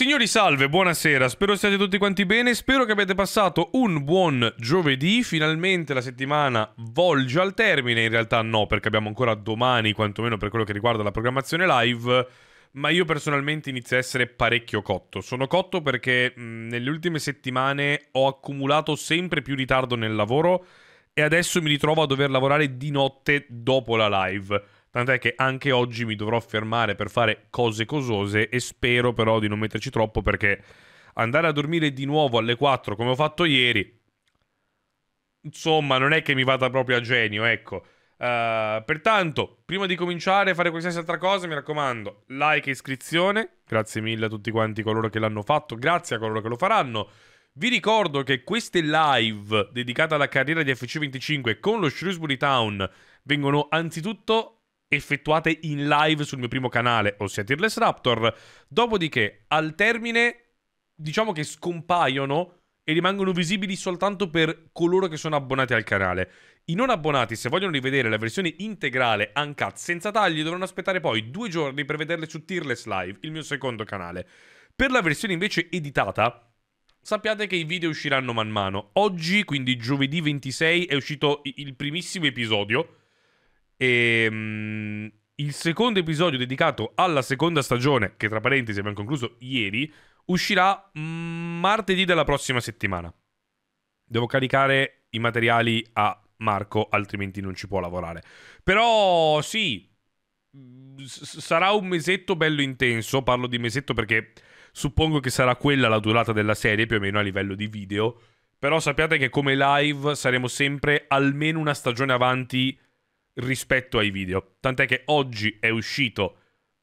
Signori salve, buonasera, spero siate tutti quanti bene, spero che abbiate passato un buon giovedì, finalmente la settimana volge al termine, in realtà no perché abbiamo ancora domani quantomeno per quello che riguarda la programmazione live, ma io personalmente inizio a essere parecchio cotto, sono cotto perché mh, mm, nelle ultime settimane ho accumulato sempre più ritardo nel lavoro e adesso mi ritrovo a dover lavorare di notte dopo la live Tant'è che anche oggi mi dovrò fermare per fare cose cosose e spero però di non metterci troppo perché andare a dormire di nuovo alle 4 come ho fatto ieri, insomma, non è che mi vada proprio a genio, ecco. Uh, pertanto, prima di cominciare a fare qualsiasi altra cosa, mi raccomando, like e iscrizione. Grazie mille a tutti quanti coloro che l'hanno fatto, grazie a coloro che lo faranno. Vi ricordo che queste live dedicate alla carriera di FC25 con lo Shrewsbury Town vengono anzitutto effettuate in live sul mio primo canale, ossia Tearless Raptor. Dopodiché, al termine, diciamo che scompaiono e rimangono visibili soltanto per coloro che sono abbonati al canale. I non abbonati, se vogliono rivedere la versione integrale, uncut, senza tagli, dovranno aspettare poi due giorni per vederle su Tearless Live, il mio secondo canale. Per la versione invece editata, sappiate che i video usciranno man mano. Oggi, quindi giovedì 26, è uscito il primissimo episodio, e, um, il secondo episodio dedicato alla seconda stagione, che tra parentesi abbiamo concluso ieri, uscirà mm, martedì della prossima settimana. Devo caricare i materiali a Marco, altrimenti non ci può lavorare. Però sì, mm, sarà un mesetto bello intenso, parlo di mesetto perché suppongo che sarà quella la durata della serie, più o meno a livello di video. Però sappiate che come live saremo sempre almeno una stagione avanti rispetto ai video. Tant'è che oggi è uscito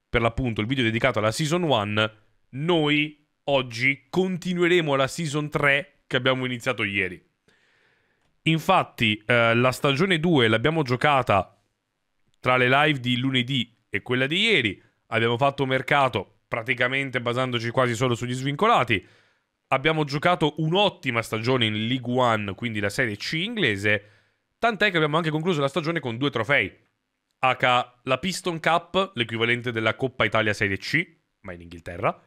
per l'appunto il video dedicato alla Season 1. Noi oggi continueremo la Season 3 che abbiamo iniziato ieri. Infatti, eh, la stagione 2 l'abbiamo giocata tra le live di lunedì e quella di ieri. Abbiamo fatto mercato praticamente basandoci quasi solo sugli svincolati. Abbiamo giocato un'ottima stagione in League One, quindi la Serie C inglese Tant'è che abbiamo anche concluso la stagione con due trofei. H, la Piston Cup, l'equivalente della Coppa Italia Serie C, ma in Inghilterra,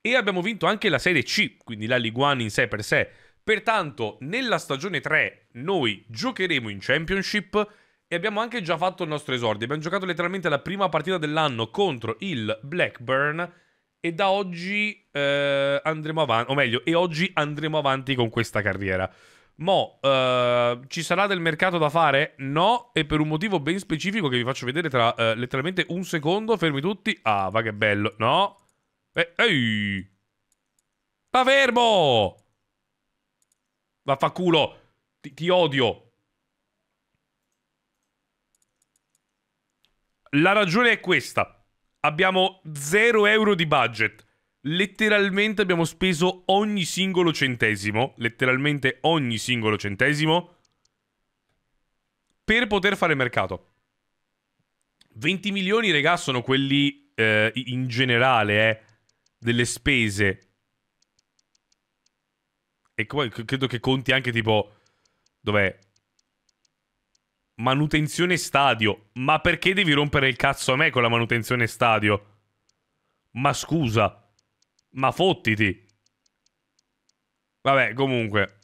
e abbiamo vinto anche la Serie C, quindi la Ligue 1 in sé per sé. Pertanto, nella stagione 3 noi giocheremo in Championship e abbiamo anche già fatto il nostro esordio. Abbiamo giocato letteralmente la prima partita dell'anno contro il Blackburn e da oggi eh, andremo avanti, o meglio, e oggi andremo avanti con questa carriera. Mo, uh, ci sarà del mercato da fare? No, e per un motivo ben specifico che vi faccio vedere tra uh, letteralmente un secondo. Fermi tutti. Ah, va che bello. No. Eh, ehi. Sta fermo! Vaffanculo. Ti, ti odio. La ragione è questa. Abbiamo 0 euro di budget letteralmente abbiamo speso ogni singolo centesimo, letteralmente ogni singolo centesimo, per poter fare mercato. 20 milioni, regà, sono quelli eh, in generale, eh, delle spese. E qua credo che conti anche tipo... Dov'è? Manutenzione stadio. Ma perché devi rompere il cazzo a me con la manutenzione stadio? Ma scusa. Ma fottiti. Vabbè, comunque.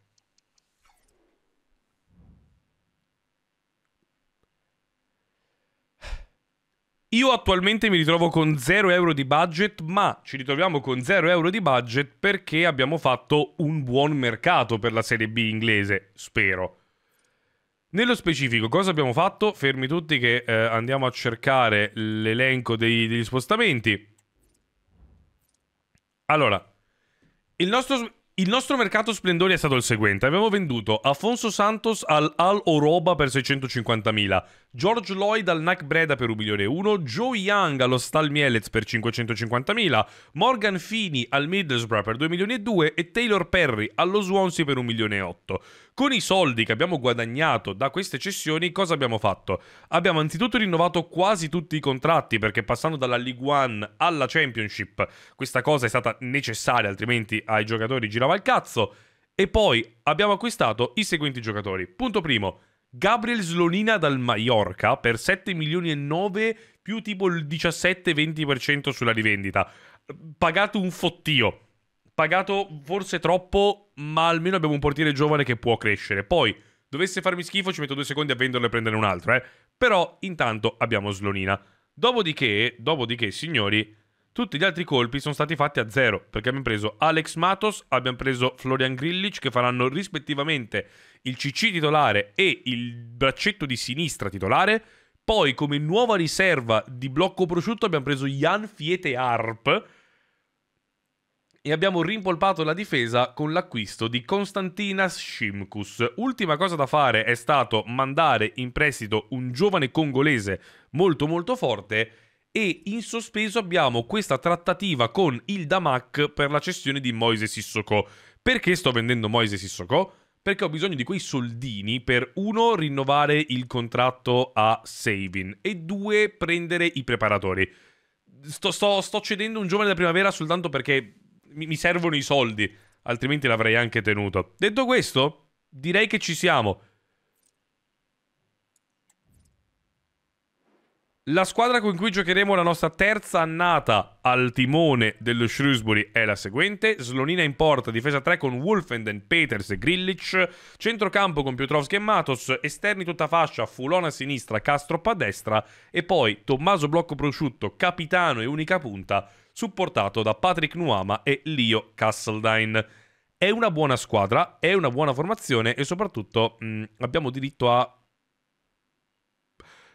Io attualmente mi ritrovo con 0 euro di budget, ma ci ritroviamo con 0 euro di budget perché abbiamo fatto un buon mercato per la Serie B inglese, spero. Nello specifico, cosa abbiamo fatto? Fermi tutti che eh, andiamo a cercare l'elenco degli spostamenti. Allora, il nostro, il nostro mercato splendori è stato il seguente. Abbiamo venduto Afonso Santos al Al Oroba per 650.000, George Lloyd al NAC Breda per 1 milione e 1, Joe Young allo Stal Mielez per 550.000, Morgan Feeney al Middlesbrough per 2 milioni e 2 e Taylor Perry allo Swansea per 1 milione e 8. Con i soldi che abbiamo guadagnato da queste cessioni, cosa abbiamo fatto? Abbiamo anzitutto rinnovato quasi tutti i contratti, perché passando dalla League One alla Championship, questa cosa è stata necessaria, altrimenti ai giocatori girava il cazzo. E poi abbiamo acquistato i seguenti giocatori. Punto primo, Gabriel Slonina dal Mallorca per 7 milioni e 9 più tipo il 17-20% sulla rivendita. Pagato un fottio. Pagato forse troppo, ma almeno abbiamo un portiere giovane che può crescere. Poi, dovesse farmi schifo, ci metto due secondi a venderlo e prendere un altro, eh. Però, intanto, abbiamo Slonina. Dopodiché, dopodiché, signori, tutti gli altri colpi sono stati fatti a zero, perché abbiamo preso Alex Matos, abbiamo preso Florian Grillich, che faranno rispettivamente il CC titolare e il braccetto di sinistra titolare. Poi, come nuova riserva di blocco prosciutto, abbiamo preso Jan Fiete Arp. E abbiamo rimpolpato la difesa con l'acquisto di Konstantinas Shimkus. Ultima cosa da fare è stato mandare in prestito un giovane congolese molto molto forte e in sospeso abbiamo questa trattativa con il Damac per la cessione di Moise Sissoko. Perché sto vendendo Moise Sissoko? Perché ho bisogno di quei soldini per uno rinnovare il contratto a Savin e due prendere i preparatori. Sto, sto, sto cedendo un giovane da primavera soltanto perché mi, mi servono i soldi, altrimenti l'avrei anche tenuto. Detto questo, direi che ci siamo. La squadra con cui giocheremo la nostra terza annata al timone dello Shrewsbury è la seguente. Slonina in porta, difesa 3 con Wolfenden, Peters e Grillich. Centrocampo con Piotrowski e Matos. Esterni tutta fascia, Fulona a sinistra, Castrop a destra. E poi Tommaso Blocco Prosciutto, capitano e unica punta, supportato da Patrick Nuama e Leo Castledine. È una buona squadra, è una buona formazione e soprattutto mh, mm, abbiamo diritto a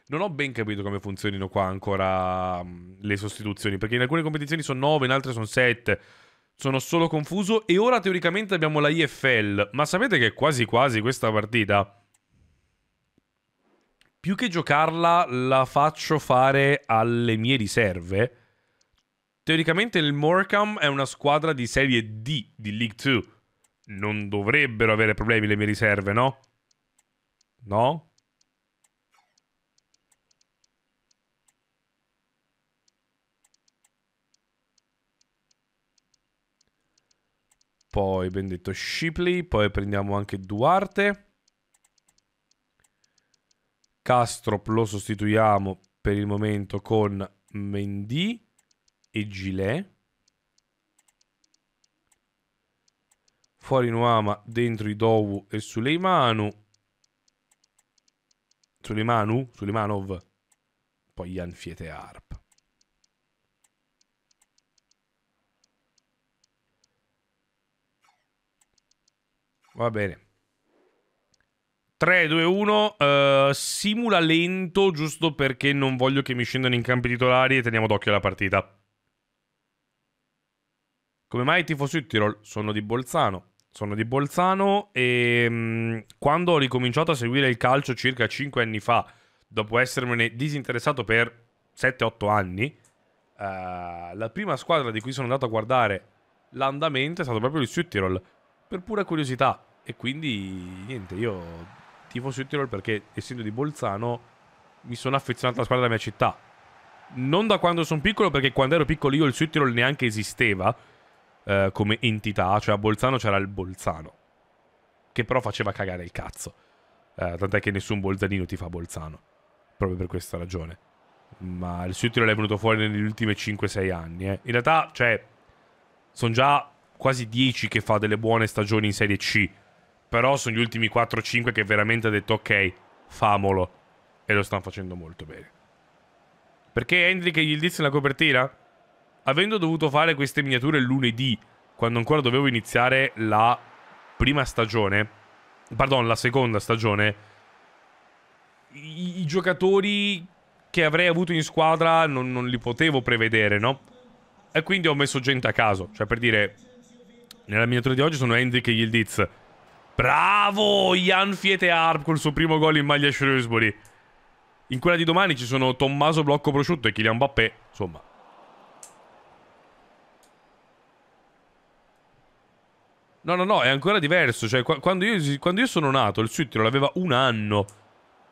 non ho ben capito come funzionino qua ancora mm, le sostituzioni, perché in alcune competizioni sono 9, in altre sono 7. Sono solo confuso e ora teoricamente abbiamo la IFL, ma sapete che quasi quasi questa partita più che giocarla la faccio fare alle mie riserve. Teoricamente il Morecam è una squadra di serie D di League 2. Non dovrebbero avere problemi le mie riserve, no? No? Poi ben detto Shipley, poi prendiamo anche Duarte. Castrop lo sostituiamo per il momento con Mendy e Gilet. Fuori Nuama, dentro i Dowu e Suleimanu. Suleimanu? Suleimanov. Poi Jan Fiete Harp. Va bene. 3, 2, 1. Uh, simula lento, giusto perché non voglio che mi scendano in campi titolari e teniamo d'occhio la partita. Come mai tifo sui Tirol? Sono di Bolzano. Sono di Bolzano e mh, mm, quando ho ricominciato a seguire il calcio circa 5 anni fa, dopo essermene disinteressato per 7-8 anni, uh, la prima squadra di cui sono andato a guardare l'andamento è stato proprio il Südtirol. Tirol per pura curiosità. E quindi, niente, io tifo su Tirol perché, essendo di Bolzano, mi sono affezionato alla squadra della mia città. Non da quando sono piccolo, perché quando ero piccolo io il Suttirol neanche esisteva eh, come entità. Cioè a Bolzano c'era il Bolzano, che però faceva cagare il cazzo. Eh, tant'è che nessun bolzanino ti fa Bolzano, proprio per questa ragione. Ma il Suttirol è venuto fuori negli ultimi 5-6 anni. Eh. In realtà, cioè, sono già quasi 10 che fa delle buone stagioni in Serie C. Però sono gli ultimi 4-5 che veramente ha detto ok, famolo. E lo stanno facendo molto bene. Perché Hendrick e Yildiz nella copertina? Avendo dovuto fare queste miniature lunedì, quando ancora dovevo iniziare la prima stagione, pardon, la seconda stagione, i, i giocatori che avrei avuto in squadra non, non li potevo prevedere, no? E quindi ho messo gente a caso. Cioè, per dire, nella miniatura di oggi sono Hendrik e Yildiz. Bravo! Jan Fiete Arp col suo primo gol in maglia Shrewsbury. In quella di domani ci sono Tommaso Blocco Prosciutto e Kylian Mbappé. Insomma. No, no, no, è ancora diverso. Cioè, quando io, quando io sono nato, il Switzerland aveva un anno.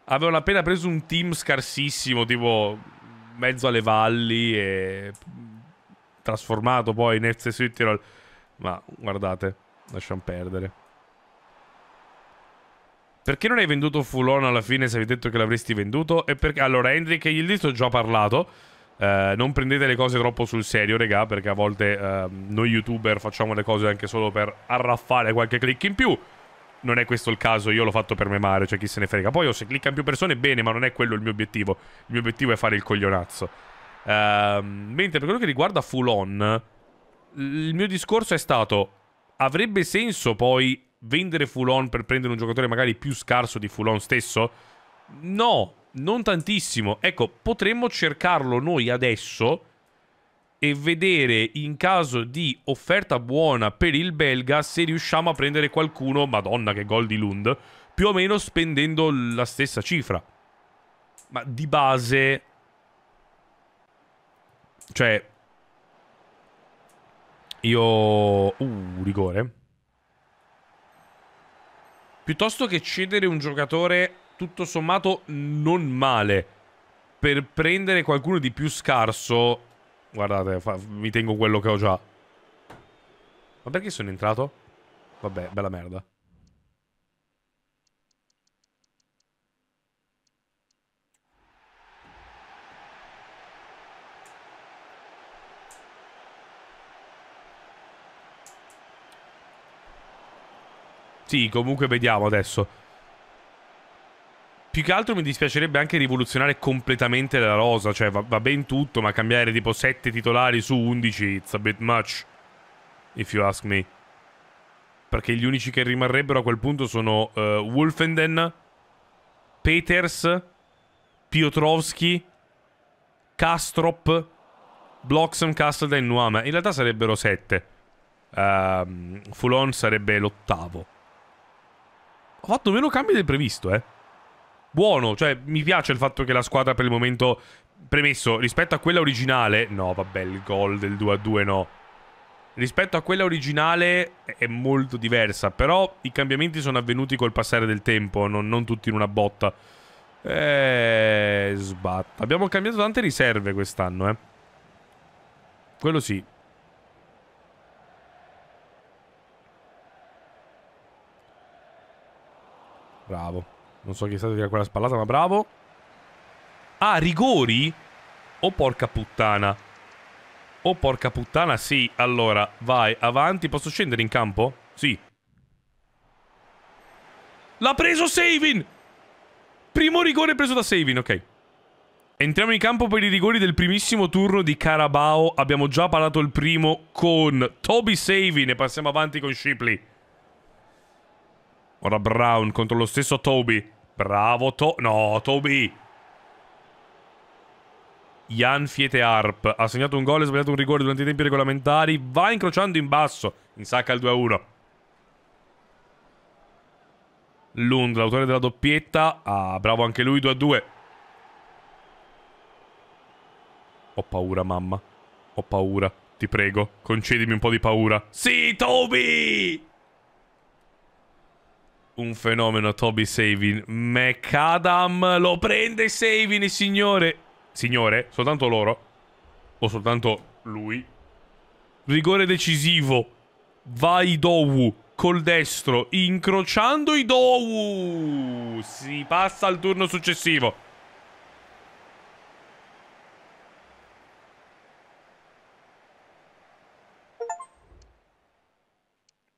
Avevano appena preso un team scarsissimo, tipo mezzo alle valli e trasformato poi in FC Switzerland ma guardate, lasciamo perdere. Perché non hai venduto Fulon alla fine se avevi detto che l'avresti venduto? E perché... Allora, Hendrik, e Yildiz ho già parlato. Eh, non prendete le cose troppo sul serio, regà, perché a volte eh, noi youtuber facciamo le cose anche solo per arraffare qualche click in più. Non è questo il caso, io l'ho fatto per memare, cioè chi se ne frega. Poi oh, se clicca in più persone, bene, ma non è quello il mio obiettivo. Il mio obiettivo è fare il coglionazzo. Eh, mentre per quello che riguarda Fulon il mio discorso è stato, avrebbe senso poi vendere Fulon per prendere un giocatore magari più scarso di Fulon stesso? No, non tantissimo. Ecco, potremmo cercarlo noi adesso e vedere in caso di offerta buona per il belga se riusciamo a prendere qualcuno, madonna che gol di Lund, più o meno spendendo la stessa cifra. Ma di base... Cioè, io... Uh, rigore. Piuttosto che cedere un giocatore tutto sommato non male per prendere qualcuno di più scarso... Guardate, fa... mi tengo quello che ho già. Ma perché sono entrato? Vabbè, bella merda. Sì, comunque vediamo adesso. Più che altro mi dispiacerebbe anche rivoluzionare completamente la rosa, cioè va, va ben tutto, ma cambiare tipo 7 titolari su 11, it's a bit much, if you ask me. Perché gli unici che rimarrebbero a quel punto sono uh, Wolfenden, Peters, Piotrowski, Kastrop, Bloxham, Castle e Nuama. In realtà sarebbero 7. Uh, ehm, Fulon sarebbe l'ottavo fatto meno cambi del previsto, eh. Buono, cioè mi piace il fatto che la squadra per il momento premesso rispetto a quella originale, no, vabbè, il gol del 2 a 2 no. Rispetto a quella originale è molto diversa, però i cambiamenti sono avvenuti col passare del tempo, non, non tutti in una botta. Eh, sbatta. Abbiamo cambiato tante riserve quest'anno, eh. Quello sì. Bravo. Non so chi è stato di quella spallata, ma bravo. Ah, rigori? Oh, porca puttana. Oh, porca puttana, sì. Allora, vai, avanti. Posso scendere in campo? Sì. L'ha preso Savin! Primo rigore preso da Savin, ok. Entriamo in campo per i rigori del primissimo turno di Carabao. Abbiamo già parlato il primo con Toby Savin e passiamo avanti con Shipley. Ora Brown contro lo stesso Toby. Bravo To... No, Toby! Jan Fiete Harp ha segnato un gol e sbagliato un rigore durante i tempi regolamentari. Va incrociando in basso. In sacca al 2-1. Lund, l'autore della doppietta. Ah, bravo anche lui, 2-2. Ho paura, mamma. Ho paura. Ti prego, concedimi un po' di paura. Sì, Toby! Un fenomeno Toby Savin. McAdam lo prende Savin, signore. Signore, soltanto loro. O soltanto lui. Rigore decisivo. Vai Dowu col destro, incrociando i Dowu. Si passa al turno successivo.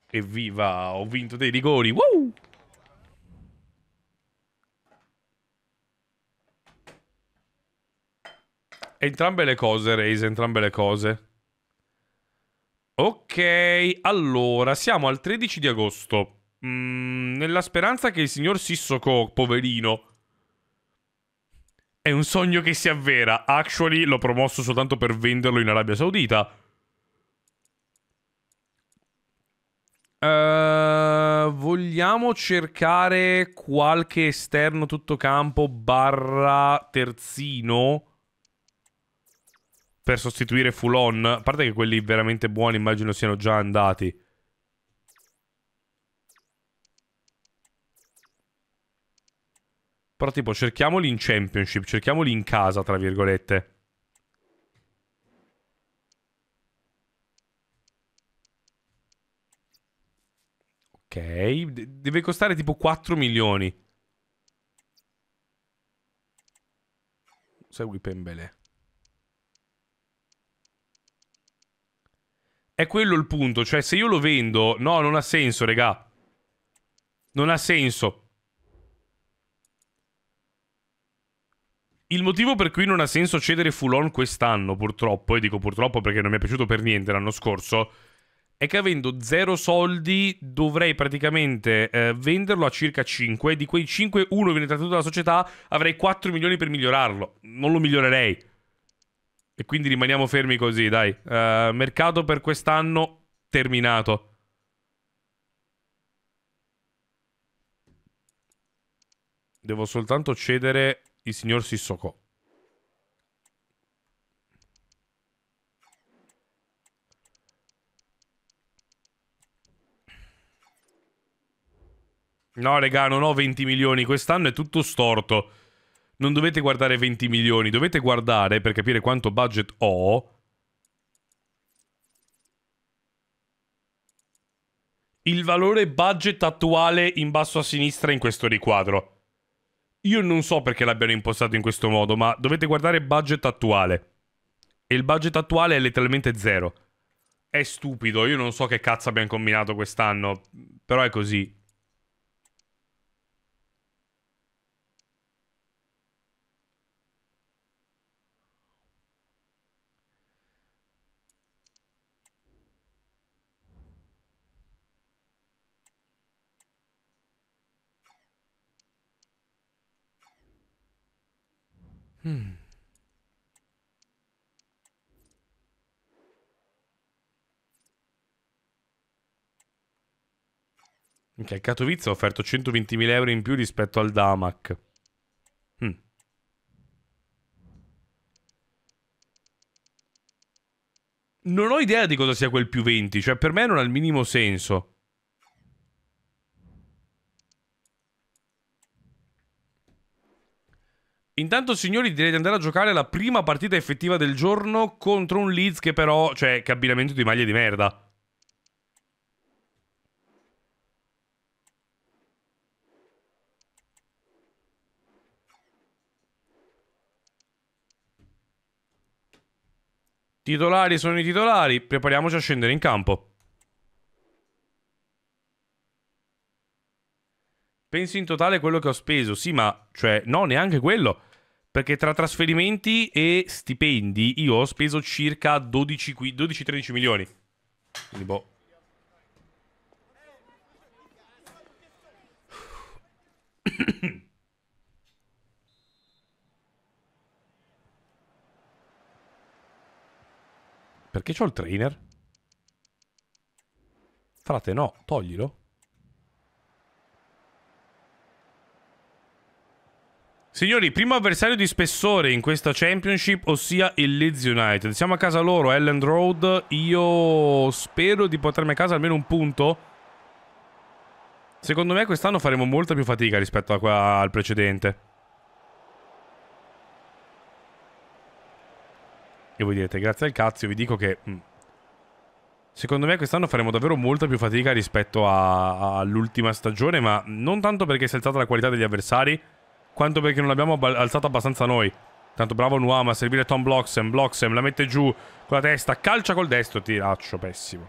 Evviva, ho vinto dei rigori. Wow! Entrambe le cose, Raze, entrambe le cose. Ok, allora, siamo al 13 di agosto. Mm, nella speranza che il signor Sissoko, poverino... È un sogno che si avvera. Actually, l'ho promosso soltanto per venderlo in Arabia Saudita. Uh, vogliamo cercare qualche esterno tutto campo barra terzino? per sostituire Fulon. A parte che quelli veramente buoni immagino siano già andati. Però tipo cerchiamoli in championship, cerchiamoli in casa, tra virgolette. Ok, De deve costare tipo 4 milioni. Segui Pembele. È quello il punto, cioè se io lo vendo... No, non ha senso, regà. Non ha senso. Il motivo per cui non ha senso cedere full on quest'anno, purtroppo, e dico purtroppo perché non mi è piaciuto per niente l'anno scorso, è che avendo zero soldi dovrei praticamente eh, venderlo a circa 5. Di quei 5, uno viene trattato dalla società, avrei 4 milioni per migliorarlo. Non lo migliorerei. E quindi rimaniamo fermi così, dai. Uh, mercato per quest'anno terminato. Devo soltanto cedere il signor Sissoko. No, regà, non ho 20 milioni. Quest'anno è tutto storto non dovete guardare 20 milioni, dovete guardare per capire quanto budget ho. Il valore budget attuale in basso a sinistra in questo riquadro. Io non so perché l'abbiano impostato in questo modo, ma dovete guardare budget attuale. E il budget attuale è letteralmente zero. È stupido, io non so che cazzo abbiamo combinato quest'anno, però è così. Hmm. Minchia, il Katowice ha offerto 120.000 euro in più rispetto al Damak. Hmm. Non ho idea di cosa sia quel più 20, cioè per me non ha il minimo senso. Intanto, signori, direi di andare a giocare la prima partita effettiva del giorno contro un Leeds che però, cioè, che abbinamento di maglie di merda. Titolari sono i titolari, prepariamoci a scendere in campo. Pensi in totale quello che ho speso, sì, ma cioè, no, neanche quello. Perché tra trasferimenti e stipendi io ho speso circa 12-13 milioni. Quindi boh. Perché c'ho il trainer? Frate, no, toglilo. Signori, primo avversario di spessore in questa championship, ossia il Leeds United. Siamo a casa loro, Ellen Road. Io spero di portarmi a casa almeno un punto. Secondo me quest'anno faremo molta più fatica rispetto al precedente. E voi direte, grazie al cazzo, vi dico che... Mm, secondo me quest'anno faremo davvero molta più fatica rispetto all'ultima stagione, ma non tanto perché si è alzata la qualità degli avversari quanto perché non l'abbiamo alzato abbastanza noi. Tanto bravo Nuama a servire Tom Bloxham. Bloxham la mette giù con la testa, calcia col destro, tiraccio pessimo.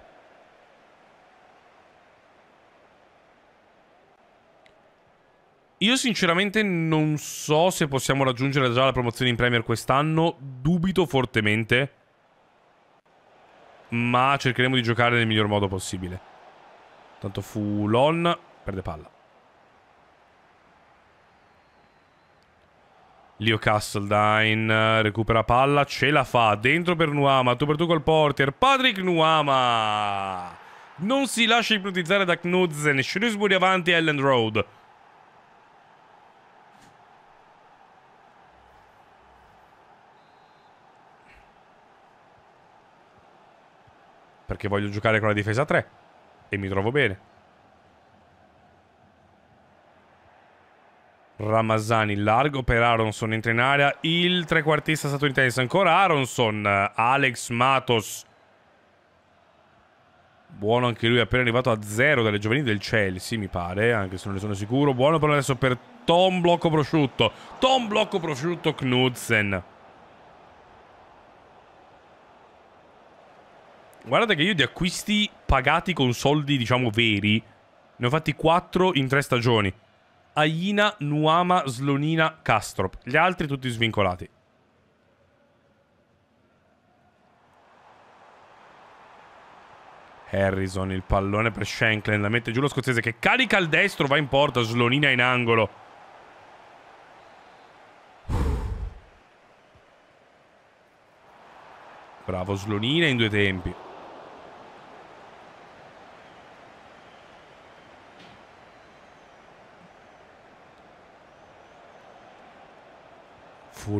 Io sinceramente non so se possiamo raggiungere già la promozione in Premier quest'anno, dubito fortemente, ma cercheremo di giocare nel miglior modo possibile. Tanto Fulon perde palla. Leo Castledine eh, recupera palla, ce la fa, dentro per Nuama, tu per tu col portier, Patrick Nuama! Non si lascia ipnotizzare da Knudsen, Shrewsbury avanti, Ellen Road. Perché voglio giocare con la difesa 3 e mi trovo bene. Ramazzani largo per Aronson, entra in area il trequartista statunitense, ancora Aronson, Alex Matos. Buono anche lui, appena arrivato a zero dalle giovanili del Chelsea, mi pare, anche se non ne sono sicuro. Buono però adesso per Tom Blocco Prosciutto. Tom Blocco Prosciutto Knudsen. Guardate che io di acquisti pagati con soldi, diciamo, veri, ne ho fatti 4 in 3 stagioni. Aina, Nuama, Slonina, Castrop. Gli altri tutti svincolati. Harrison, il pallone per Shankland, la mette giù lo scozzese che carica al destro, va in porta, Slonina in angolo. Bravo Slonina in due tempi.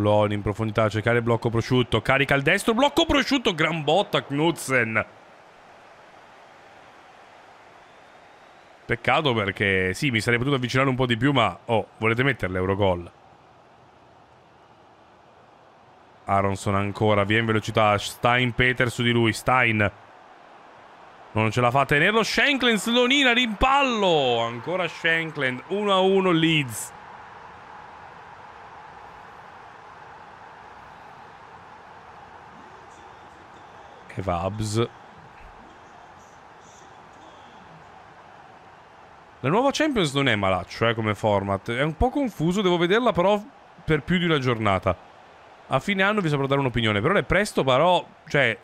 Loni in profondità a cercare blocco prosciutto. Carica al destro, blocco prosciutto, gran botta Knudsen. Peccato perché sì, mi sarei potuto avvicinare un po' di più, ma oh, volete metterle Eurogol? Aronson ancora, via in velocità, Stein Peter su di lui, Stein. Non ce la fa a tenerlo, Shankland, Slonina, rimpallo, ancora Shankland, 1-1 Leeds. e Vabs. La nuova Champions non è malaccio eh, come format, è un po' confuso, devo vederla però per più di una giornata. A fine anno vi saprò dare un'opinione, però è presto, però, cioè,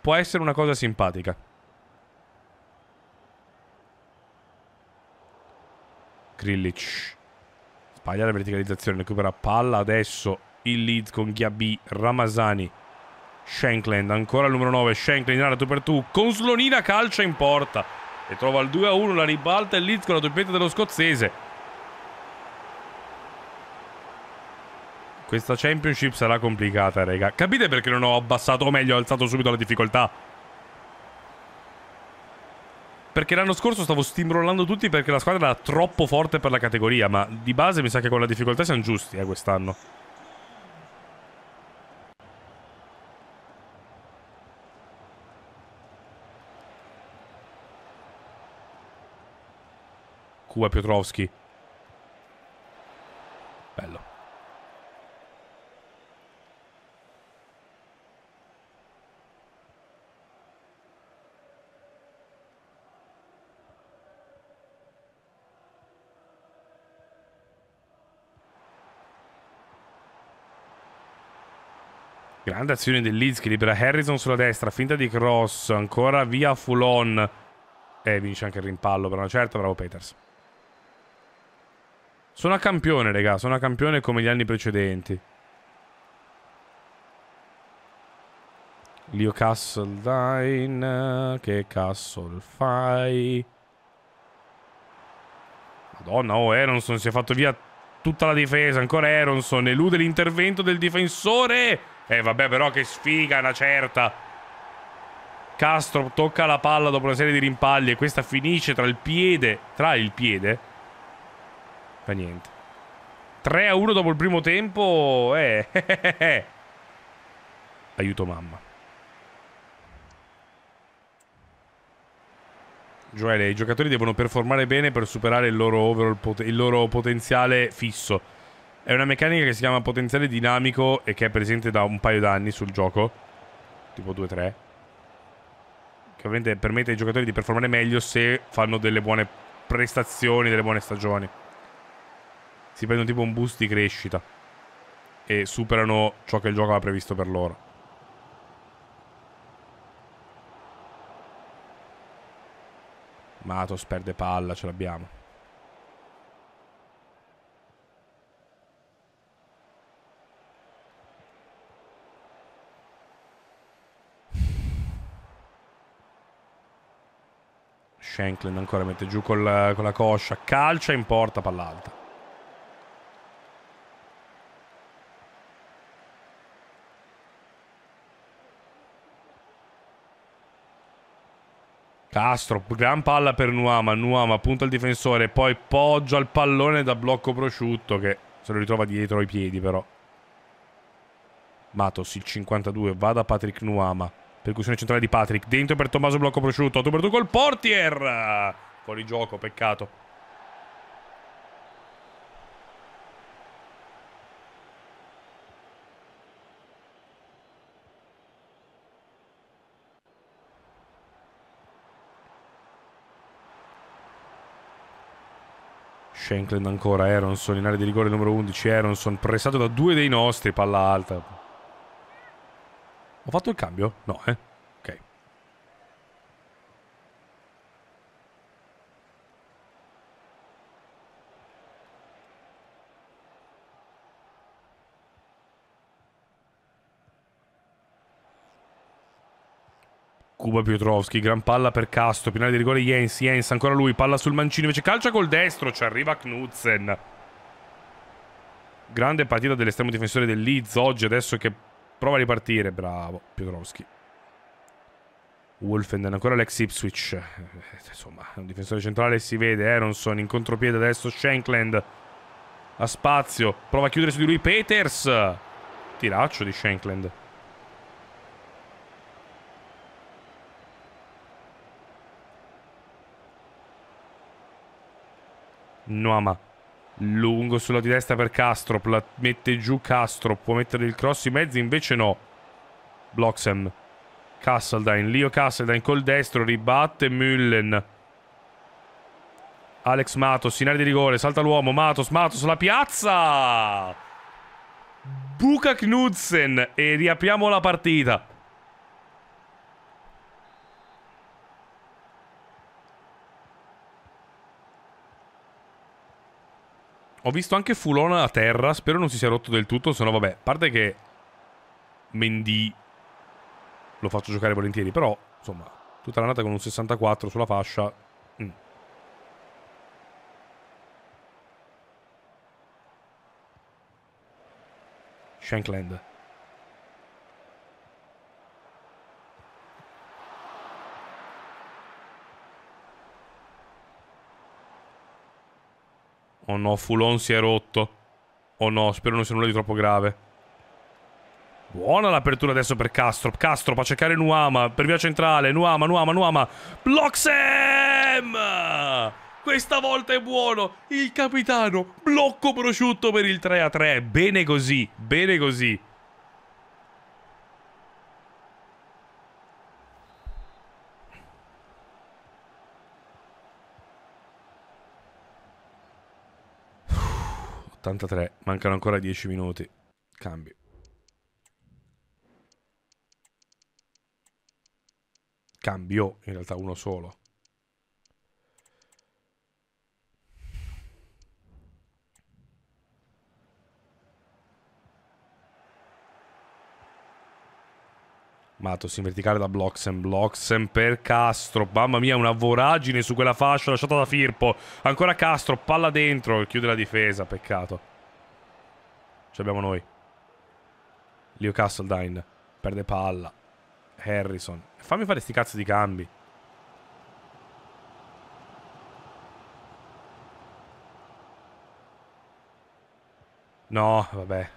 può essere una cosa simpatica. Grillic sbaglia la verticalizzazione, recupera palla adesso il lead con Ghiabi, Ramazani. Shankland, ancora il numero 9, Shankland in area 2 per 2 con Slonina calcia in porta e trova il 2-1, la ribalta e il Litz con la doppietta dello scozzese. Questa championship sarà complicata, raga. Capite perché non ho abbassato, o meglio, ho alzato subito la difficoltà? Perché l'anno scorso stavo stimolando tutti perché la squadra era troppo forte per la categoria, ma di base mi sa che con la difficoltà siamo giusti, eh, quest'anno. Kuba Piotrowski. Bello. Grande azione del Leeds che libera Harrison sulla destra, finta di cross, ancora via Fulon. E eh, vince anche il rimpallo, però certo, bravo Peters. Sono a campione, raga. Sono a campione come gli anni precedenti. Leo Castledine. Che castle fai? Madonna, oh, Aronson si è fatto via tutta la difesa. Ancora Aronson. Elude l'intervento del difensore. Eh, vabbè, però che sfiga, una certa. Castro tocca la palla dopo una serie di rimpalli e questa finisce tra il piede, tra il piede Fa niente. 3 a 1 dopo il primo tempo. Eh. Aiuto mamma. Gioele, i giocatori devono performare bene per superare il loro, overall, il loro potenziale fisso. È una meccanica che si chiama potenziale dinamico e che è presente da un paio d'anni sul gioco. Tipo 2-3. Che ovviamente permette ai giocatori di performare meglio se fanno delle buone prestazioni, delle buone stagioni si prendono tipo un boost di crescita e superano ciò che il gioco aveva previsto per loro. Matos perde palla, ce l'abbiamo. Shanklin ancora mette giù col, con la coscia, calcia in porta, palla alta. Castro, gran palla per Nuama, Nuama punta il difensore, poi poggia il pallone da blocco prosciutto che se lo ritrova dietro ai piedi però. Matos, il 52, va da Patrick Nuama, percussione centrale di Patrick, dentro per Tommaso blocco prosciutto, 8 per 2 col portier! Fuori gioco, peccato. Shankland ancora, Aronson in area di rigore numero 11, Aronson pressato da due dei nostri, palla alta. Ho fatto il cambio? No, eh. ruba Piotrowski, gran palla per Casto, finale di rigore Jens, Jens ancora lui, palla sul mancino, invece calcia col destro, ci arriva Knudsen. Grande partita dell'estremo difensore del Leeds oggi, adesso che prova a ripartire, bravo Piotrowski. Wolfenden, ancora l'ex Ipswich. Eh, insomma, un difensore centrale si vede, Aronson in contropiede adesso Shankland a spazio, prova a chiudere su di lui Peters. Tiraccio di Shankland. Noama. Lungo sulla di destra per Castrop. La mette giù Castrop. Può mettere il cross in mezzo, invece no. Bloxham. Castledain. Leo Castledain col destro. Ribatte Mullen. Alex Matos in area di rigore. Salta l'uomo. Matos. Matos. La piazza. Buca Knudsen. E riapriamo la partita. Ho visto anche Fulona a terra, spero non si sia rotto del tutto, se no vabbè, a parte che Mendy lo faccio giocare volentieri, però insomma, tutta l'annata con un 64 sulla fascia. Mm. Shankland. Oh no, Fulon si è rotto. Oh no, spero non sia nulla di troppo grave. Buona l'apertura adesso per Castro. Castro a cercare Nuama per via centrale. Nuama, Nuama, Nuama. Bloxem! Questa volta è buono. Il capitano. Blocco prosciutto per il 3 3. Bene così, bene così. 83, mancano ancora 10 minuti. Cambi. Cambio, in realtà uno solo. Matos in verticale da Bloxen, Bloxen per Castro, mamma mia una voragine su quella fascia lasciata da Firpo, ancora Castro, palla dentro, chiude la difesa, peccato. Ci abbiamo noi. Leo Castledine, perde palla, Harrison, fammi fare sti cazzo di cambi. No, vabbè,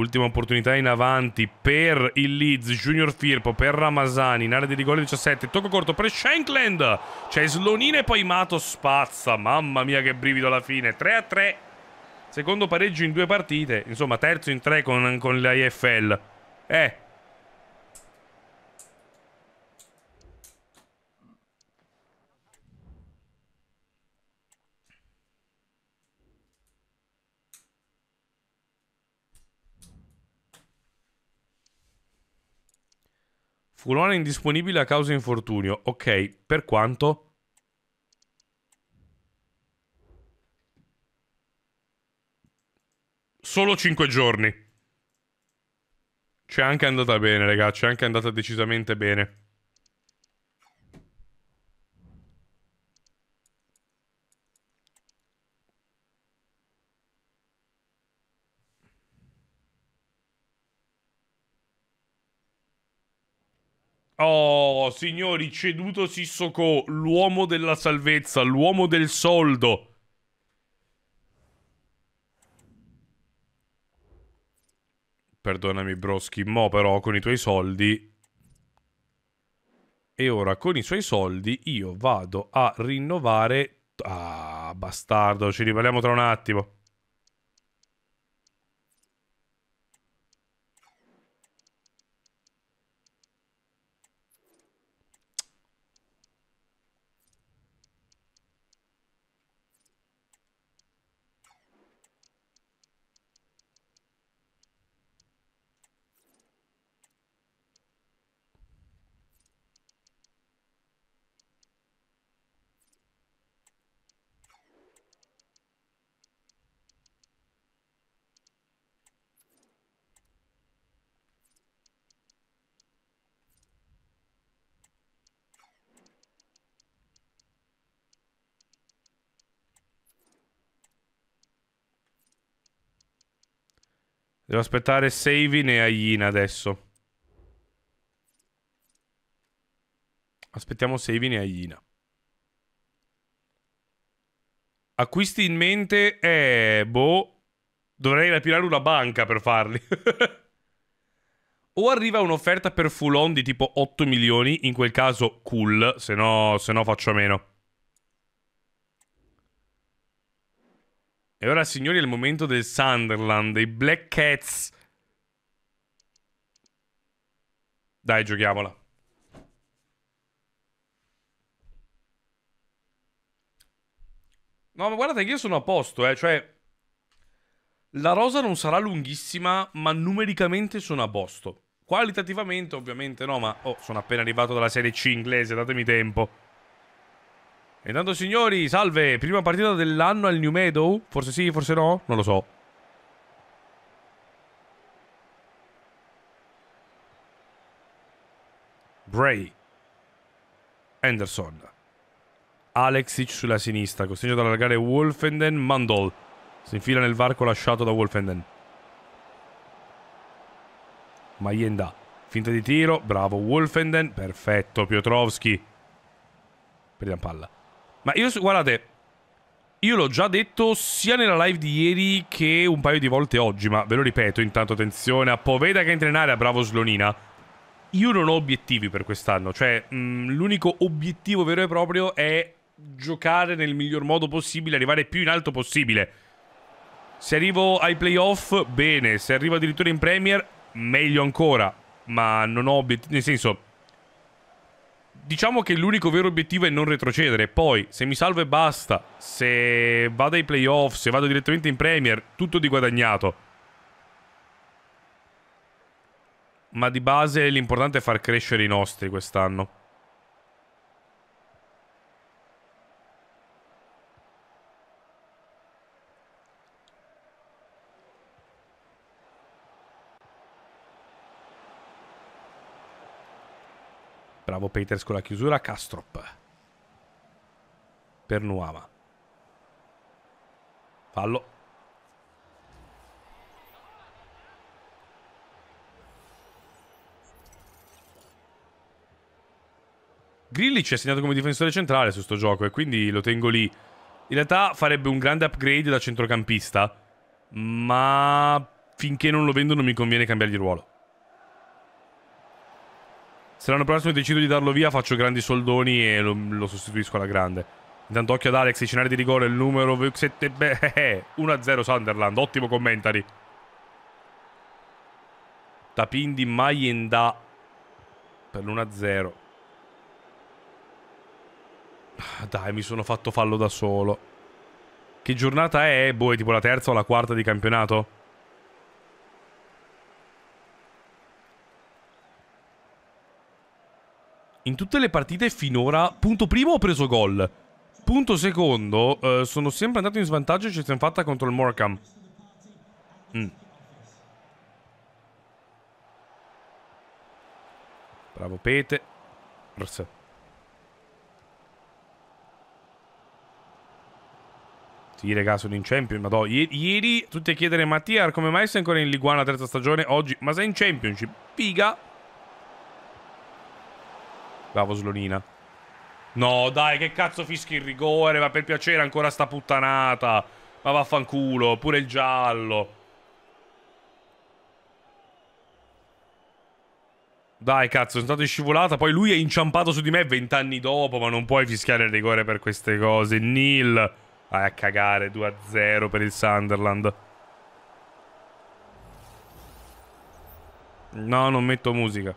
Ultima opportunità in avanti per il Leeds, Junior Firpo, per Ramazani, in area di rigore 17, tocco corto per Shankland, c'è Slonina e poi Mato spazza, mamma mia che brivido alla fine, 3 3, secondo pareggio in due partite, insomma terzo in tre con, con l'AFL. Eh, Fulano è indisponibile a causa infortunio. Ok, per quanto? Solo 5 giorni. C'è anche andata bene, ragazzi. C'è anche andata decisamente bene. Oh, signori, ceduto Sissoko, l'uomo della salvezza, l'uomo del soldo. Perdonami, Broschi, mo però con i tuoi soldi... E ora con i suoi soldi io vado a rinnovare... Ah, bastardo, ci riparliamo tra un attimo. Devo aspettare Savin e Aina adesso. Aspettiamo Savin e Aina. Acquisti in mente? Eh, boh. Dovrei rapinare una banca per farli. o arriva un'offerta per Fulon di tipo 8 milioni, in quel caso cool, se no, se no faccio a meno. E ora, signori, è il momento del Sunderland, dei Black Cats. Dai, giochiamola. No, ma guardate che io sono a posto, eh, cioè... La rosa non sarà lunghissima, ma numericamente sono a posto. Qualitativamente, ovviamente no, ma... Oh, sono appena arrivato dalla Serie C inglese, datemi tempo. E intanto signori, salve, prima partita dell'anno al New Meadow? Forse sì, forse no, non lo so. Bray. Anderson. Alexic sulla sinistra, costretto ad allargare Wolfenden, Mandol. Si infila nel varco lasciato da Wolfenden. Maienda. Finta di tiro, bravo Wolfenden, perfetto Piotrowski. Prendiamo palla. Ma io, guardate, io l'ho già detto sia nella live di ieri che un paio di volte oggi, ma ve lo ripeto intanto, attenzione, a Poveda che è in trenare, a bravo Slonina. Io non ho obiettivi per quest'anno, cioè mm, l'unico obiettivo vero e proprio è giocare nel miglior modo possibile, arrivare più in alto possibile. Se arrivo ai playoff, bene, se arrivo addirittura in Premier, meglio ancora, ma non ho obiettivi, nel senso diciamo che l'unico vero obiettivo è non retrocedere. Poi, se mi salvo e basta, se vado ai playoff, se vado direttamente in Premier, tutto di guadagnato. Ma di base l'importante è far crescere i nostri quest'anno. Bravo Peters con la chiusura. Castrop. Per Nuama. Fallo. Grillic è segnato come difensore centrale su sto gioco e quindi lo tengo lì. In realtà farebbe un grande upgrade da centrocampista, ma finché non lo vendo non mi conviene cambiargli ruolo. Se l'anno prossimo decido di darlo via, faccio grandi soldoni e lo, lo sostituisco alla grande. Intanto occhio ad Alex, i scenari di rigore, il numero 7... 1-0 eh, eh, eh, Sunderland, ottimo commentari. Tapindi Mayenda per l'1-0. Ah, dai, mi sono fatto fallo da solo. Che giornata è? Boh, è tipo la terza o la quarta di campionato? in tutte le partite finora, punto primo ho preso gol. Punto secondo, eh, sono sempre andato in svantaggio e ci siamo fatta contro il Morecam. Mm. Bravo Pete. Forse. Sì, raga, sono in Champions. Madò, ieri tutti a chiedere Mattia, come mai sei ancora in Liguana terza stagione oggi? Ma sei in Championship? Figa. Bravo Slonina. No, dai, che cazzo fischi il rigore? Ma per piacere ancora sta puttanata. Ma vaffanculo, pure il giallo. Dai, cazzo, sono stato in scivolata. Poi lui è inciampato su di me vent'anni dopo, ma non puoi fischiare il rigore per queste cose. Nil. Vai a cagare, 2-0 per il Sunderland. No, non metto musica.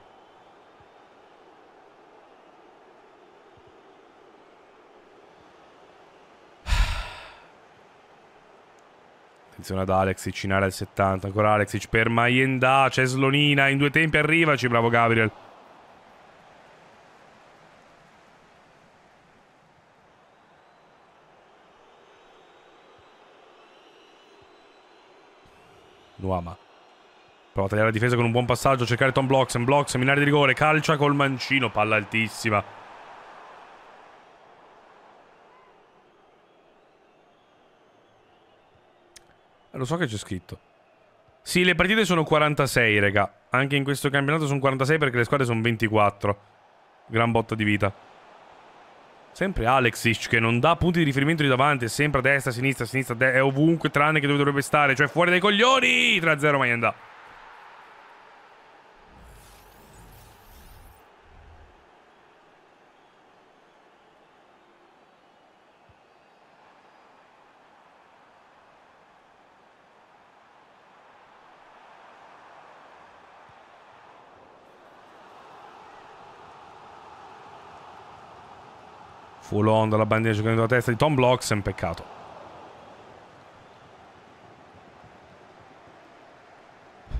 Attenzione ad Alexic, in area del 70, ancora Alexic per Maienda, c'è Slonina, in due tempi arrivaci, bravo Gabriel. Nuama. Prova a tagliare la difesa con un buon passaggio, cercare Tom Blocks. Bloxen in area di rigore, calcia col mancino, palla altissima. Lo so che c'è scritto. Sì, le partite sono 46, raga. Anche in questo campionato sono 46 perché le squadre sono 24. Gran botta di vita. Sempre Alexic che non dà punti di riferimento di davanti, è sempre a destra, a sinistra, a sinistra, è ovunque tranne che dove dovrebbe stare, cioè fuori dai coglioni! 3-0 Maienda. Fulon dalla bandiera giocando la testa di Tom Blocks, è un peccato.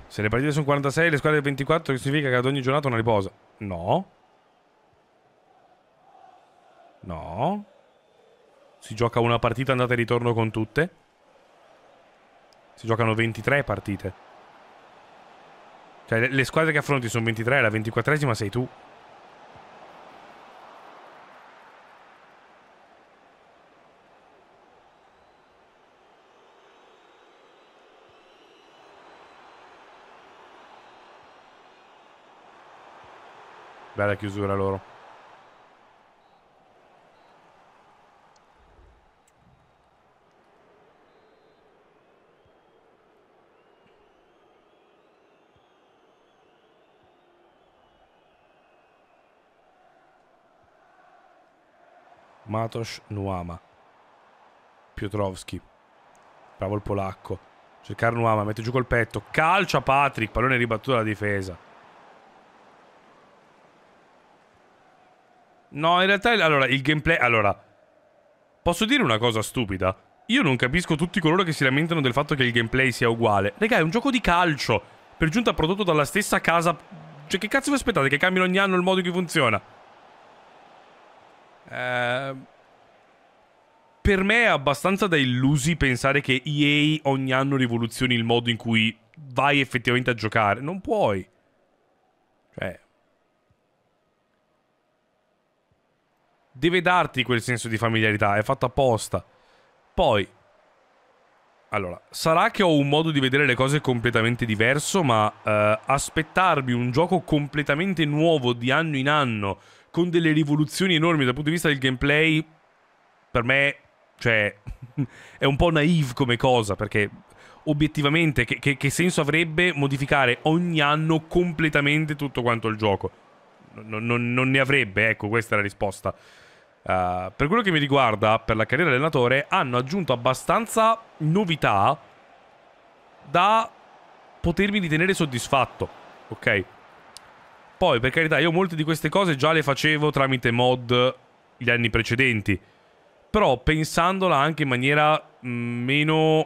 Se le partite sono 46, le squadre 24 significa che ad ogni giornata una riposa. No. No. Si gioca una partita andata e ritorno con tutte. Si giocano 23 partite. Cioè, le squadre che affronti sono 23, la 24esima sei tu. la chiusura loro. Matos Nuama. Piotrowski. Bravo il polacco. Cercare Nuama, mette giù col petto. Calcia Patrick, pallone ribattuto dalla difesa. No, in realtà, allora, il gameplay... Allora, posso dire una cosa stupida? Io non capisco tutti coloro che si lamentano del fatto che il gameplay sia uguale. Raga, è un gioco di calcio, per giunta prodotto dalla stessa casa... Cioè, che cazzo vi aspettate? Che cambino ogni anno il modo in cui funziona? Eh... Per me è abbastanza da illusi pensare che EA ogni anno rivoluzioni il modo in cui vai effettivamente a giocare. Non puoi. Cioè, Deve darti quel senso di familiarità, è fatto apposta. Poi, allora, sarà che ho un modo di vedere le cose completamente diverso, ma eh, aspettarmi un gioco completamente nuovo di anno in anno, con delle rivoluzioni enormi dal punto di vista del gameplay, per me, cioè, è un po' naive come cosa, perché obiettivamente che, che, che, senso avrebbe modificare ogni anno completamente tutto quanto il gioco? Non, non, non ne avrebbe, ecco, questa è la risposta. Uh, per quello che mi riguarda, per la carriera allenatore, hanno aggiunto abbastanza novità da potermi ritenere soddisfatto, ok? Poi, per carità, io molte di queste cose già le facevo tramite mod gli anni precedenti, però pensandola anche in maniera mm, meno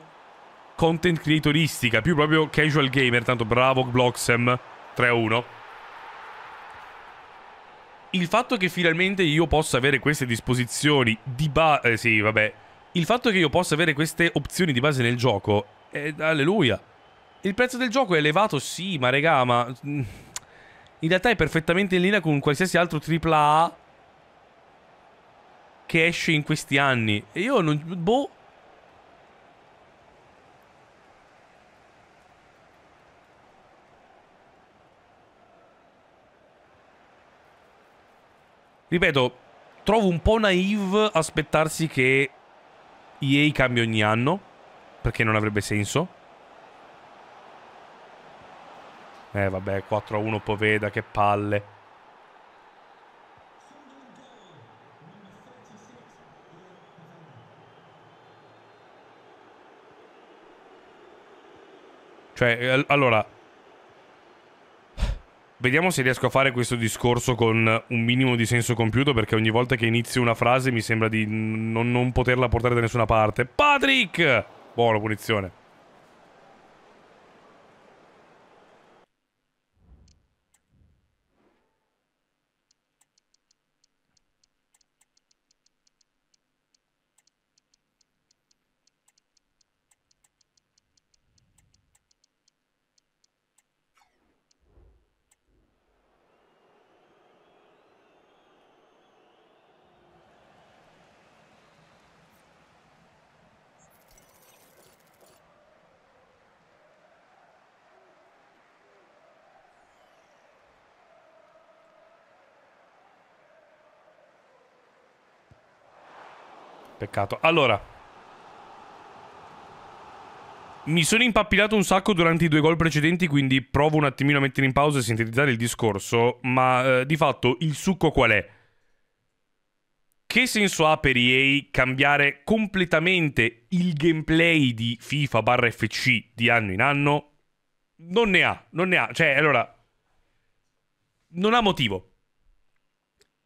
content creatoristica, più proprio casual gamer, tanto bravo Bloxem 3-1 il fatto che finalmente io possa avere queste disposizioni di base... Eh, sì, vabbè. Il fatto che io possa avere queste opzioni di base nel gioco... È, alleluia. Il prezzo del gioco è elevato, sì, ma regà, ma... Mm, in realtà è perfettamente in linea con qualsiasi altro AAA che esce in questi anni. E io non... Boh... ripeto, trovo un po' naive aspettarsi che EA cambi ogni anno, perché non avrebbe senso. Eh vabbè, 4-1 Poveda, che palle. Cioè, allora, Vediamo se riesco a fare questo discorso con un minimo di senso compiuto, perché ogni volta che inizio una frase mi sembra di non, non poterla portare da nessuna parte. Patrick! Buona punizione. Peccato. Allora, mi sono impappinato un sacco durante i due gol precedenti, quindi provo un attimino a mettere in pausa e sintetizzare il discorso, ma eh, di fatto il succo qual è? Che senso ha per EA cambiare completamente il gameplay di FIFA barra FC di anno in anno? Non ne ha, non ne ha, cioè allora... Non ha motivo.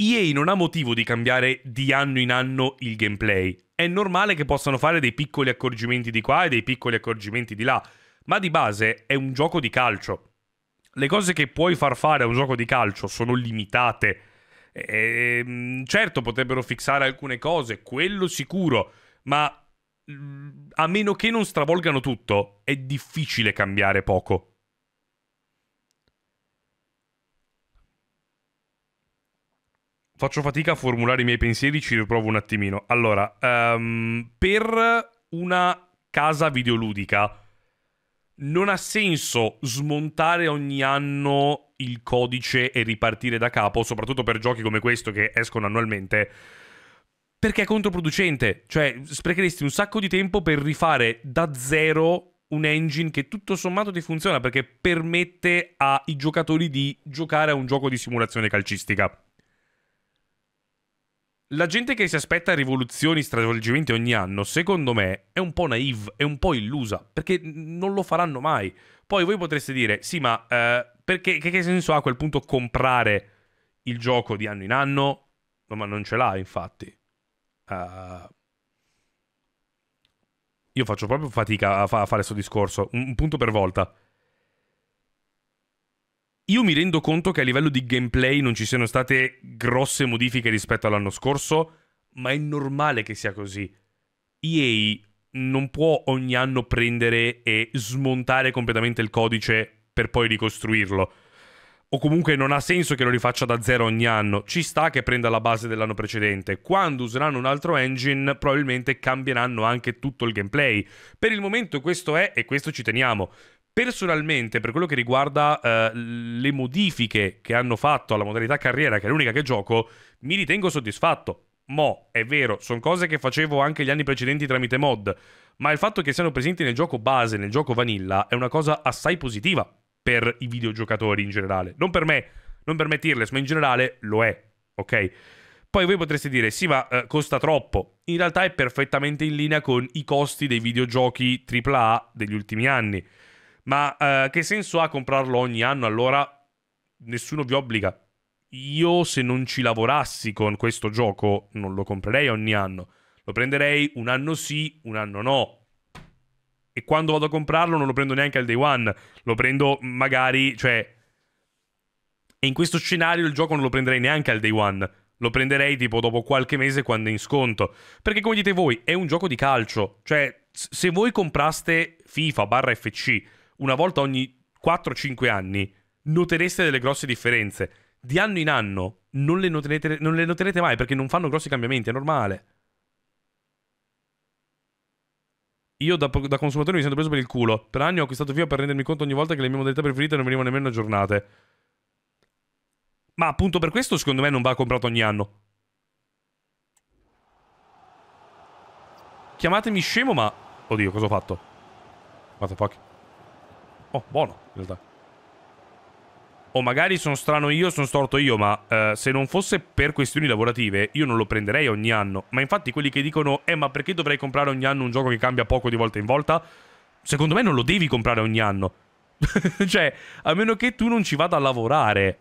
EA non ha motivo di cambiare di anno in anno il gameplay. È normale che possano fare dei piccoli accorgimenti di qua e dei piccoli accorgimenti di là, ma di base è un gioco di calcio. Le cose che puoi far fare a un gioco di calcio sono limitate. E, ehm, certo, potrebbero fissare alcune cose, quello sicuro, ma mm, a meno che non stravolgano tutto, è difficile cambiare poco. Faccio fatica a formulare i miei pensieri, ci riprovo un attimino. Allora, um, per una casa videoludica non ha senso smontare ogni anno il codice e ripartire da capo, soprattutto per giochi come questo che escono annualmente, perché è controproducente. Cioè, sprecheresti un sacco di tempo per rifare da zero un engine che tutto sommato ti funziona perché permette ai giocatori di giocare a un gioco di simulazione calcistica. La gente che si aspetta rivoluzioni, stravolgimenti ogni anno, secondo me, è un po' naive, è un po' illusa, perché non lo faranno mai. Poi voi potreste dire, sì, ma eh, perché, che, che, senso ha a quel punto comprare il gioco di anno in anno? No, ma non ce l'ha, infatti. Uh, io faccio proprio fatica a, fa- a fare questo discorso, un, un punto per volta. Io mi rendo conto che a livello di gameplay non ci siano state grosse modifiche rispetto all'anno scorso, ma è normale che sia così. EA non può ogni anno prendere e smontare completamente il codice per poi ricostruirlo. O comunque non ha senso che lo rifaccia da zero ogni anno. Ci sta che prenda la base dell'anno precedente. Quando useranno un altro engine, probabilmente cambieranno anche tutto il gameplay. Per il momento questo è, e questo ci teniamo, Personalmente, per quello che riguarda uh, le modifiche che hanno fatto alla modalità carriera, che è l'unica che gioco, mi ritengo soddisfatto. Mo, è vero, sono cose che facevo anche gli anni precedenti tramite mod, ma il fatto che siano presenti nel gioco base, nel gioco vanilla, è una cosa assai positiva per i videogiocatori in generale. Non per me, non per me Tearless, ma in generale lo è, ok? Poi voi potreste dire, sì ma eh, costa troppo. In realtà è perfettamente in linea con i costi dei videogiochi AAA degli ultimi anni. Ma eh, che senso ha comprarlo ogni anno? Allora nessuno vi obbliga. Io se non ci lavorassi con questo gioco non lo comprerei ogni anno. Lo prenderei un anno sì, un anno no. E quando vado a comprarlo non lo prendo neanche al day one. Lo prendo mm, magari, cioè... E in questo scenario il gioco non lo prenderei neanche al day one. Lo prenderei tipo dopo qualche mese quando è in sconto. Perché come dite voi, è un gioco di calcio. Cioè, se voi compraste FIFA barra FC una volta ogni 4-5 anni, notereste delle grosse differenze. Di anno in anno non le, noterete, non le noterete mai perché non fanno grossi cambiamenti, è normale. Io da, da, consumatore mi sento preso per il culo. Per anni ho acquistato FIA per rendermi conto ogni volta che le mie modalità preferite non venivano nemmeno aggiornate. Ma appunto per questo secondo me non va comprato ogni anno. Chiamatemi scemo ma... Oddio, cosa ho fatto? What the fuck? Oh, buono, in realtà. O magari sono strano io, sono storto io, ma eh, se non fosse per questioni lavorative, io non lo prenderei ogni anno. Ma infatti quelli che dicono, eh, ma perché dovrei comprare ogni anno un gioco che cambia poco di volta in volta? Secondo me non lo devi comprare ogni anno. cioè, a meno che tu non ci vada a lavorare,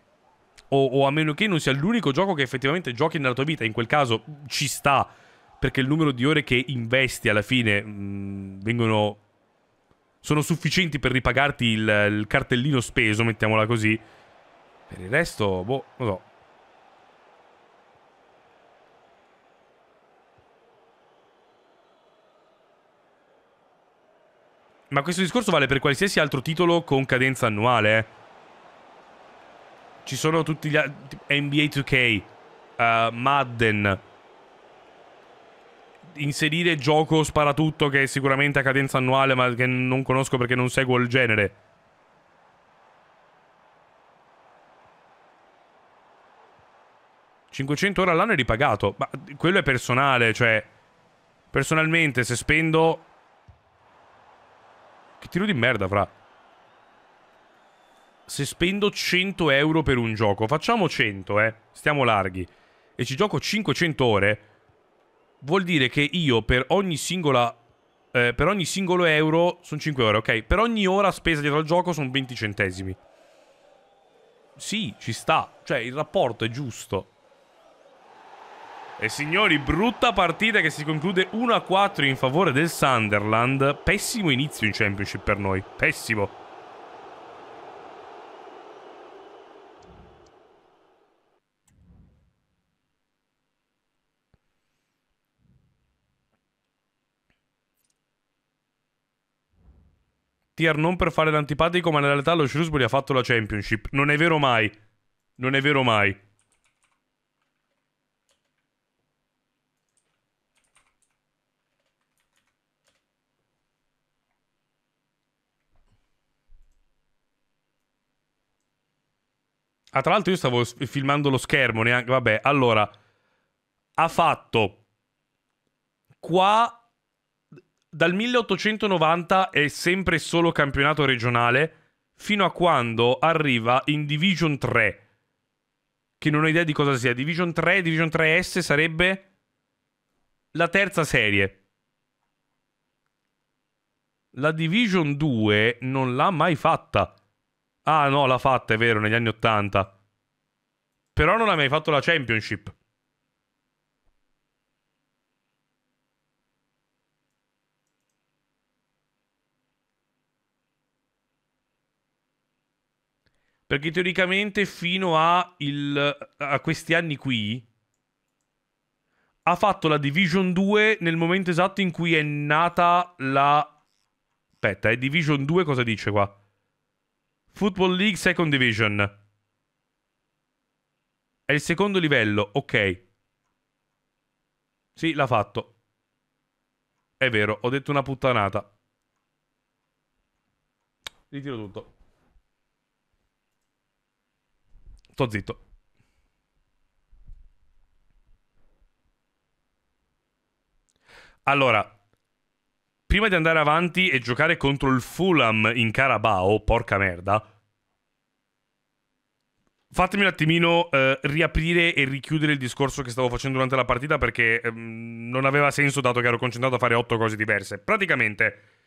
o, o a meno che non sia l'unico gioco che effettivamente giochi nella tua vita, in quel caso ci sta, perché il numero di ore che investi alla fine mh, mm, vengono sono sufficienti per ripagarti il, il cartellino speso, mettiamola così. Per il resto, boh, non so. Ma questo discorso vale per qualsiasi altro titolo con cadenza annuale. Eh. Ci sono tutti gli altri... NBA 2K, uh, Madden, inserire gioco sparatutto che è sicuramente a cadenza annuale ma che non conosco perché non seguo il genere. ...500 ore all'anno è ripagato... ...ma quello è personale, cioè... ...personalmente se spendo... ...che tiro di merda, fra... ...se spendo 100 euro per un gioco... ...facciamo 100, eh... ...stiamo larghi... ...e ci gioco 500 ore vuol dire che io per ogni singola eh, per ogni singolo euro sono 5 euro, ok? Per ogni ora spesa dietro al gioco sono 20 centesimi. Sì, ci sta. Cioè, il rapporto è giusto. E signori, brutta partita che si conclude 1-4 in favore del Sunderland. Pessimo inizio in Championship per noi. Pessimo. Tier non per fare l'antipatico, ma in realtà lo Shrewsbury ha fatto la championship. Non è vero mai. Non è vero mai. Ah, tra l'altro io stavo filmando lo schermo, neanche... Vabbè, allora... Ha fatto... Qua dal 1890 è sempre solo campionato regionale fino a quando arriva in Division 3. Che non ho idea di cosa sia. Division 3, Division 3S sarebbe la terza serie. La Division 2 non l'ha mai fatta. Ah no, l'ha fatta, è vero, negli anni 80. Però non ha mai fatto la Championship. Perché teoricamente fino a, il, a questi anni qui ha fatto la Division 2 nel momento esatto in cui è nata la... Aspetta, è eh, Division 2 cosa dice qua? Football League Second Division. È il secondo livello, ok. Sì, l'ha fatto. È vero, ho detto una puttanata. Ritiro tutto. Sto zitto. Allora, prima di andare avanti e giocare contro il Fulham in Carabao, porca merda, fatemi un attimino eh, riaprire e richiudere il discorso che stavo facendo durante la partita perché ehm, non aveva senso dato che ero concentrato a fare otto cose diverse. Praticamente...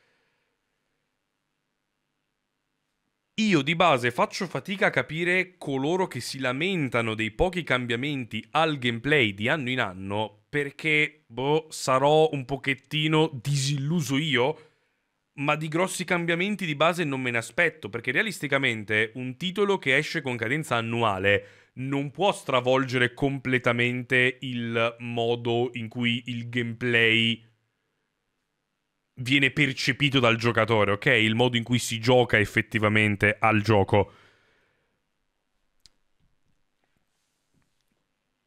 Io di base faccio fatica a capire coloro che si lamentano dei pochi cambiamenti al gameplay di anno in anno perché, boh, sarò un pochettino disilluso io, ma di grossi cambiamenti di base non me ne aspetto perché realisticamente un titolo che esce con cadenza annuale non può stravolgere completamente il modo in cui il gameplay viene percepito dal giocatore, ok? Il modo in cui si gioca effettivamente al gioco.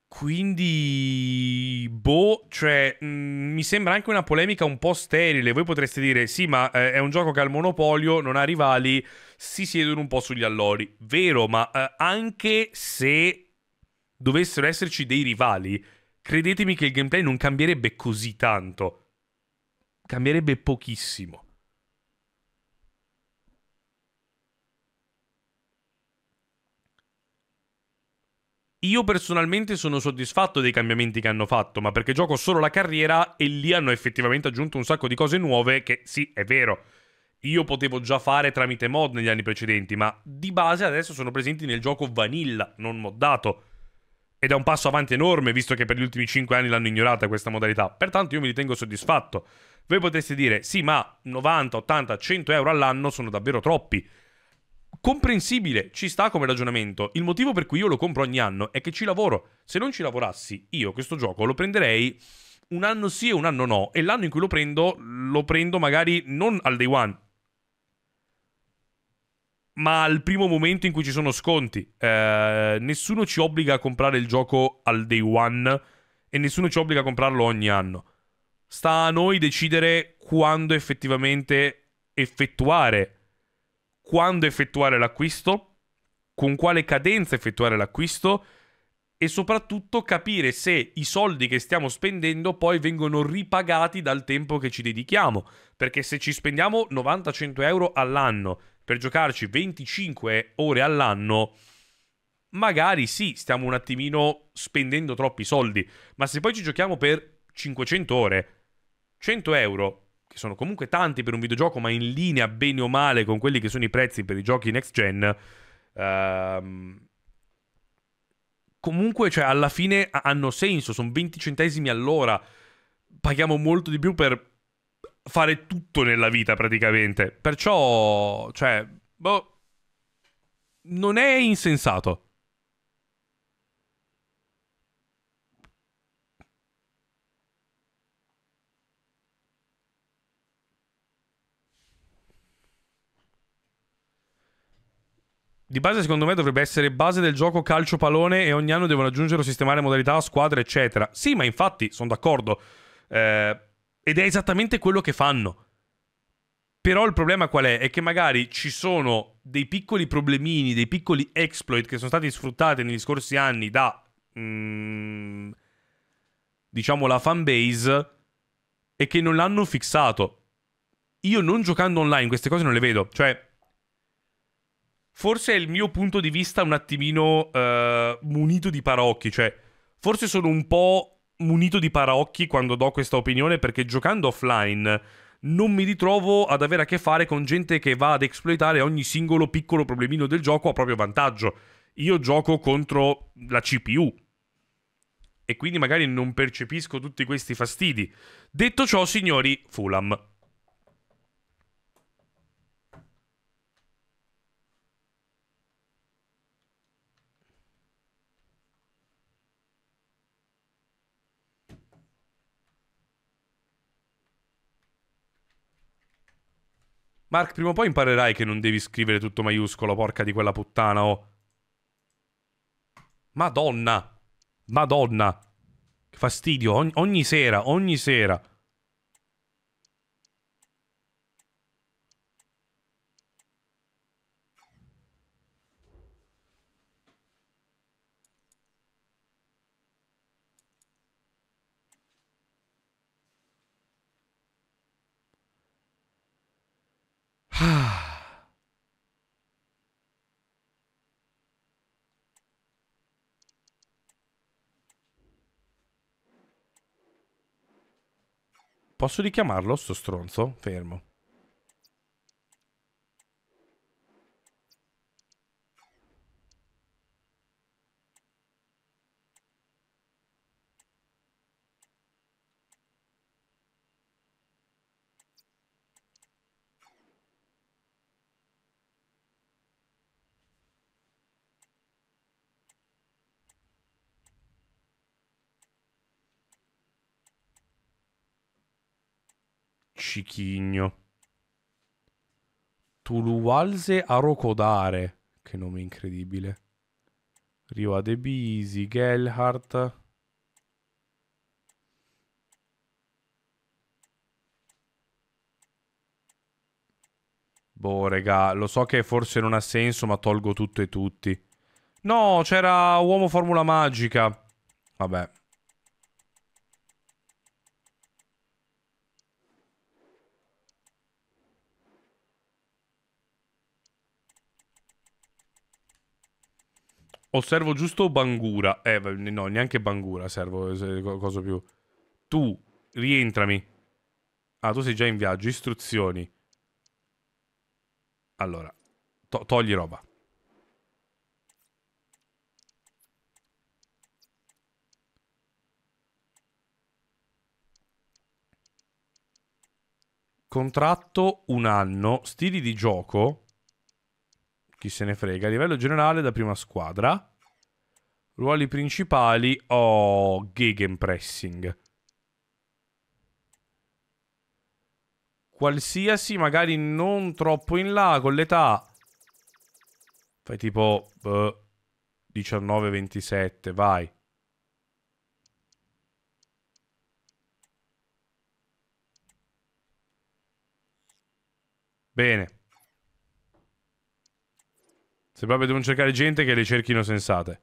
Quindi, boh, cioè, mh, mm, mi sembra anche una polemica un po' sterile. Voi potreste dire, sì, ma eh, è un gioco che ha il monopolio, non ha rivali, si siedono un po' sugli allori. Vero, ma eh, anche se dovessero esserci dei rivali, credetemi che il gameplay non cambierebbe così tanto cambierebbe pochissimo. Io personalmente sono soddisfatto dei cambiamenti che hanno fatto, ma perché gioco solo la carriera e lì hanno effettivamente aggiunto un sacco di cose nuove che sì, è vero, io potevo già fare tramite mod negli anni precedenti, ma di base adesso sono presenti nel gioco vanilla, non moddato ed è un passo avanti enorme, visto che per gli ultimi 5 anni l'hanno ignorata questa modalità. Pertanto io mi ritengo soddisfatto. Voi poteste dire, sì, ma 90, 80, 100 euro all'anno sono davvero troppi. Comprensibile, ci sta come ragionamento. Il motivo per cui io lo compro ogni anno è che ci lavoro. Se non ci lavorassi, io questo gioco lo prenderei un anno sì e un anno no. E l'anno in cui lo prendo, lo prendo magari non al day one, ma al primo momento in cui ci sono sconti. Eh, nessuno ci obbliga a comprare il gioco al day one e nessuno ci obbliga a comprarlo ogni anno. Sta a noi decidere quando effettivamente effettuare, quando effettuare l'acquisto, con quale cadenza effettuare l'acquisto e soprattutto capire se i soldi che stiamo spendendo poi vengono ripagati dal tempo che ci dedichiamo. Perché se ci spendiamo 90-100 euro all'anno per giocarci 25 ore all'anno, magari sì, stiamo un attimino spendendo troppi soldi, ma se poi ci giochiamo per 500 ore, 100 euro, che sono comunque tanti per un videogioco, ma in linea bene o male con quelli che sono i prezzi per i giochi next gen, ehm, comunque cioè, alla fine hanno senso, sono 20 centesimi all'ora, paghiamo molto di più per fare tutto nella vita praticamente. Perciò, cioè, boh, non è insensato. Di base, secondo me, dovrebbe essere base del gioco calcio-pallone e ogni anno devono aggiungere o sistemare modalità, squadre, eccetera. Sì, ma infatti, sono d'accordo. Eh, ed è esattamente quello che fanno. Però il problema qual è? È che magari ci sono dei piccoli problemini, dei piccoli exploit che sono stati sfruttati negli scorsi anni da, mm, diciamo, la fanbase e che non l'hanno fissato. Io non giocando online queste cose non le vedo. Cioè, forse è il mio punto di vista un attimino eh, munito di parocchi. Cioè, forse sono un po' munito di paraocchi quando do questa opinione perché giocando offline non mi ritrovo ad avere a che fare con gente che va ad esploitare ogni singolo piccolo problemino del gioco a proprio vantaggio. Io gioco contro la CPU e quindi magari non percepisco tutti questi fastidi. Detto ciò, signori, Fulham. Mark, prima o poi imparerai che non devi scrivere tutto maiuscolo, porca di quella puttana, oh. Madonna. Madonna. Che fastidio. ogni, ogni sera, ogni sera. Posso richiamarlo sto stronzo? Fermo. Chigno. Tulualse Arocodare. Che nome incredibile. Rio Adebisi, Gelhardt. Boh, regà, lo so che forse non ha senso, ma tolgo tutto e tutti. No, c'era Uomo Formula Magica. Vabbè, O servo giusto Bangura? Eh, no, neanche Bangura servo, se, cosa più. Tu, rientrami. Ah, tu sei già in viaggio, istruzioni. Allora, to togli roba. Contratto un anno, stili di gioco chi se ne frega. A livello generale da prima squadra. Ruoli principali. Oh, Gegenpressing. Qualsiasi, magari non troppo in là con l'età. Fai tipo... Uh, eh, 19-27, vai. Bene. Se proprio devono cercare gente che le cerchino sensate.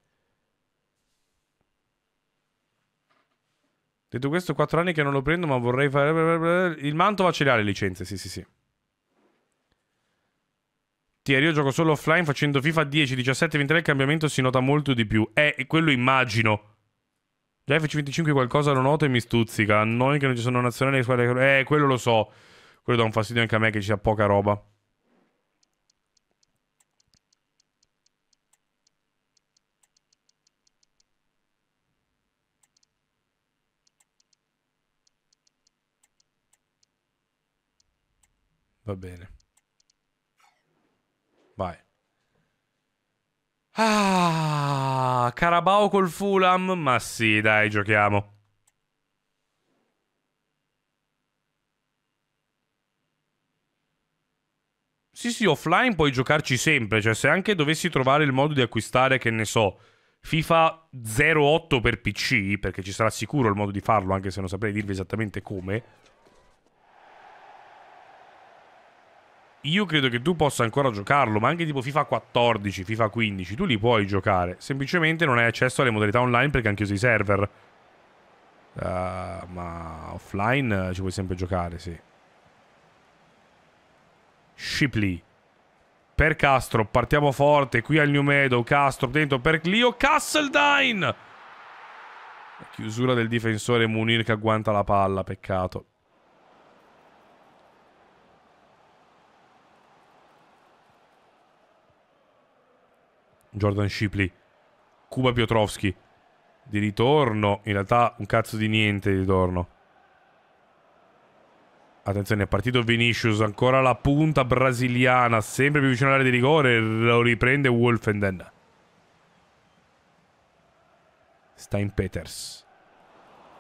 Detto questo, 4 anni che non lo prendo, ma vorrei fare. Il Mantova ce le ha le licenze, sì, sì, sì. Thierry, io gioco solo offline facendo FIFA 10, 17, 23. Il cambiamento si nota molto di più. Eh, quello immagino. Già FC25 qualcosa lo noto e mi stuzzica. A noi che non ci sono nazionali. Eh, quello lo so. Quello dà un fastidio anche a me che ci sia poca roba. Va bene. Vai. Ah, Carabao col Fulham. Ma sì, dai, giochiamo. Sì, sì, offline puoi giocarci sempre. Cioè, se anche dovessi trovare il modo di acquistare, che ne so, FIFA 08 per PC, perché ci sarà sicuro il modo di farlo, anche se non saprei dirvi esattamente come. io credo che tu possa ancora giocarlo, ma anche tipo FIFA 14, FIFA 15, tu li puoi giocare. Semplicemente non hai accesso alle modalità online perché anche sui server. Uh, ma offline ci puoi sempre giocare, sì. Shipley. Per Castro, partiamo forte. Qui al New Meadow, Castro dentro per Clio, Castledine! Chiusura del difensore, Munir che agguanta la palla, peccato. Jordan Shipley. Cuba Piotrowski. Di ritorno, in realtà un cazzo di niente di ritorno. Attenzione, è partito Vinicius, ancora la punta brasiliana, sempre più vicino all'area di rigore, lo riprende Wolfenden. Stein Peters.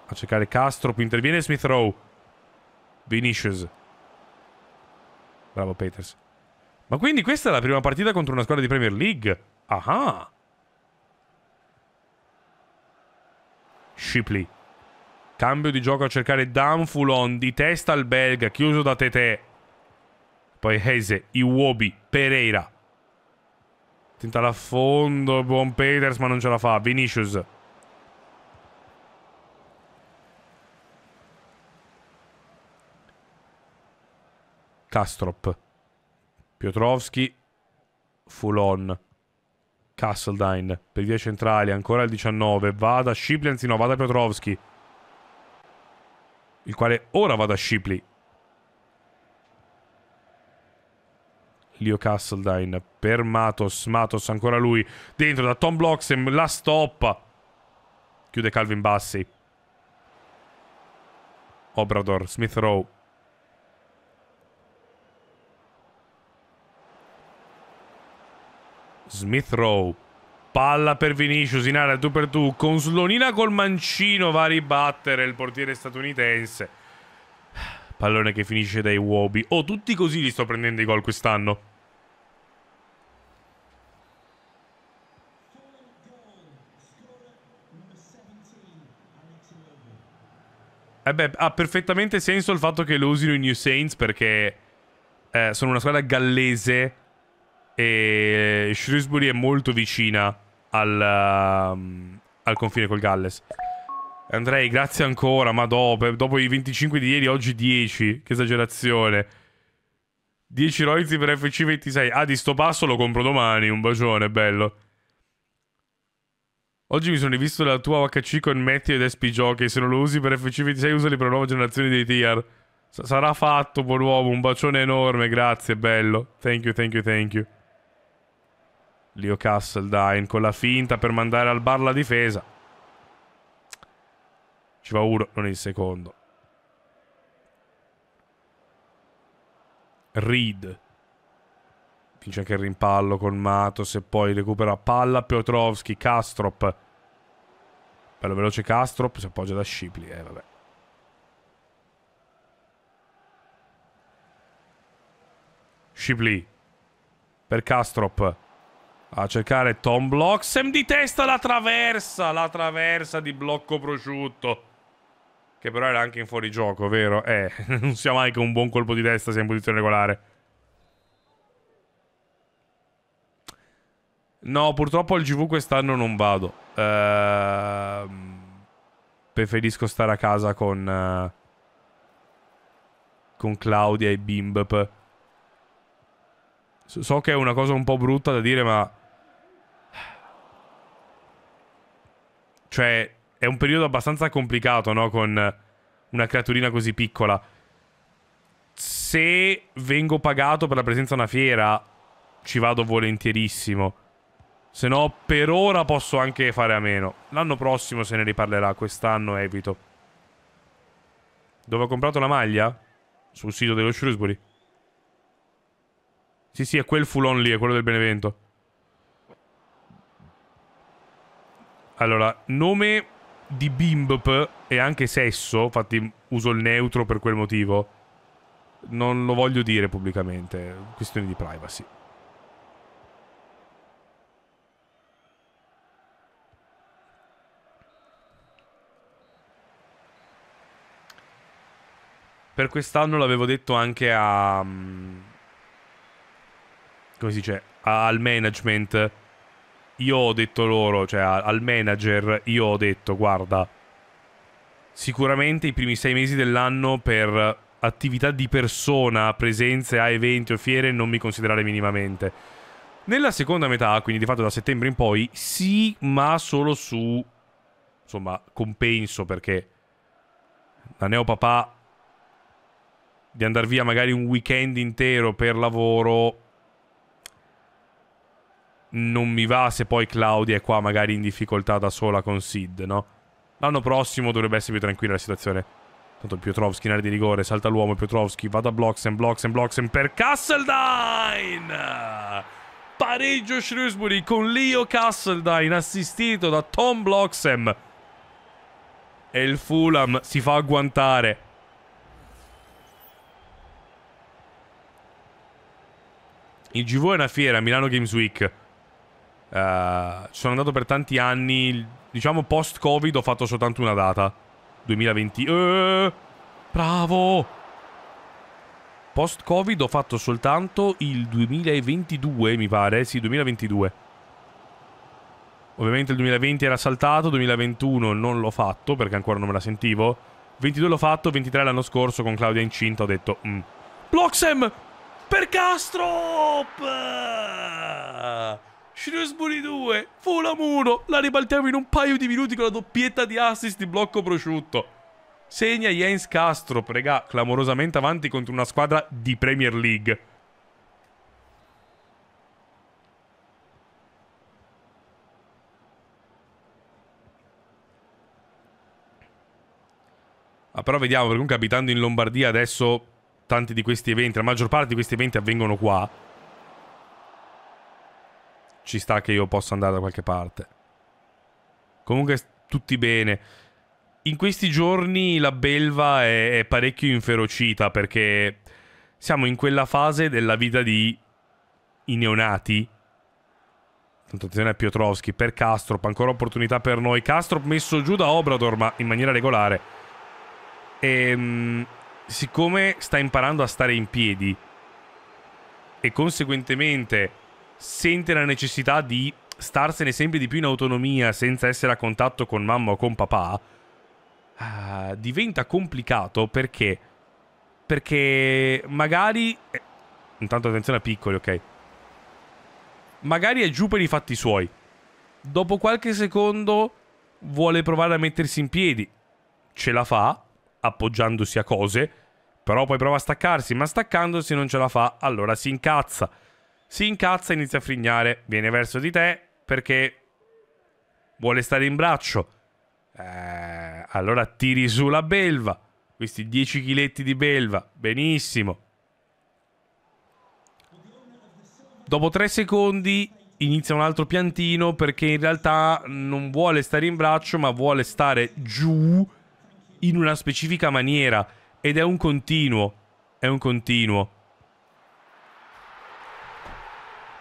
A cercare Castro, più interviene Smith Rowe. Vinicius. Bravo Peters. Ma quindi questa è la prima partita contro una squadra di Premier League? Aha. Shipley. Cambio di gioco a cercare Danfulon di testa al belga, chiuso da Tete. Poi Heise, Iwobi, Pereira. Tenta l'affondo, buon Peters, ma non ce la fa. Vinicius. Kastrop. Piotrowski. Fulon. Castledine per via centrale, ancora il 19. Va da Shipley, anzi no, va Piotrowski. Il quale ora va da Shipley. Leo Castledine per Matos. Matos ancora lui dentro da Tom Bloxham. La stoppa. Chiude Calvin Bassi. Obrador, Smith Rowe. Smith Rowe. Palla per Vinicius in area 2 per 2 con Slonina col mancino va a ribattere il portiere statunitense. Pallone che finisce dai Wobi. Oh, tutti così li sto prendendo i gol quest'anno. Eh beh, ha perfettamente senso il fatto che lo usino i New Saints perché eh, sono una squadra gallese e Shrewsbury è molto vicina al, um, al confine col Galles. Andrei, grazie ancora, ma dopo, eh, dopo i 25 di ieri, oggi 10. Che esagerazione. 10 Roizi per FC26. Ah, di sto passo lo compro domani. Un bacione, bello. Oggi mi sono rivisto la tua HC con Matthew ed SP Jockey. Se non lo usi per FC26, usali per la nuova generazione dei tier. S sarà fatto, buon uomo. Un bacione enorme, grazie, bello. Thank you, thank you, thank you. Leo Castledine con la finta per mandare al bar la difesa. Ci va uno, non il secondo. Reed. Vince anche il rimpallo con Matos e poi recupera palla Piotrowski, Castrop. Bello veloce Castrop, si appoggia da Shipley, eh vabbè. Scipli per Castrop a cercare Tom Bloxham di testa la traversa, la traversa di blocco prosciutto. Che però era anche in fuorigioco, vero? Eh, non sia mai che un buon colpo di testa sia in posizione regolare. No, purtroppo al GV quest'anno non vado. Ehm, preferisco stare a casa con... Eh, con Claudia e Bimbp. So che è una cosa un po' brutta da dire, ma Cioè, è un periodo abbastanza complicato, no? Con una creaturina così piccola. Se vengo pagato per la presenza a una fiera, ci vado volentierissimo. Se no, per ora posso anche fare a meno. L'anno prossimo se ne riparlerà, quest'anno evito. Dove ho comprato la maglia? Sul sito dello Shrewsbury. Sì, sì, è quel fulon lì, è quello del Benevento. Allora, nome di Bimp e anche sesso, infatti uso il neutro per quel motivo, non lo voglio dire pubblicamente, questione di privacy. Per quest'anno l'avevo detto anche a... Mm, come si dice? al management io ho detto loro, cioè al manager, io ho detto, guarda, sicuramente i primi sei mesi dell'anno per attività di persona, presenze a eventi o fiere, non mi considerare minimamente. Nella seconda metà, quindi di fatto da settembre in poi, sì, ma solo su, insomma, compenso, perché la neopapà di andare via magari un weekend intero per lavoro non mi va se poi Claudia è qua magari in difficoltà da sola con Sid, no? L'anno prossimo dovrebbe essere più tranquilla la situazione. Tanto Piotrowski in area di rigore, salta l'uomo Piotrowski, va da Bloxen, Bloxen, Bloxen per Castledine! Pareggio Shrewsbury con Leo Castledine assistito da Tom Bloxen. E il Fulham si fa agguantare. Il GV è una fiera, Milano Games Week. Uh, ci sono andato per tanti anni. Diciamo post-Covid ho fatto soltanto una data. 2020. Eh, bravo! Post-Covid ho fatto soltanto il 2022, mi pare. Sì, 2022. Ovviamente il 2020 era saltato, 2021 non l'ho fatto perché ancora non me la sentivo. 22 l'ho fatto, 23 l'anno scorso con Claudia incinta ho detto... Mm. Bloxem! Per Castrop! Ci 2, spuri due. La ribaltiamo in un paio di minuti con la doppietta di assist di blocco prosciutto. Segna Jens Castro, prega clamorosamente avanti contro una squadra di Premier League. Ah, però vediamo, perché comunque abitando in Lombardia adesso tanti di questi eventi, la maggior parte di questi eventi avvengono qua ci sta che io possa andare da qualche parte. Comunque tutti bene. In questi giorni la belva è, è parecchio inferocita perché siamo in quella fase della vita di i neonati. Tanto attenzione a Piotrowski per Castrop, ancora opportunità per noi. Castrop messo giù da Obrador ma in maniera regolare. E, ehm, siccome sta imparando a stare in piedi e conseguentemente sente la necessità di starsene sempre di più in autonomia senza essere a contatto con mamma o con papà, uh, diventa complicato perché... Perché magari... Eh, intanto attenzione a piccoli, ok? Magari è giù per i fatti suoi. Dopo qualche secondo vuole provare a mettersi in piedi. Ce la fa, appoggiandosi a cose, però poi prova a staccarsi, ma staccandosi non ce la fa, allora si incazza. Si incazza e inizia a frignare. Viene verso di te perché vuole stare in braccio. Eh, allora tiri su la belva. Questi 10 chiletti di belva. Benissimo. Dopo 3 secondi inizia un altro piantino perché in realtà non vuole stare in braccio ma vuole stare giù in una specifica maniera ed è un continuo, è un continuo.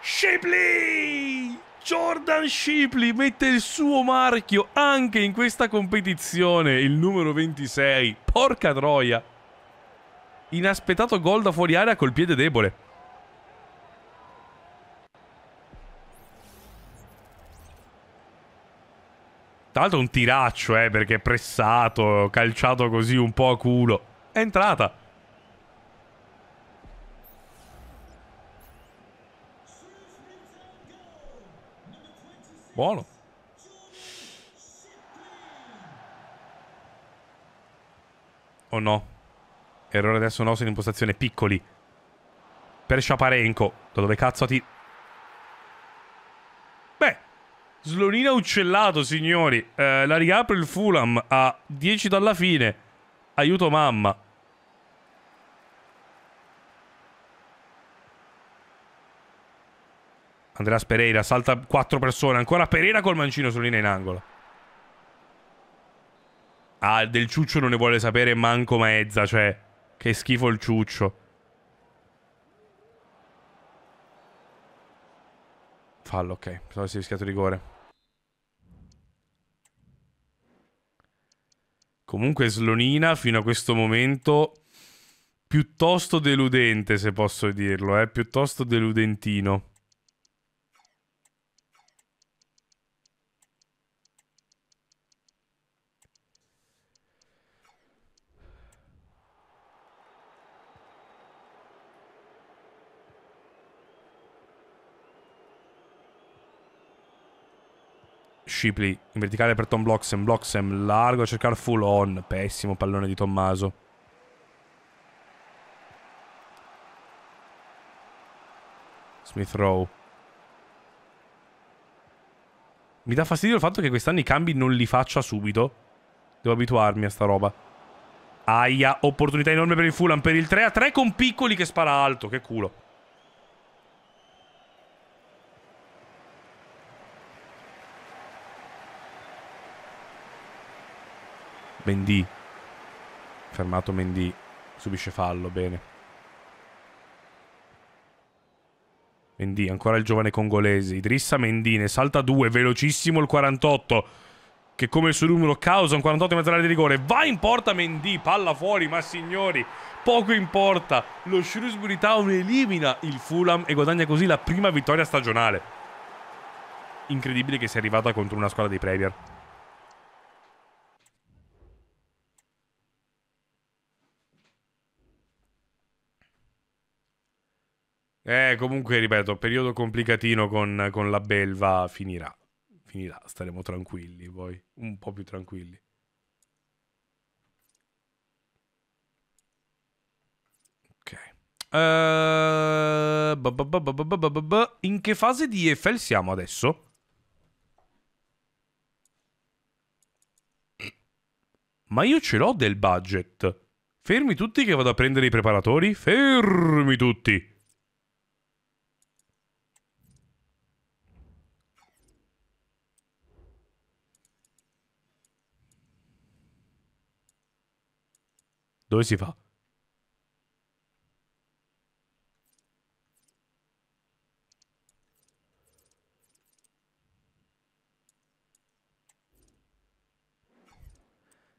Shipley! Jordan Shipley mette il suo marchio anche in questa competizione, il numero 26. Porca troia! Inaspettato gol da fuori area col piede debole. Tra l'altro un tiraccio, eh, perché è pressato, calciato così un po' a culo. È entrata. Buono. O oh no? Errore adesso no sono impostazione. Piccoli. Per Sciaparenko. Da dove cazzo ti... Beh. Slonina uccellato, signori. Eh, la riapre il Fulham a 10 dalla fine. Aiuto mamma. Andreas Pereira salta quattro persone. Ancora Pereira col mancino su linea in angolo. Ah, del ciuccio non ne vuole sapere manco mezza, cioè. Che schifo il ciuccio. Fallo, ok. Pensavo si è rischiato rigore. Comunque Slonina fino a questo momento piuttosto deludente, se posso dirlo, eh, piuttosto deludentino. Shipley in verticale per Tom Bloxham. Bloxham largo a cercare full on. Pessimo pallone di Tommaso. Smith Rowe. Mi dà fastidio il fatto che quest'anno i cambi non li faccia subito. Devo abituarmi a sta roba. Aia, opportunità enorme per il Fulham per il 3 a 3 con Piccoli che spara alto. Che culo. Mendy. Fermato Mendy. Subisce fallo, bene. Mendy, ancora il giovane congolese. Idrissa ne salta due velocissimo il 48. Che come il suo numero causa un 48 in mezz'area di rigore. Va in porta Mendy, palla fuori, ma signori, poco importa. Lo Shrewsbury Town elimina il Fulham e guadagna così la prima vittoria stagionale. Incredibile che sia arrivata contro una squadra dei Premier. Eh, comunque, ripeto, periodo complicatino con, con la belva finirà. Finirà, staremo tranquilli poi, un po' più tranquilli. Ok. Uh, in che fase di EFL siamo adesso? Ma io ce l'ho del budget. Fermi tutti che vado a prendere i preparatori. Fermi tutti. Dove si fa?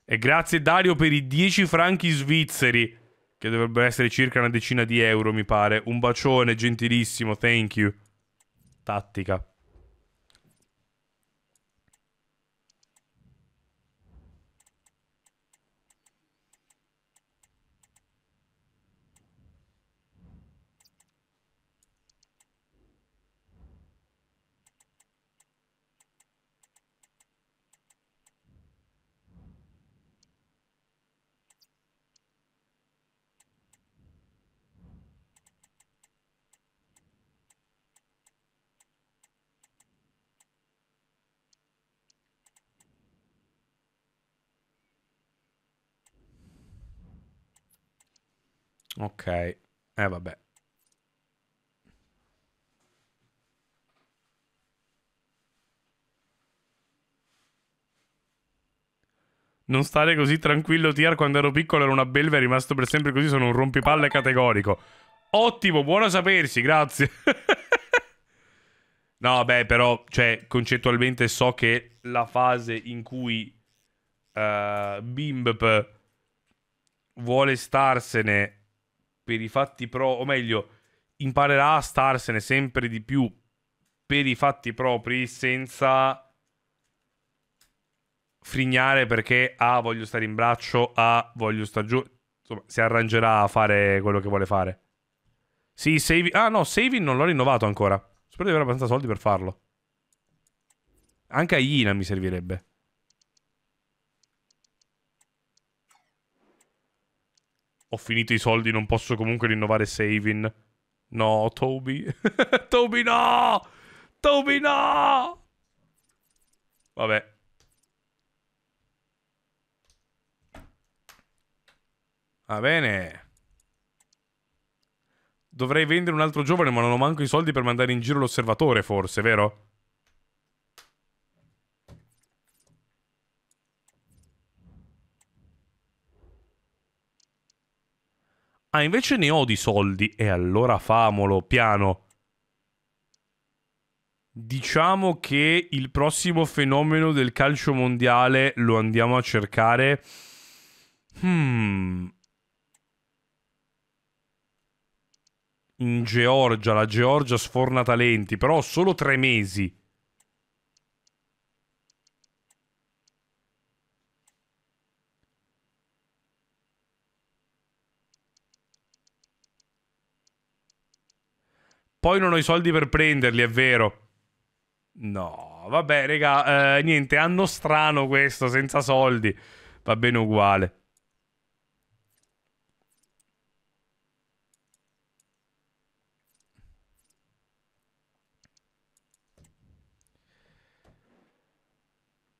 E grazie Dario per i 10 franchi svizzeri, che dovrebbero essere circa una decina di euro, mi pare. Un bacione, gentilissimo, thank you. Tattica. Ok, e eh, vabbè. Non stare così tranquillo, Tiar. Quando ero piccolo ero una belva e rimasto per sempre così. Sono un rompipalle categorico. Ottimo, buono sapersi, grazie. no, beh, però, cioè, concettualmente so che la fase in cui uh, Bimp vuole starsene per i fatti pro, o meglio, imparerà a starsene sempre di più per i fatti propri senza frignare perché ah voglio stare in braccio, ah voglio stare giù. Insomma, si arrangerà a fare quello che vuole fare. Sì, Savin. Ah no, Saving non l'ho rinnovato ancora. Spero di avere abbastanza soldi per farlo. Anche a Ina mi servirebbe. ho finito i soldi, non posso comunque rinnovare Savin. No, Toby. Toby no! Toby no! Vabbè. Va bene. Dovrei vendere un altro giovane, ma non ho manco i soldi per mandare in giro l'osservatore, forse, vero? Ah, invece ne ho di soldi. E allora famolo, piano. Diciamo che il prossimo fenomeno del calcio mondiale lo andiamo a cercare. Hmm. In Georgia, la Georgia sforna talenti, però solo tre mesi. Poi non ho i soldi per prenderli, è vero. No, vabbè, raga, eh, niente, anno strano questo, senza soldi. Va bene uguale.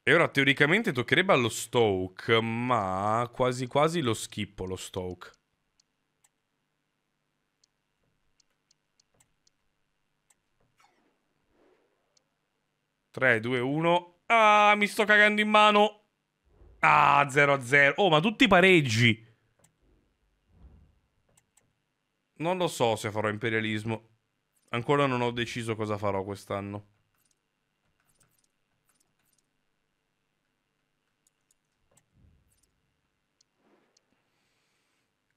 E ora teoricamente toccherebbe allo Stoke, ma quasi quasi lo schippo lo Stoke. 3, 2, 1. Ah, mi sto cagando in mano. Ah, 0 0. Oh, ma tutti pareggi. Non lo so se farò imperialismo. Ancora non ho deciso cosa farò quest'anno.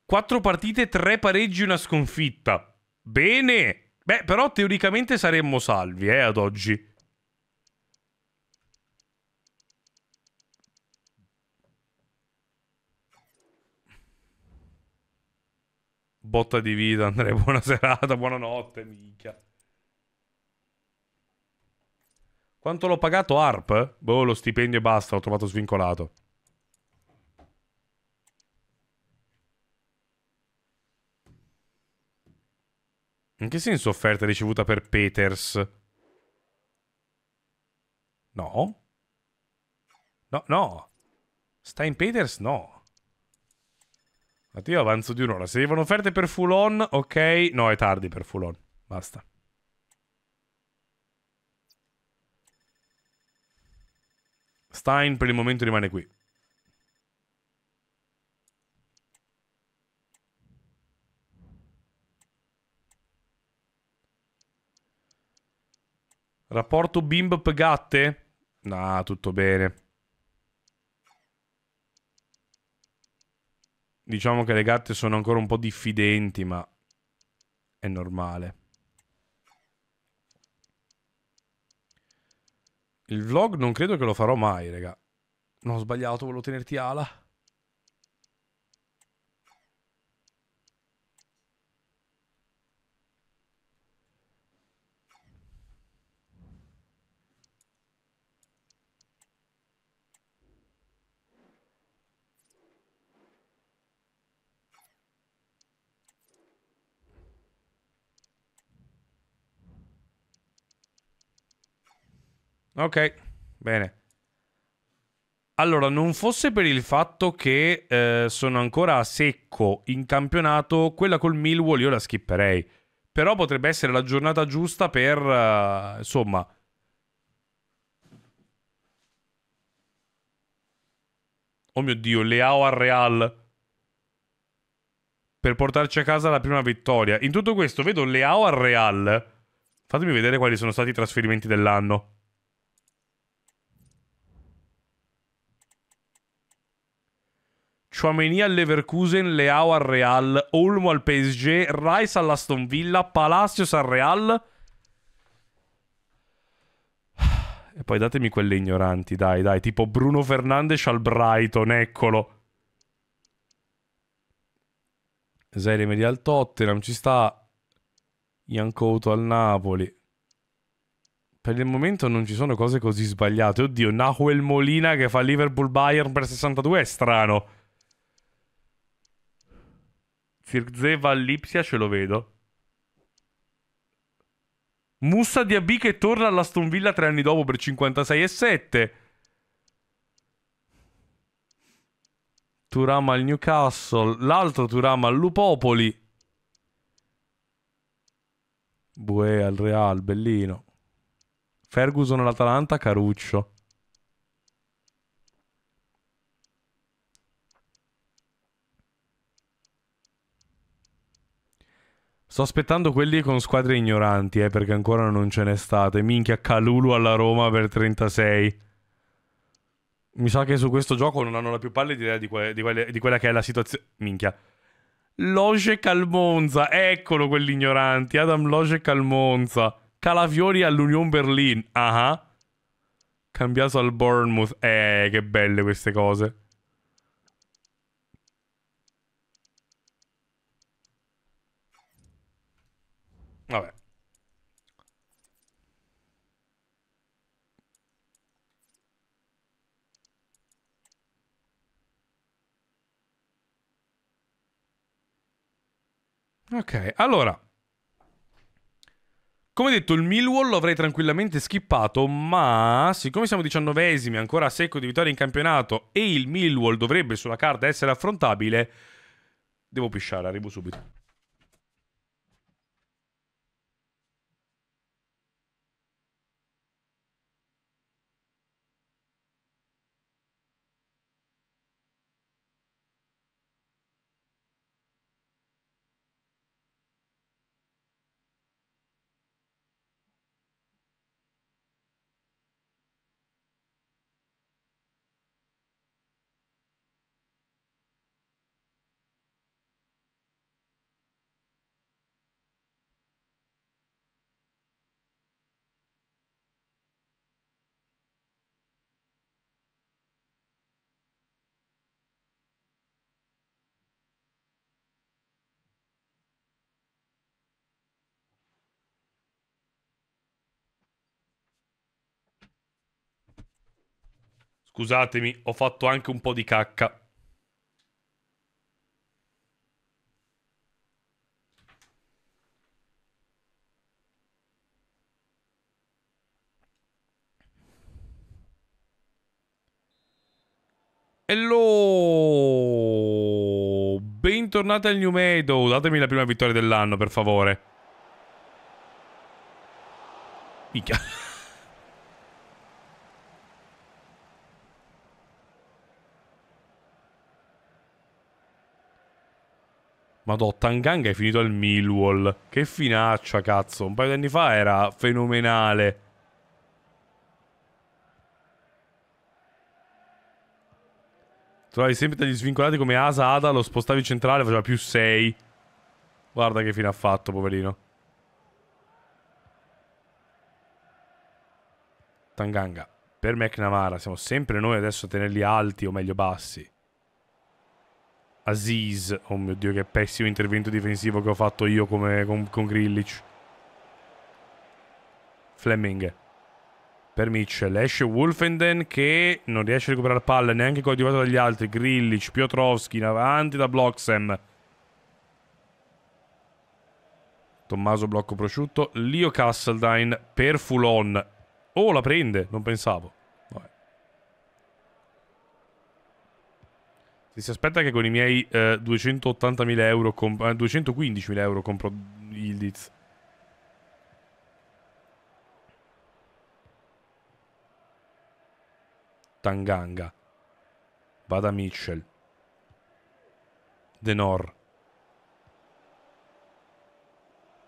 Quattro partite, tre pareggi, una sconfitta. Bene! Beh, però teoricamente saremmo salvi, eh, ad oggi. Botta di vita, Andrea, buona serata, buonanotte, minchia. Quanto l'ho pagato ARP? Boh, lo stipendio e basta, l'ho trovato svincolato. In che senso offerta ricevuta per Peters? No. No, no. Stein Peters no. Infatti io avanzo di un'ora. Se arrivano offerte per full on, ok. No, è tardi per full on. Basta. Stein per il momento rimane qui. Rapporto bimb gatte? No, tutto bene. Diciamo che le gatte sono ancora un po' diffidenti, ma è normale. Il vlog non credo che lo farò mai, raga. No, ho sbagliato, volevo tenerti ala. Ok, bene. Allora, non fosse per il fatto che eh, sono ancora a secco in campionato, quella col Millwall io la skipperei. Però potrebbe essere la giornata giusta per, uh, insomma... Oh mio Dio, Leao al Real. Per portarci a casa la prima vittoria. In tutto questo vedo Leao al Real. Fatemi vedere quali sono stati i trasferimenti dell'anno. Chouameni al Leverkusen, Leao al Real, Olmo al PSG, Rice all'Aston Villa, Palacios al Real. E poi datemi quelle ignoranti, dai, dai, tipo Bruno Fernandes al Brighton, eccolo. Zaire Media al Tottenham, ci sta Ian Couto al Napoli. Per il momento non ci sono cose così sbagliate. Oddio, Nahuel Molina che fa Liverpool Bayern per 62 è strano. Firkzeva all'Ipsia ce lo vedo. Mussa Diaby che torna all'Aston Villa tre anni dopo per 56 e 7. Turama al Newcastle. L'altro Turama al Lupopoli. Bue al Real, bellino. Ferguson all'Atalanta, Caruccio. Sto aspettando quelli con squadre ignoranti, eh, perché ancora non ce n'è state. Minchia, Calulu alla Roma per 36. Mi sa che su questo gioco non hanno la più palla idea di, que di, quelle di quella che è la situazione. Minchia. Loge Calmonza, eccolo quelli ignoranti. Adam Loge Calmonza. Calafiori all'Union Berlin. Ah. Uh -huh. Cambiato al Bournemouth. Eh, che belle queste cose. Ok, allora. Come detto, il Millwall lo avrei tranquillamente skippato, ma siccome siamo diciannovesimi, ancora a secco di vittoria in campionato, e il Millwall dovrebbe sulla carta essere affrontabile, devo pisciare, arrivo subito. Scusatemi, ho fatto anche un po' di cacca. Hello! Bentornati al New Meadow. Datemi la prima vittoria dell'anno, per favore. Mica. Madò, Tanganga è finito al Millwall. Che finaccia, cazzo. Un paio di anni fa era fenomenale. Trovavi sempre degli svincolati come Asa, Ada, lo spostavi centrale, faceva più 6. Guarda che fine ha fatto, poverino. Tanganga. Per McNamara, siamo sempre noi adesso a tenerli alti, o meglio bassi. Aziz, oh mio Dio che pessimo intervento difensivo che ho fatto io come, con, con Grillic. Fleming per Mitchell. Esce Wolfenden che non riesce a recuperare palla neanche coadiuvato dagli altri. Grillic, Piotrowski in avanti da Bloxem. Tommaso blocco prosciutto. Lio Castledine per Fulon. Oh, la prende, non pensavo. Se si aspetta che con i miei eh, 280.000 euro, comp- 215.000 eh, euro compro Yildiz Tanganga. Vada Mitchell. Denor.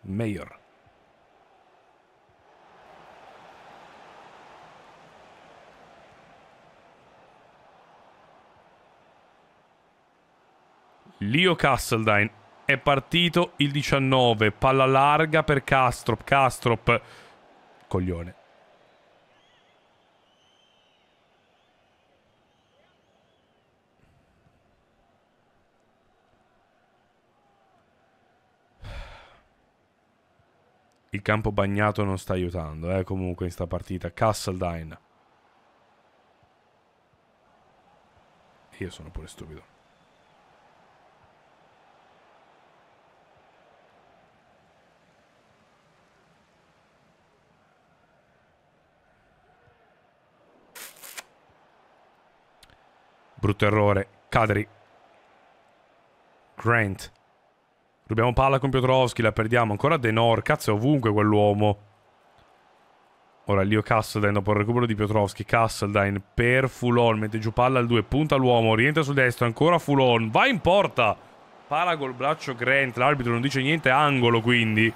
Mayor. Leo Castledine è partito il 19, palla larga per Castrop, Castrop, coglione. Il campo bagnato non sta aiutando, eh, comunque in sta partita. Castledine. Io sono pure stupido. Brutto errore. Cadri. Grant. Rubiamo palla con Piotrowski, la perdiamo. Ancora Denor. cazzo è ovunque quell'uomo. Ora Lio Castledain dopo il recupero di Piotrowski. Castledain per Fulon, mette giù palla al 2, punta l'uomo, rientra sul destro, ancora Fulon, va in porta. Pala col braccio Grant, l'arbitro non dice niente, angolo quindi.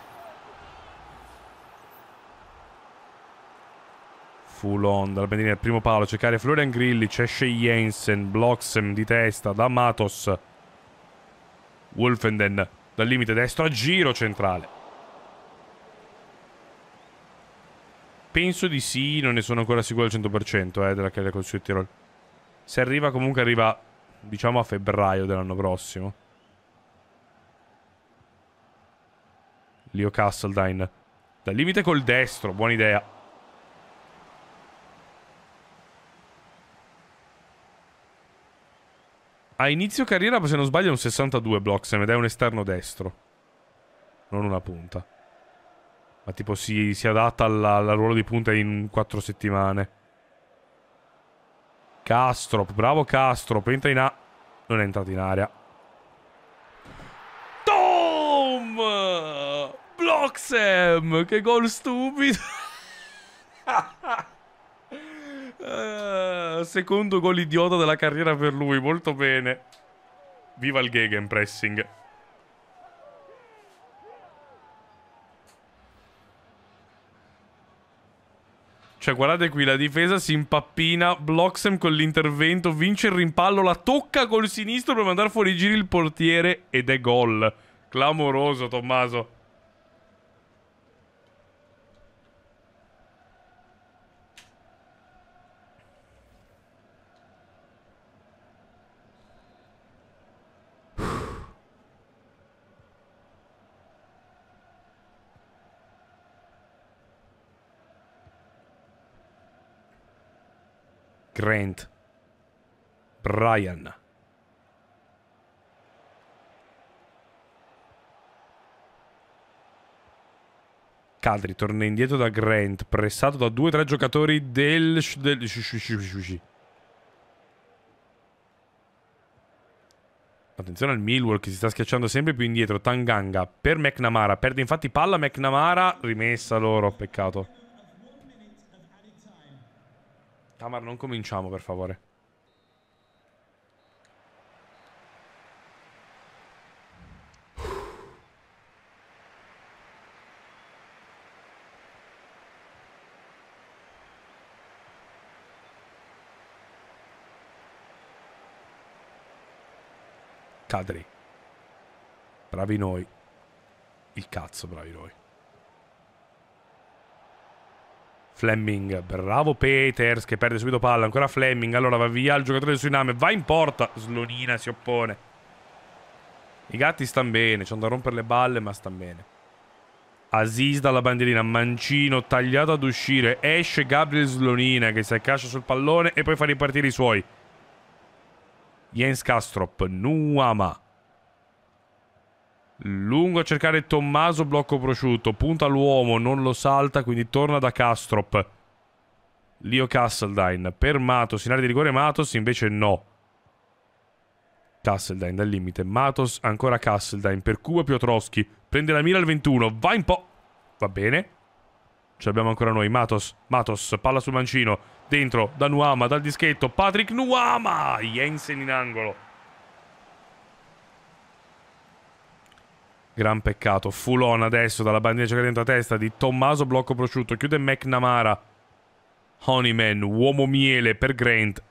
Fulon, dalla bandiera. al primo palo, c'è Caria Florian Grilli, c'è Shea Jensen, Bloxem di testa, da Matos, Wolfenden dal limite destro a giro centrale. Penso di sì, non ne sono ancora sicuro al 100% eh, della carriera con il Tirol. Se arriva comunque arriva, diciamo, a febbraio dell'anno prossimo. Leo Castledine. Dal limite col destro, buona idea. A inizio carriera, se non sbaglio, è un 62 Bloxham ed è un esterno destro. Non una punta. Ma tipo si, si adatta alla, al ruolo di punta in quattro settimane. Castrop, bravo Castrop, entra in A. Non è entrato in area. Tom! Bloxham! Che gol stupido! Eh, secondo gol idiota della carriera per lui, molto bene. Viva il gegenpressing. Cioè, guardate qui, la difesa si impappina, Bloxham con l'intervento, vince il rimpallo, la tocca col sinistro per mandare fuori giri il portiere ed è gol. Clamoroso, Tommaso. Grant, Brian. Cadri torna indietro da Grant, pressato da due o tre giocatori del... del... Attenzione al Millwall che si sta schiacciando sempre più indietro. Tanganga per McNamara. Perde infatti palla McNamara. Rimessa loro, peccato. Tamar, non cominciamo, per favore. Cadri. Bravi noi. Il cazzo, bravi noi. Fleming, bravo Peters che perde subito palla, ancora Fleming, allora va via il giocatore del Suriname, va in porta, Slonina si oppone. I gatti stanno bene, c'hanno da rompere le balle ma stanno bene. Aziz dalla bandierina, Mancino tagliato ad uscire, esce Gabriel Slonina che si accascia sul pallone e poi fa ripartire i suoi. Jens Kastrop, Nuama. Lungo a cercare Tommaso, blocco prosciutto. Punta l'uomo, non lo salta, quindi torna da Castrop. Leo Castledine per Matos. In area di rigore Matos, invece no. Castledine dal limite. Matos, ancora Castledine. Per Cuba Piotrowski. Prende la mira al 21. Va in po'. Va bene. Ce l'abbiamo ancora noi. Matos, Matos, palla sul mancino. Dentro, da Nuama, dal dischetto. Patrick Nuama. Jensen in angolo. Gran peccato. Fulon adesso dalla bandiera giocata dentro la testa di Tommaso Blocco Prosciutto. Chiude McNamara. Honeyman, uomo miele per Grant.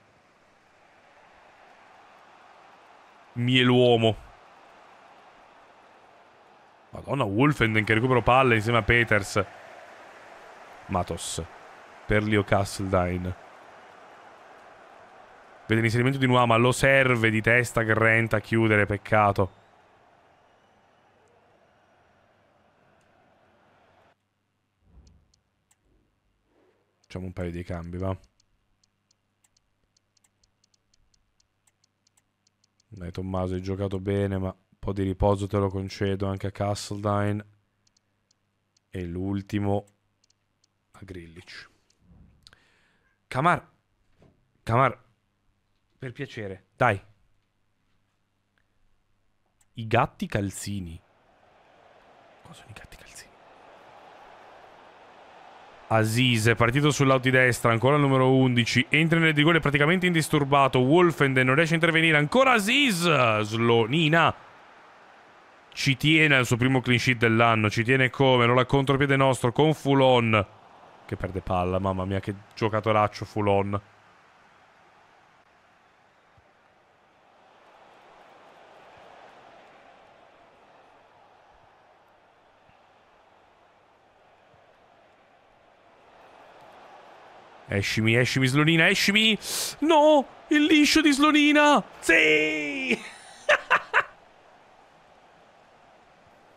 Mieluomo. Madonna, Wolfenden che recupero palle insieme a Peters. Matos. Per Leo Castledine. Vede l'inserimento di Nuama. Lo serve di testa Grant a chiudere. Peccato. Facciamo un paio di cambi, va? Dai Tommaso, hai giocato bene, ma un po' di riposo te lo concedo anche a Castledine. E l'ultimo a Grillich. Camar, Camar, per piacere, dai. I gatti calzini. Cosa sono i gatti calzini? Aziz, partito sul lato di destra, ancora il numero 11, entra nel rigore praticamente indisturbato, Wolfenden non riesce a intervenire, ancora Aziz, Slonina, ci tiene al suo primo clean sheet dell'anno, ci tiene come, non la contropiede nostro con Fulon, che perde palla, mamma mia che giocatoraccio Fulon. Escimi, escimi, Slonina, escimi! No! Il liscio di Slonina! Sì!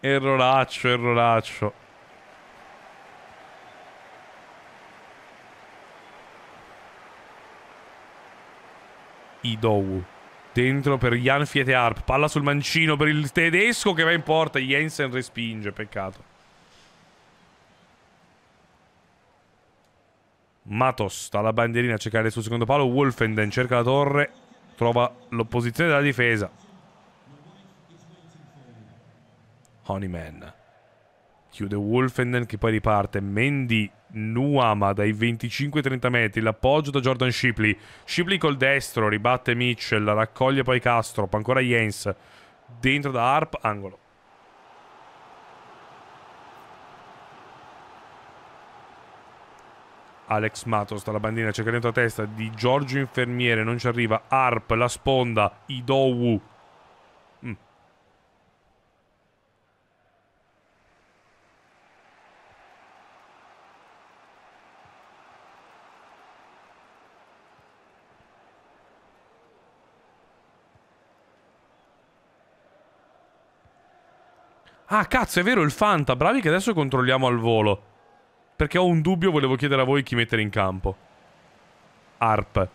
erroraccio, erroraccio. Idowu. Dentro per Jan Fietearp. Palla sul mancino per il tedesco che va in porta. Jensen respinge, peccato. Matos dalla bandierina a cercare il suo secondo palo. Wolfenden cerca la torre, trova l'opposizione della difesa. Honeyman chiude Wolfenden che poi riparte. Mendy Nuama dai 25-30 metri, l'appoggio da Jordan Shipley. Shipley col destro, ribatte Mitchell, raccoglie poi Castro, ancora Jens. Dentro da Harp, angolo. Alex Matos dalla c'è cercamento a testa di Giorgio Infermiere, non ci arriva, Arp, la sponda, Idowu. Mm. Ah, cazzo, è vero il Fanta. Bravi che adesso controlliamo al volo. Perché ho un dubbio, volevo chiedere a voi chi mettere in campo. Arp.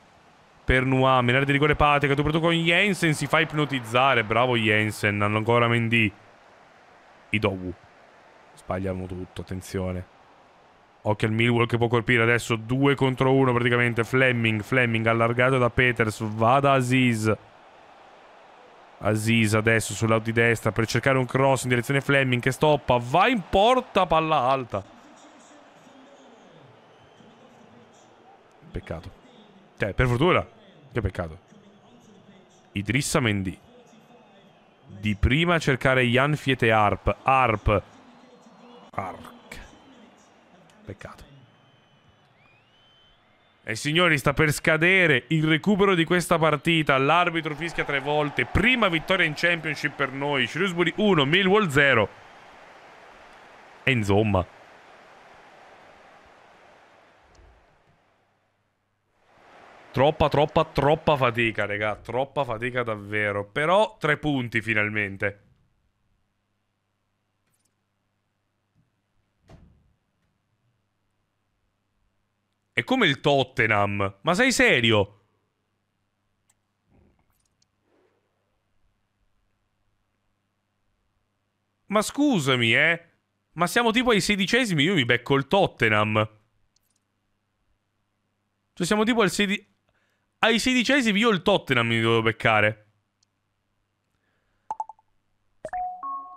Per Nua, menare di rigore patica, tu con Jensen, si fa ipnotizzare. Bravo Jensen, hanno ancora Mendy. Idowu. Sbagliamo tutto, attenzione. Occhio al Millwall che può colpire adesso 2 contro 1 praticamente Fleming, Fleming allargato da Peters Va da Aziz Aziz adesso sul di destra per cercare un cross in direzione Fleming che stoppa Va in porta, palla alta Peccato. Cioè, per fortuna. Che peccato. Idrissa Mendy. Di prima cercare Jan Fiete Arp. Arp. Arc. Peccato. E signori, sta per scadere il recupero di questa partita. L'arbitro fischia tre volte. Prima vittoria in championship per noi. Shrewsbury 1, Millwall 0. E insomma... Troppa, troppa, troppa fatica, raga. Troppa fatica davvero. Però tre punti finalmente. È come il Tottenham. Ma sei serio? Ma scusami, eh. Ma siamo tipo ai sedicesimi, io mi becco il Tottenham. Cioè siamo tipo al sedicesimo ai sedicesimi io il Tottenham mi devo beccare.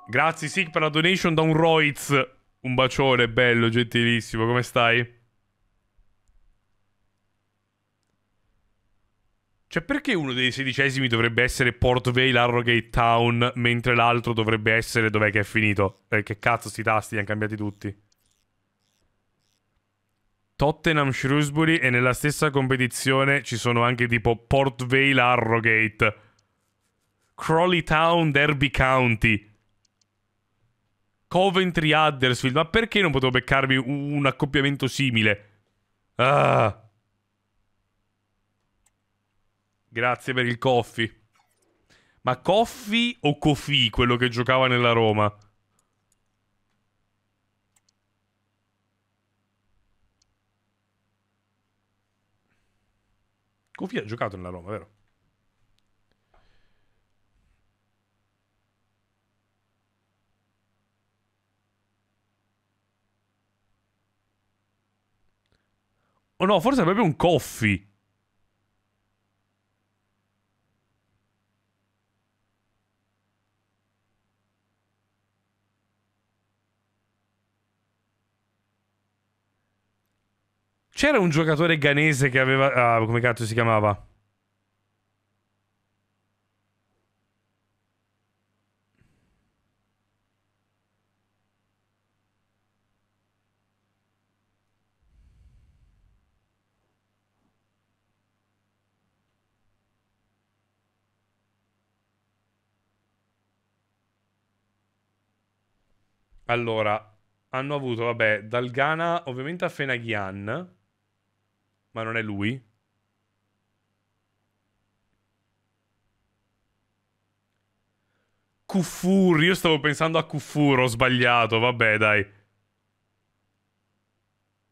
Grazie Sig per la donation da un Roiz. Un bacione, bello, gentilissimo. Come stai? Cioè, perché uno dei sedicesimi dovrebbe essere Port Vale Arrogate Town, mentre l'altro dovrebbe essere... Dov'è che è finito? Eh, che cazzo, sti tasti li hanno cambiati tutti. Tottenham Shrewsbury e nella stessa competizione ci sono anche tipo Port Vale Arrogate, Crawley Town Derby County, Coventry Huddersfield. Ma perché non potevo beccarmi un accoppiamento simile? Ah. Grazie per il coffee. Ma coffee o Coffi quello che giocava nella Roma? Goffia ha giocato nella Roma, vero? Oh no, forse è proprio un Coffi. C'era un giocatore ghanese che aveva... Ah, come cazzo si chiamava? Allora, hanno avuto, vabbè, dal Ghana ovviamente a Fenaghian ma non è lui. Kufur, io stavo pensando a Kufur, ho sbagliato, vabbè dai.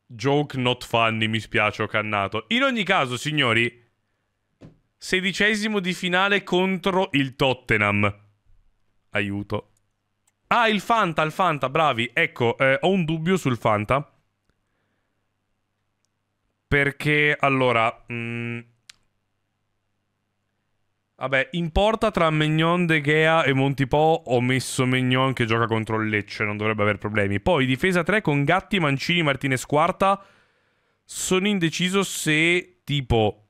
Joke not funny, mi spiace, ho cannato. In ogni caso, signori, sedicesimo di finale contro il Tottenham. Aiuto. Ah, il Fanta, il Fanta, bravi. Ecco, eh, ho un dubbio sul Fanta. Perché, allora... Mh... Mm, vabbè, in porta tra Mignon, De Gea e Montipò ho messo Mignon che gioca contro il Lecce, non dovrebbe avere problemi. Poi difesa 3 con Gatti, Mancini, Martinez quarta. Sono indeciso se tipo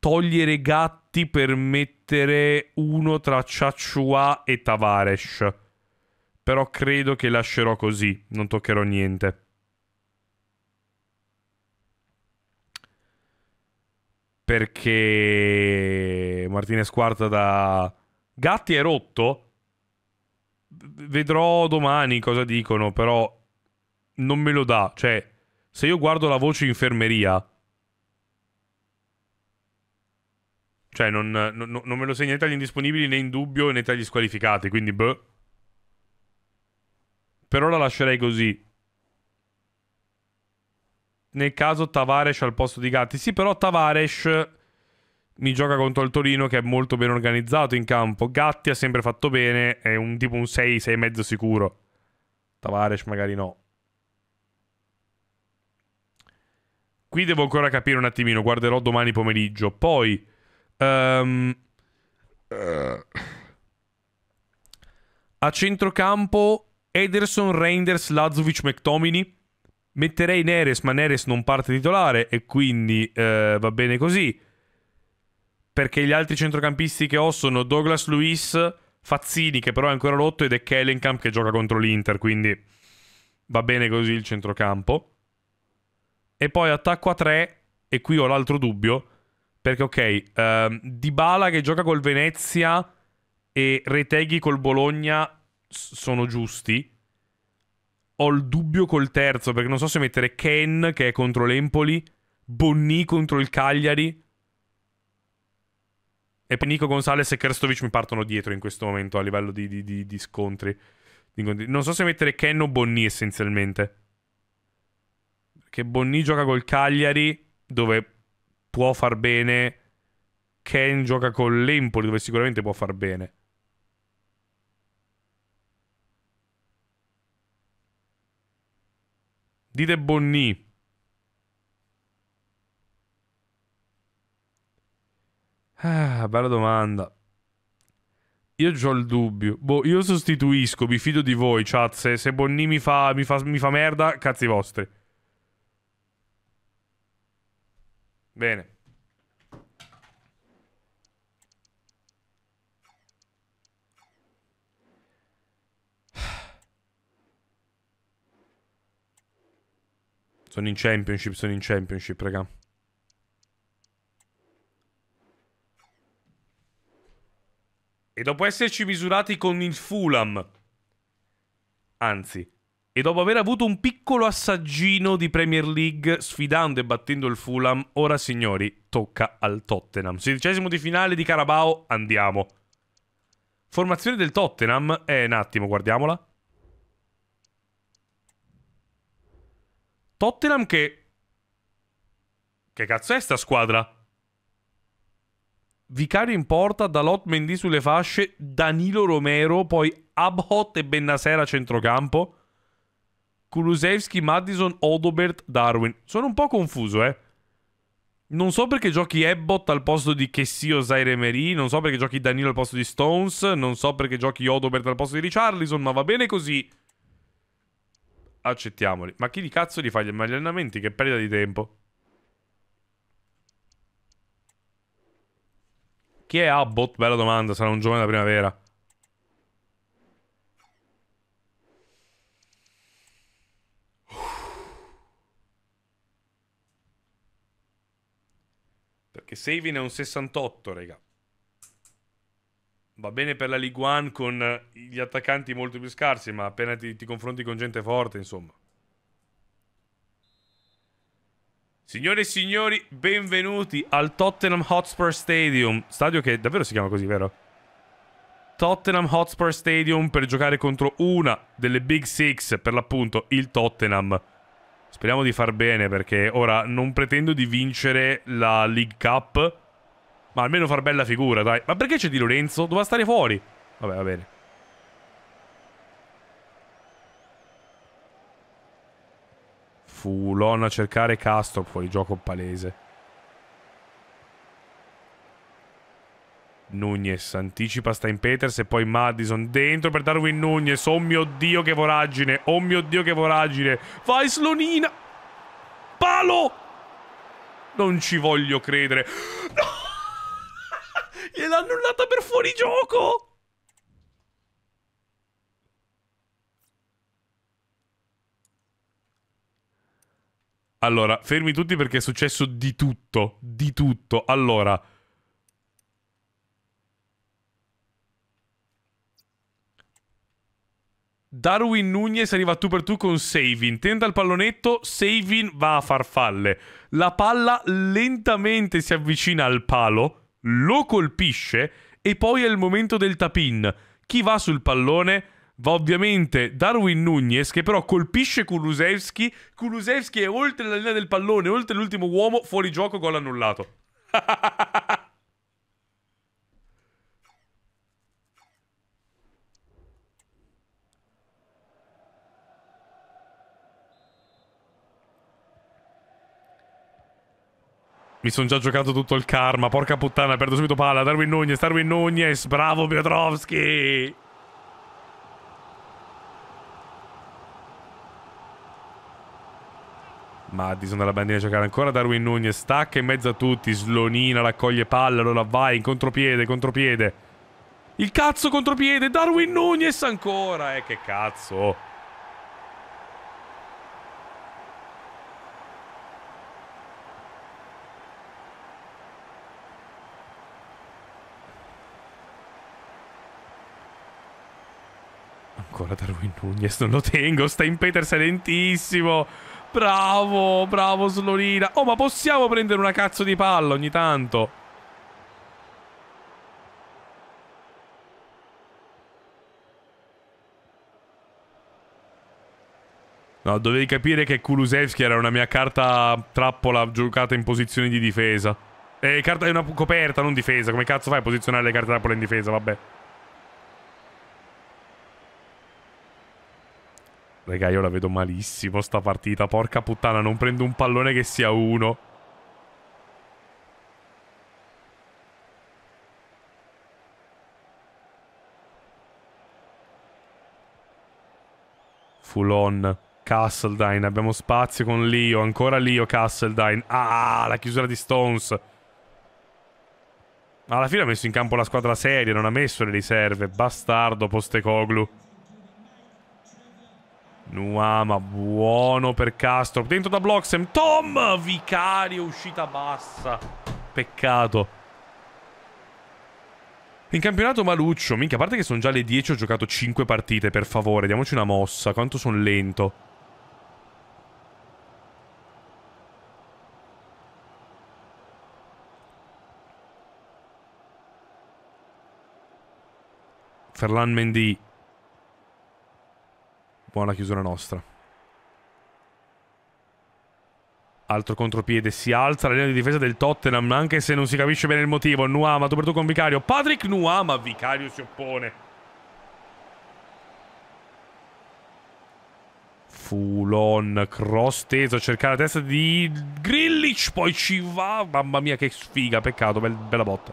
togliere Gatti per mettere uno tra Ciacciua e Tavares. Però credo che lascerò così, non toccherò niente. perché Martinez quarta da Gatti è rotto. Vedrò domani cosa dicono, però non me lo dà. Cioè, se io guardo la voce infermeria, cioè non, non, non me lo segna né tra gli indisponibili né in dubbio né tra gli squalificati, quindi beh. Per ora lascerei così nel caso Tavares al posto di Gatti. Sì, però Tavares mi gioca contro il Torino che è molto ben organizzato in campo. Gatti ha sempre fatto bene, è un tipo un 6, 6 mezzo sicuro. Tavares magari no. Qui devo ancora capire un attimino, guarderò domani pomeriggio. Poi... Um, a centrocampo Ederson, Reinders, Lazovic, McTomini. Metterei Neres, ma Neres non parte titolare e quindi eh, va bene così. Perché gli altri centrocampisti che ho sono Douglas Luis, Fazzini che però è ancora rotto ed è Kellenkamp che gioca contro l'Inter, quindi va bene così il centrocampo. E poi attacco a 3 e qui ho l'altro dubbio perché ok, um, Dybala che gioca col Venezia e Reteghi col Bologna sono giusti ho il dubbio col terzo, perché non so se mettere Ken, che è contro l'Empoli, Bonni contro il Cagliari, e Nico Gonzalez e Krestovic mi partono dietro in questo momento a livello di, di, di, di scontri. Non so se mettere Ken o Bonni essenzialmente. Perché Bonni gioca col Cagliari, dove può far bene. Ken gioca con l'Empoli, dove sicuramente può far bene. Dite Bonni. Ah, bella domanda. Io ho il dubbio. Boh, io sostituisco, mi fido di voi, chat. Se, se Bonni mi fa, mi, fa, mi fa merda, cazzi vostri. Bene. Sono in championship, sono in championship, raga. E dopo esserci misurati con il Fulham, anzi, e dopo aver avuto un piccolo assaggino di Premier League sfidando e battendo il Fulham, ora signori, tocca al Tottenham. Sedicesimo di finale di Carabao, andiamo. Formazione del Tottenham, eh, un attimo, guardiamola. Tottenham che... Che cazzo è sta squadra? Vicario in porta, Dalot Mendy sulle fasce, Danilo Romero, poi Abhot e Bennasera a centrocampo. Kulusevski, Madison, Odobert, Darwin. Sono un po' confuso, eh. Non so perché giochi Ebbot al posto di Kessio Zaire Emery, non so perché giochi Danilo al posto di Stones, non so perché giochi Odobert al posto di Richarlison, ma va bene così accettiamoli. Ma chi di cazzo li fa gli allenamenti? Che perda di tempo. Chi è Abbott? Bella domanda, sarà un giovane da primavera. Perché Savin è un 68, raga va bene per la Ligue 1 con eh, gli attaccanti molto più scarsi, ma appena ti, ti confronti con gente forte, insomma. Signore e signori, benvenuti al Tottenham Hotspur Stadium. Stadio che davvero si chiama così, vero? Tottenham Hotspur Stadium per giocare contro una delle Big Six, per l'appunto il Tottenham. Speriamo di far bene perché ora non pretendo di vincere la League Cup, ma almeno far bella figura, dai. Ma perché c'è Di Lorenzo? Doveva stare fuori. Vabbè, va bene. Fulon a cercare Castro, fuori gioco palese. Nunez anticipa Stein Peters e poi Madison dentro per Darwin Nunez. Oh mio Dio che voragine, oh mio Dio che voragine. Vai Slonina! Palo! Non ci voglio credere. No! Gliel'ha annullata per fuori gioco! Allora, fermi tutti perché è successo di tutto. Di tutto. Allora. Darwin Nunez arriva tu per tu con Savin. Tenta il pallonetto, Savin va a farfalle. La palla lentamente si avvicina al palo lo colpisce e poi è il momento del tapin. Chi va sul pallone va ovviamente Darwin Nunez che però colpisce Kulusevski. Kulusevski è oltre la linea del pallone, oltre l'ultimo uomo, fuori gioco, gol annullato. Mi sono già giocato tutto il karma. Porca puttana, perdo subito palla. Darwin Nunez, Darwin Nunez. Bravo Piotrowski. Madison dalla bandiera a giocare ancora. Darwin Nunez stacca in mezzo a tutti. Slonina raccoglie palla. Allora vai in contropiede, contropiede. Il cazzo contropiede. Darwin Nunez ancora. Eh, che cazzo. Oh. Guarda Darwin Nunez, non lo tengo. Stein Peters è lentissimo. Bravo, bravo Slorina. Oh, ma possiamo prendere una cazzo di palla ogni tanto? No, dovevi capire che Kulusevski era una mia carta trappola giocata in posizione di difesa. Eh, carta è una coperta, non difesa. Come cazzo fai a posizionare le carte trappola in difesa? Vabbè. Raga, io la vedo malissimo sta partita. Porca puttana, non prendo un pallone che sia uno. Full on. Castledine, abbiamo spazio con Leo. Ancora Leo Castledine. Ah, la chiusura di Stones. Alla fine ha messo in campo la squadra serie, non ha messo le riserve. Bastardo Postecoglu. Nuama, buono per Castro. Dentro da Bloxem. Tom, vicario, uscita bassa. Peccato. In campionato Maluccio, minchia, a parte che sono già le 10, ho giocato 5 partite, per favore, diamoci una mossa, quanto sono lento. Ferlan Mendy Buona chiusura nostra. Altro contropiede, si alza la linea di difesa del Tottenham, anche se non si capisce bene il motivo. Nuama, tu per tu con Vicario. Patrick Nuama, Vicario si oppone. Fulon, cross teso a cercare la testa di Grillich, poi ci va. Mamma mia che sfiga, peccato, bella botta.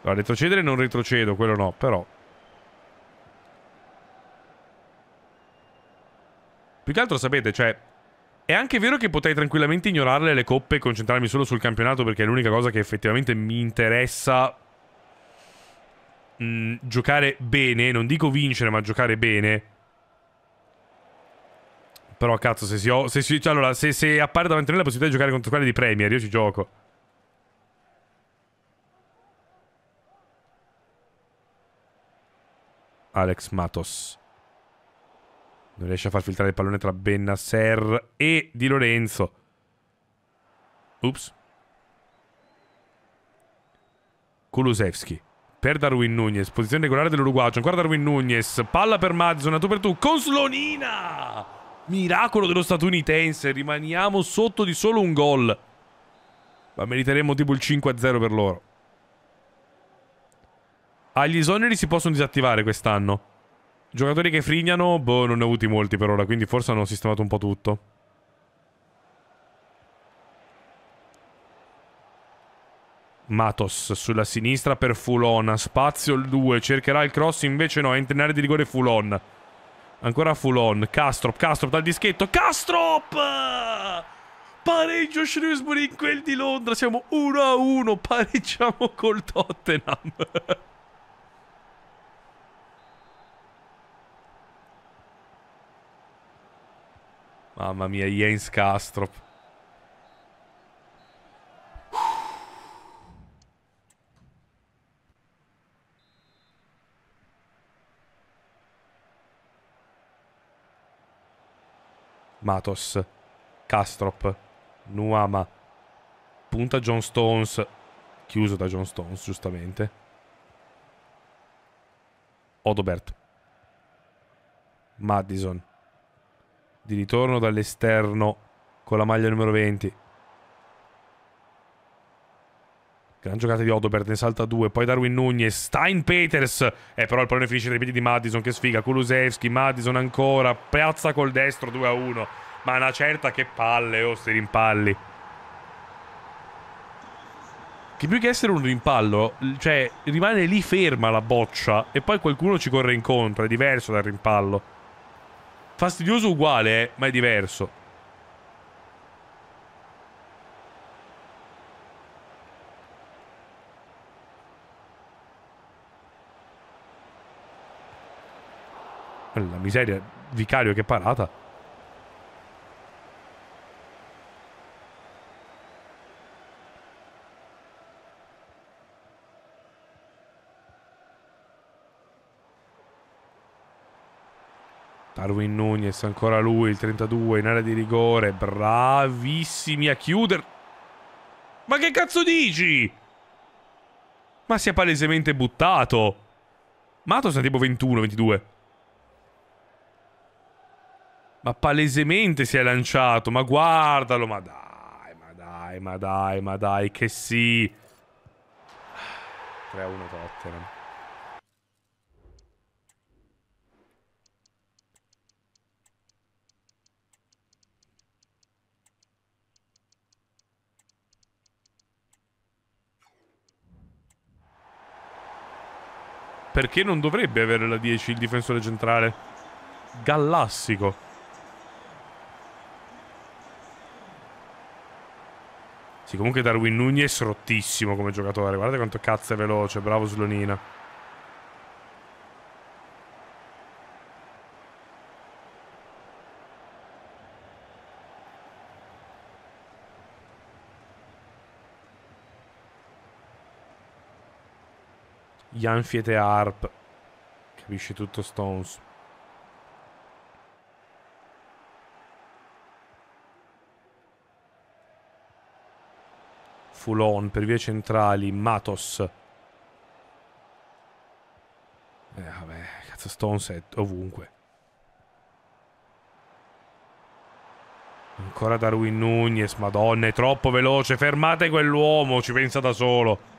Allora, retrocedere non retrocedo, quello no, però Più che altro, sapete, cioè... È anche vero che potrei tranquillamente ignorarle le coppe e concentrarmi solo sul campionato perché è l'unica cosa che effettivamente mi interessa mh, mm, giocare bene, non dico vincere ma giocare bene. Però cazzo se si ho... Se si, cioè, allora, se, se appare davanti a me la possibilità di giocare contro squadre di Premier, io ci gioco. Alex Matos. Non riesce a far filtrare il pallone tra Bennasser e Di Lorenzo. Ups. Kulusevski per Darwin Nunez, posizione regolare dell'Uruguagio, ancora Darwin Nunez, palla per Mazzona, tu per tu, con Slonina! Miracolo dello statunitense, rimaniamo sotto di solo un gol. Ma meriteremo tipo il 5-0 per loro. Agli esoneri si possono disattivare quest'anno. Giocatori che frignano, boh, non ne ho avuti molti per ora, quindi forse hanno sistemato un po' tutto. Matos sulla sinistra per Fulon, spazio il 2, cercherà il cross, invece no, è in area di rigore Fulon. Ancora Fulon, Castrop, Castrop dal dischetto, Castrop! pareggio Shrewsbury in quel di Londra. Siamo 1 a 1. Pareggiamo col Tottenham. Mamma mia, Jens Castro. Matos, Kastrop, Nuama, punta John Stones, chiuso da John Stones giustamente. Odobert, Madison di ritorno dall'esterno con la maglia numero 20. Gran giocata di Odobert, ne salta due, poi Darwin Nunez, Stein Peters, eh, però il pallone finisce nei piedi di Madison, che sfiga, Kulusevski, Madison ancora, piazza col destro 2 a 1, ma una certa che palle, oh, sti rimpalli. Che più che essere un rimpallo, cioè, rimane lì ferma la boccia e poi qualcuno ci corre incontro, è diverso dal rimpallo. Fastidioso uguale, eh, ma è diverso. La miseria, vicario che parata. Darwin Nunez, ancora lui, il 32 in area di rigore, bravissimi a chiudere. Ma che cazzo dici? Ma si è palesemente buttato. Matos è tipo 21-22. Ma palesemente si è lanciato, ma guardalo, ma dai, ma dai, ma dai, ma dai, che sì. 3-1 Tottenham. Perché non dovrebbe avere la 10 il difensore centrale? Gallassico. Sì, comunque Darwin Nunez rottissimo come giocatore. Guardate quanto cazzo è veloce, bravo Slonina. Janfiet e Harp. Capisci tutto Stones. Fulon per vie centrali, Matos. Eh vabbè, cazzo Stones è ovunque. Ancora Darwin Nunes, madonna, è troppo veloce, fermate quell'uomo, ci pensa da solo.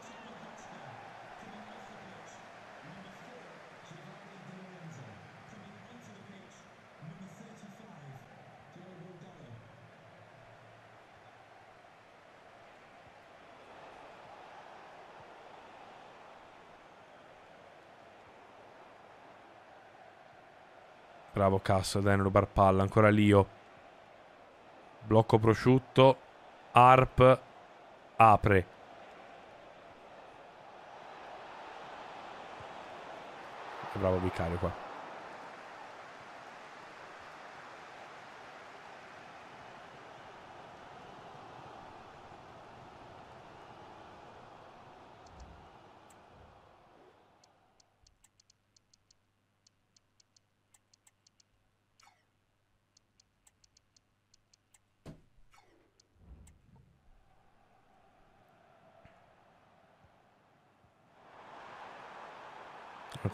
Cass, dai, rubar palla, ancora Lio. Oh. Blocco prosciutto, Arp, apre. Bravo Vicario qua.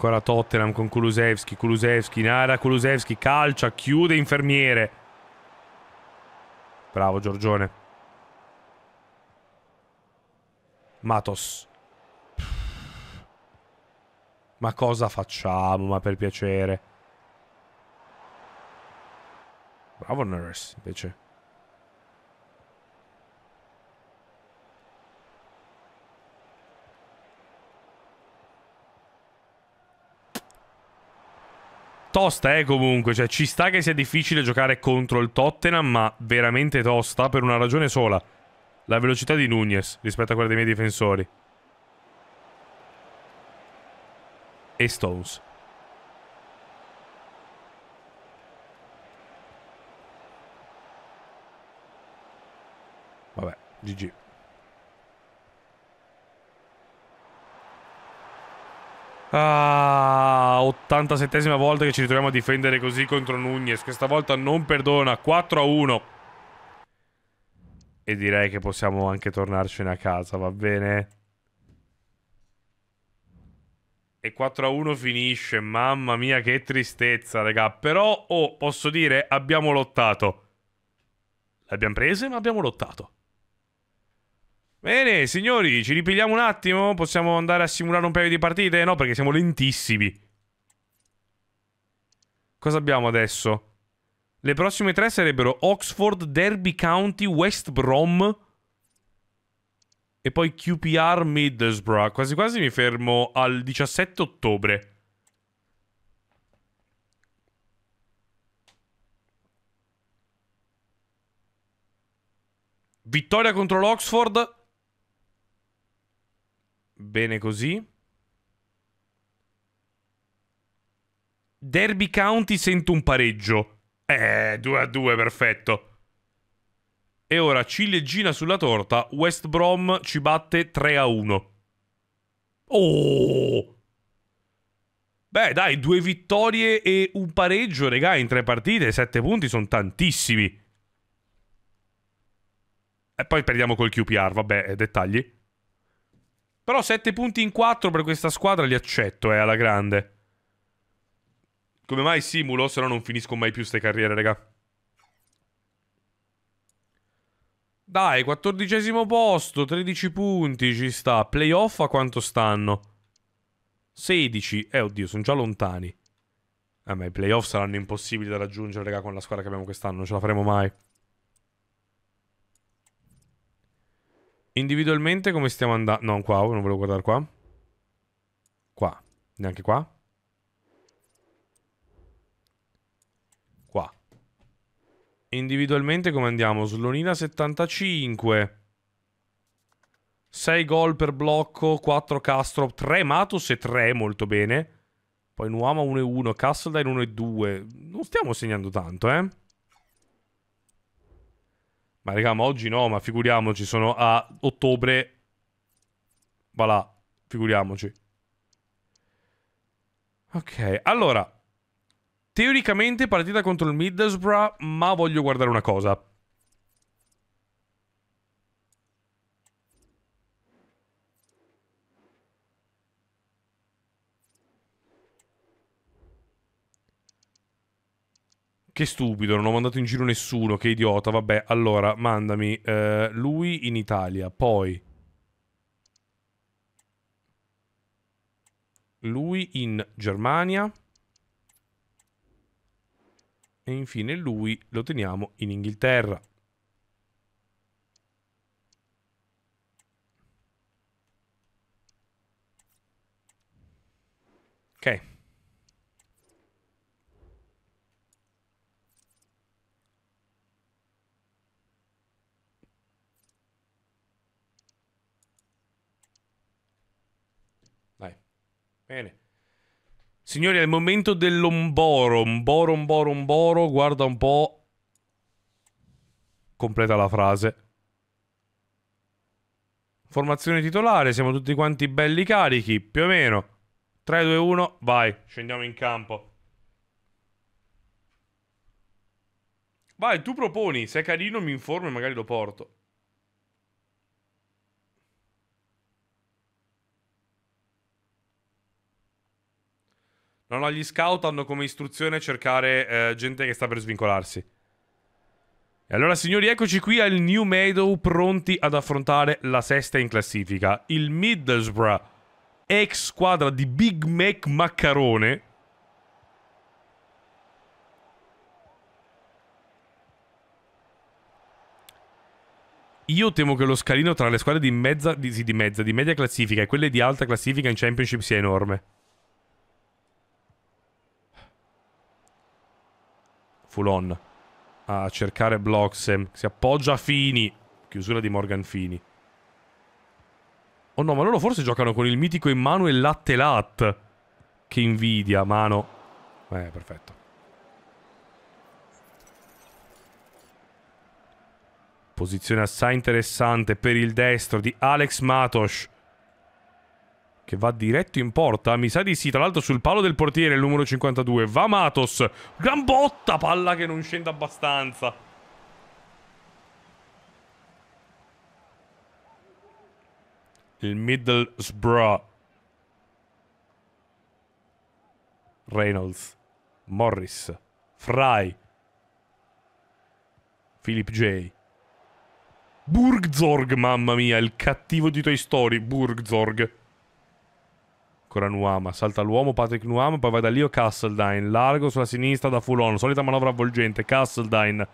ancora Tottenham con Kulusevski, Kulusevski in area, Kulusevski calcia, chiude infermiere. Bravo Giorgione. Matos. Ma cosa facciamo? Ma per piacere. Bravo Nurse invece. tosta, eh, comunque. Cioè, ci sta che sia difficile giocare contro il Tottenham, ma veramente tosta per una ragione sola. La velocità di Nunez rispetto a quella dei miei difensori. E Stones. Vabbè, GG. Ah, 87esima volta che ci ritroviamo a difendere così contro Nunez. Questa volta non perdona. 4 a 1. E direi che possiamo anche tornarcene a casa, va bene? E 4 a 1 finisce. Mamma mia, che tristezza, raga. Però, oh, posso dire, abbiamo lottato. L'abbiamo prese, ma abbiamo lottato. Bene, signori, ci ripigliamo un attimo? Possiamo andare a simulare un paio di partite? No, perché siamo lentissimi. Cosa abbiamo adesso? Le prossime tre sarebbero Oxford, Derby County, West Brom e poi QPR Middlesbrough. Quasi quasi mi fermo al 17 ottobre. Vittoria contro l'Oxford Bene così. Derby County sento un pareggio. Eh, 2 a 2, perfetto. E ora ciliegina sulla torta, West Brom ci batte 3 a 1. Oh! Beh, dai, due vittorie e un pareggio, regà, in tre partite, Sette punti sono tantissimi. E poi perdiamo col QPR, vabbè, eh, dettagli. Però 7 punti in 4 per questa squadra li accetto, eh, alla grande. Come mai simulo, se no non finisco mai più ste carriere, raga. Dai, quattordicesimo posto, 13 punti ci sta. Playoff a quanto stanno? 16. Eh, oddio, sono già lontani. Eh, ma i playoff saranno impossibili da raggiungere, raga, con la squadra che abbiamo quest'anno. Non ce la faremo mai. Individualmente come stiamo andando? No, qua, non volevo guardare qua. Qua. Neanche qua. Qua. Individualmente come andiamo? Slonina 75. 6 gol per blocco, 4 Castro, 3 Matus e 3, molto bene. Poi Nuama 1 e 1, Castledine 1 e 2. Non stiamo segnando tanto, eh. Ma raga, ma oggi no, ma figuriamoci, sono a ottobre. Va là, figuriamoci. Ok, allora. Teoricamente partita contro il Middlesbrough, ma voglio guardare una cosa. Che stupido, non ho mandato in giro nessuno, che idiota. Vabbè, allora, mandami eh, lui in Italia, poi... Lui in Germania. E infine lui lo teniamo in Inghilterra. Bene. Signori, è il momento dell'omboro. Omboro, omboro, omboro. Guarda un po'. Completa la frase. Formazione titolare, siamo tutti quanti belli carichi, più o meno. 3, 2, 1, vai, scendiamo in campo. Vai, tu proponi, se è carino mi informi e magari lo porto. No, no, gli scout hanno come istruzione cercare eh, gente che sta per svincolarsi. E allora, signori, eccoci qui al New Meadow pronti ad affrontare la sesta in classifica. Il Middlesbrough, ex squadra di Big Mac Maccarone, Io temo che lo scalino tra le squadre di mezza di, sì, di mezza, di media classifica e quelle di alta classifica in Championship sia enorme. Fulon a cercare Bloxem. Eh, si appoggia a Fini. Chiusura di Morgan Fini. Oh no, ma loro forse giocano con il mitico Immanuel Lattelat. Che invidia, mano. Eh, perfetto. Posizione assai interessante per il destro di Alex Matos. Che va diretto in porta. Mi sa di sì. Tra l'altro sul palo del portiere, il numero 52. Va Matos. Gran botta. Palla che non scende abbastanza. Il Middlesbrough. Reynolds. Morris. Fry. Philip J. Burgzorg, mamma mia, il cattivo di Toy Story, Burgzorg ancora Nuama. Salta l'uomo Patrick Nuama, poi va da Leo Castledine. Largo sulla sinistra da Fulon. Solita manovra avvolgente. Castledine.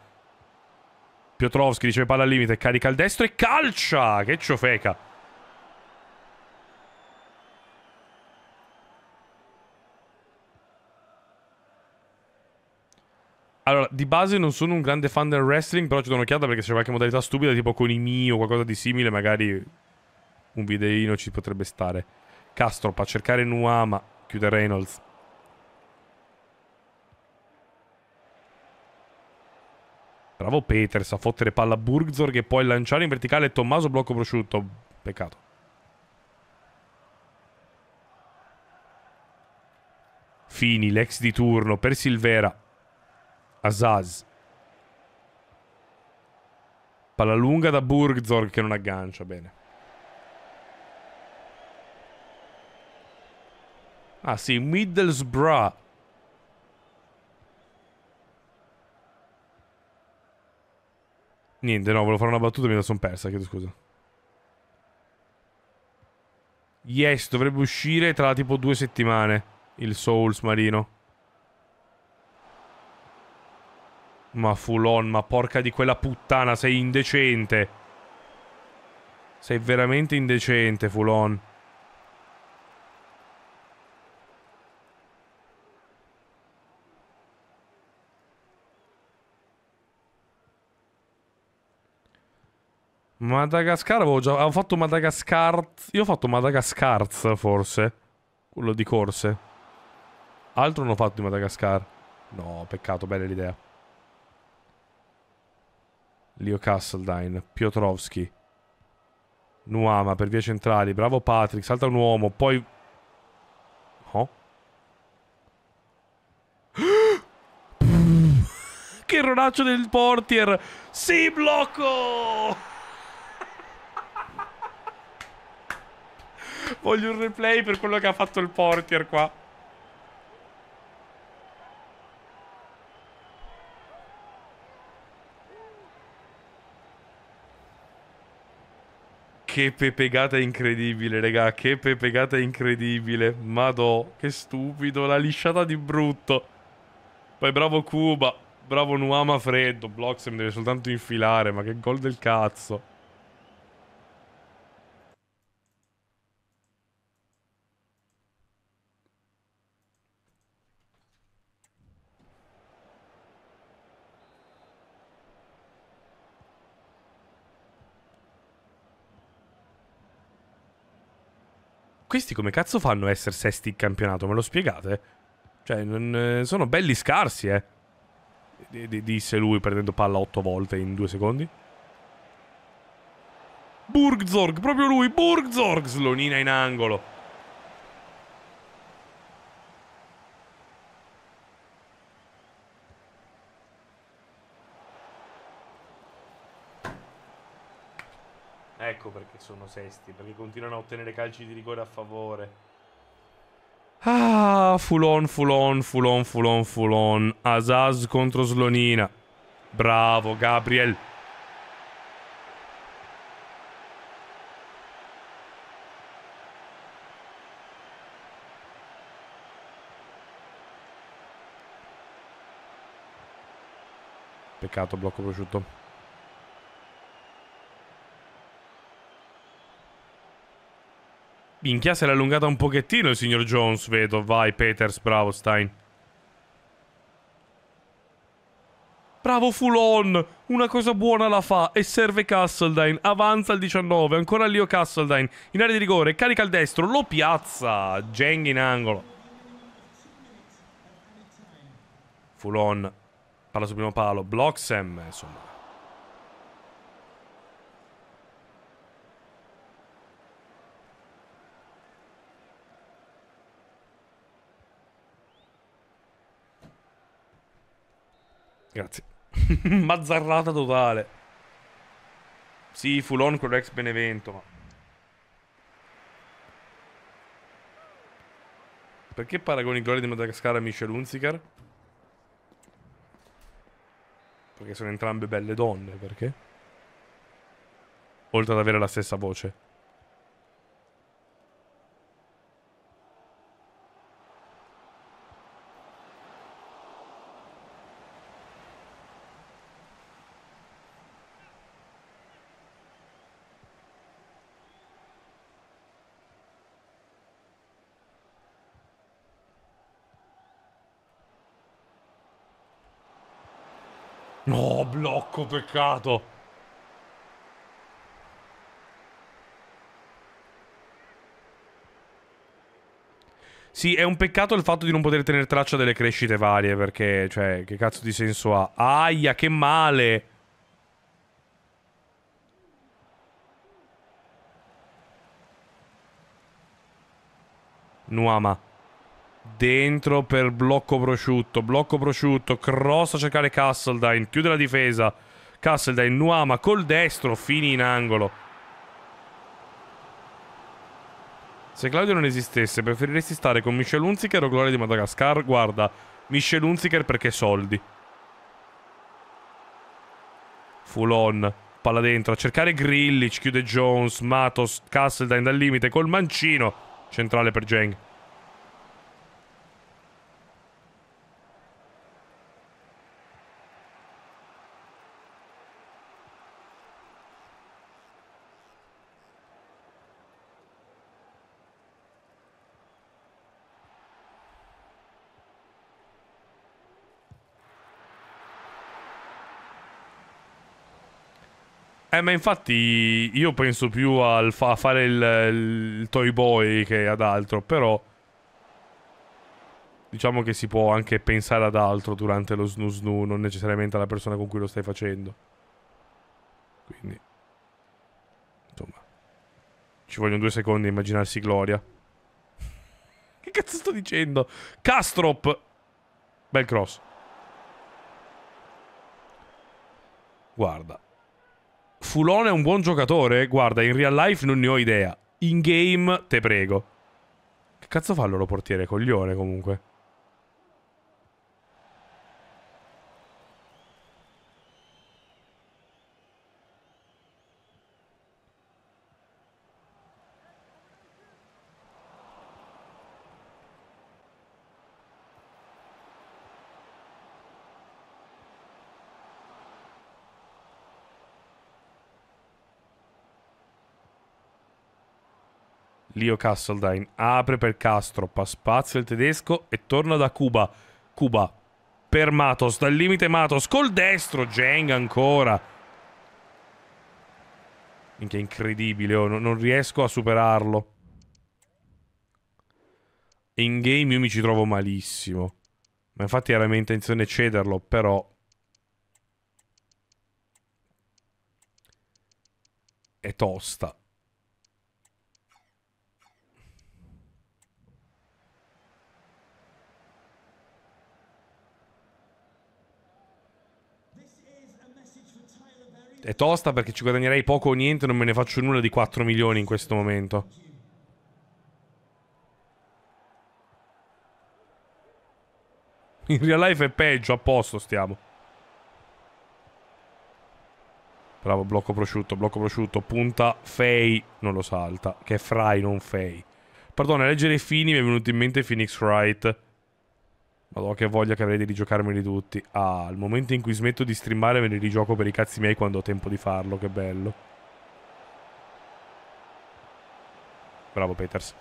Piotrowski riceve palla al limite, carica al destro e calcia! Che ciofeca! Allora, di base non sono un grande fan del wrestling, però ci do un'occhiata perché c'è qualche modalità stupida, tipo con i Mii o qualcosa di simile, magari un videino ci potrebbe stare. Castro a cercare Nuama, chiude Reynolds. Bravo Peters a fottere palla a Burgzor che poi lanciare in verticale Tommaso blocco prosciutto. Peccato. Fini, l'ex di turno per Silvera. Azaz. Palla lunga da Burgzor che non aggancia bene. Ah sì, Middlesbrough. Niente, no, volevo fare una battuta e me la sono persa, chiedo scusa. Yes, dovrebbe uscire tra tipo due settimane il Souls Marino. Ma Fulon, ma porca di quella puttana, sei indecente. Sei veramente indecente, Fulon. Madagascar avevo già... Avevo fatto Madagascar... Io ho fatto Madagascar, forse. Quello di corse. Altro non ho fatto di Madagascar. No, peccato, bella l'idea. Leo Castledine, Piotrowski. Nuama per vie centrali. Bravo Patrick, salta un uomo, poi... Oh? che erroraccio del portier! Sì, blocco! Voglio un replay per quello che ha fatto il portier qua. Che pepegata incredibile, raga. Che pepegata incredibile. Madò, che stupido. La lisciata di brutto. Poi bravo Cuba. Bravo Nuama freddo. Bloxem deve soltanto infilare. Ma che gol del cazzo. questi come cazzo fanno a essere sesti in campionato? Me lo spiegate? Cioè, non, eh, sono belli scarsi, eh. D disse lui prendendo palla otto volte in due secondi. Burgzorg, proprio lui, Burgzorg, slonina in angolo. sono sesti perché continuano a ottenere calci di rigore a favore. Ah, Fulon, Fulon, Fulon, Fulon, Fulon. Asas contro Slonina. Bravo, Gabriel. Peccato, blocco prosciutto. Minchia, se l'ha allungata un pochettino il signor Jones, vedo. Vai, Peters, bravo, Stein. Bravo Fulon, una cosa buona la fa e serve Castledine, avanza al 19, ancora Leo Castledine, in area di rigore, carica al destro, lo piazza, Jeng in angolo. Fulon, palla sul primo palo, Bloxem, insomma, Grazie. Mazzarrata totale. Sì, full on con l'ex Benevento, ma... Perché paragoni gloria di Madagascar a Michel Unziker? Perché sono entrambe belle donne, perché? Oltre ad avere la stessa voce. peccato. Sì, è un peccato il fatto di non poter tenere traccia delle crescite varie, perché, cioè, che cazzo di senso ha? Aia, che male! Nuama. Dentro per blocco prosciutto, blocco prosciutto, cross a cercare Castledine, chiude la difesa. Castle Nuama col destro, fini in angolo. Se Claudio non esistesse, preferiresti stare con Michel Hunziker o Gloria di Madagascar? Guarda, Michel Hunziker perché soldi. Full on. Palla dentro, a cercare Grillich, chiude Jones, Matos, Castledine dal limite col mancino. Centrale per Jeng. Eh, ma infatti io penso più al fa- a fare il, il Toy Boy che ad altro, però diciamo che si può anche pensare ad altro durante lo snoo snoo, non necessariamente alla persona con cui lo stai facendo. Quindi, insomma, ci vogliono due secondi a immaginarsi Gloria. che cazzo sto dicendo? Castrop! Bel cross. Guarda. Fulone è un buon giocatore? Guarda, in real life non ne ho idea. In game, te prego. Che cazzo fa il loro portiere? Coglione, comunque. Leo Castledine apre per Castro, Castrop, spazio il tedesco e torna da Cuba. Cuba per Matos, dal limite Matos, col destro, Geng ancora. Minchia, incredibile, oh, non, non riesco a superarlo. In game io mi ci trovo malissimo. Ma infatti era mia intenzione cederlo, però... È tosta. è tosta perché ci guadagnerei poco o niente, non me ne faccio nulla di 4 milioni in questo momento. In real life è peggio, a posto stiamo. Bravo, blocco prosciutto, blocco prosciutto, punta Fei, non lo salta, che è Fry, non Fei. Perdona, a leggere Fini mi è venuto in mente Phoenix Wright. Madonna che voglia che avrei di rigiocarmeli tutti. Ah, al momento in cui smetto di streamare me li rigioco per i cazzi miei quando ho tempo di farlo, che bello. Bravo Peters.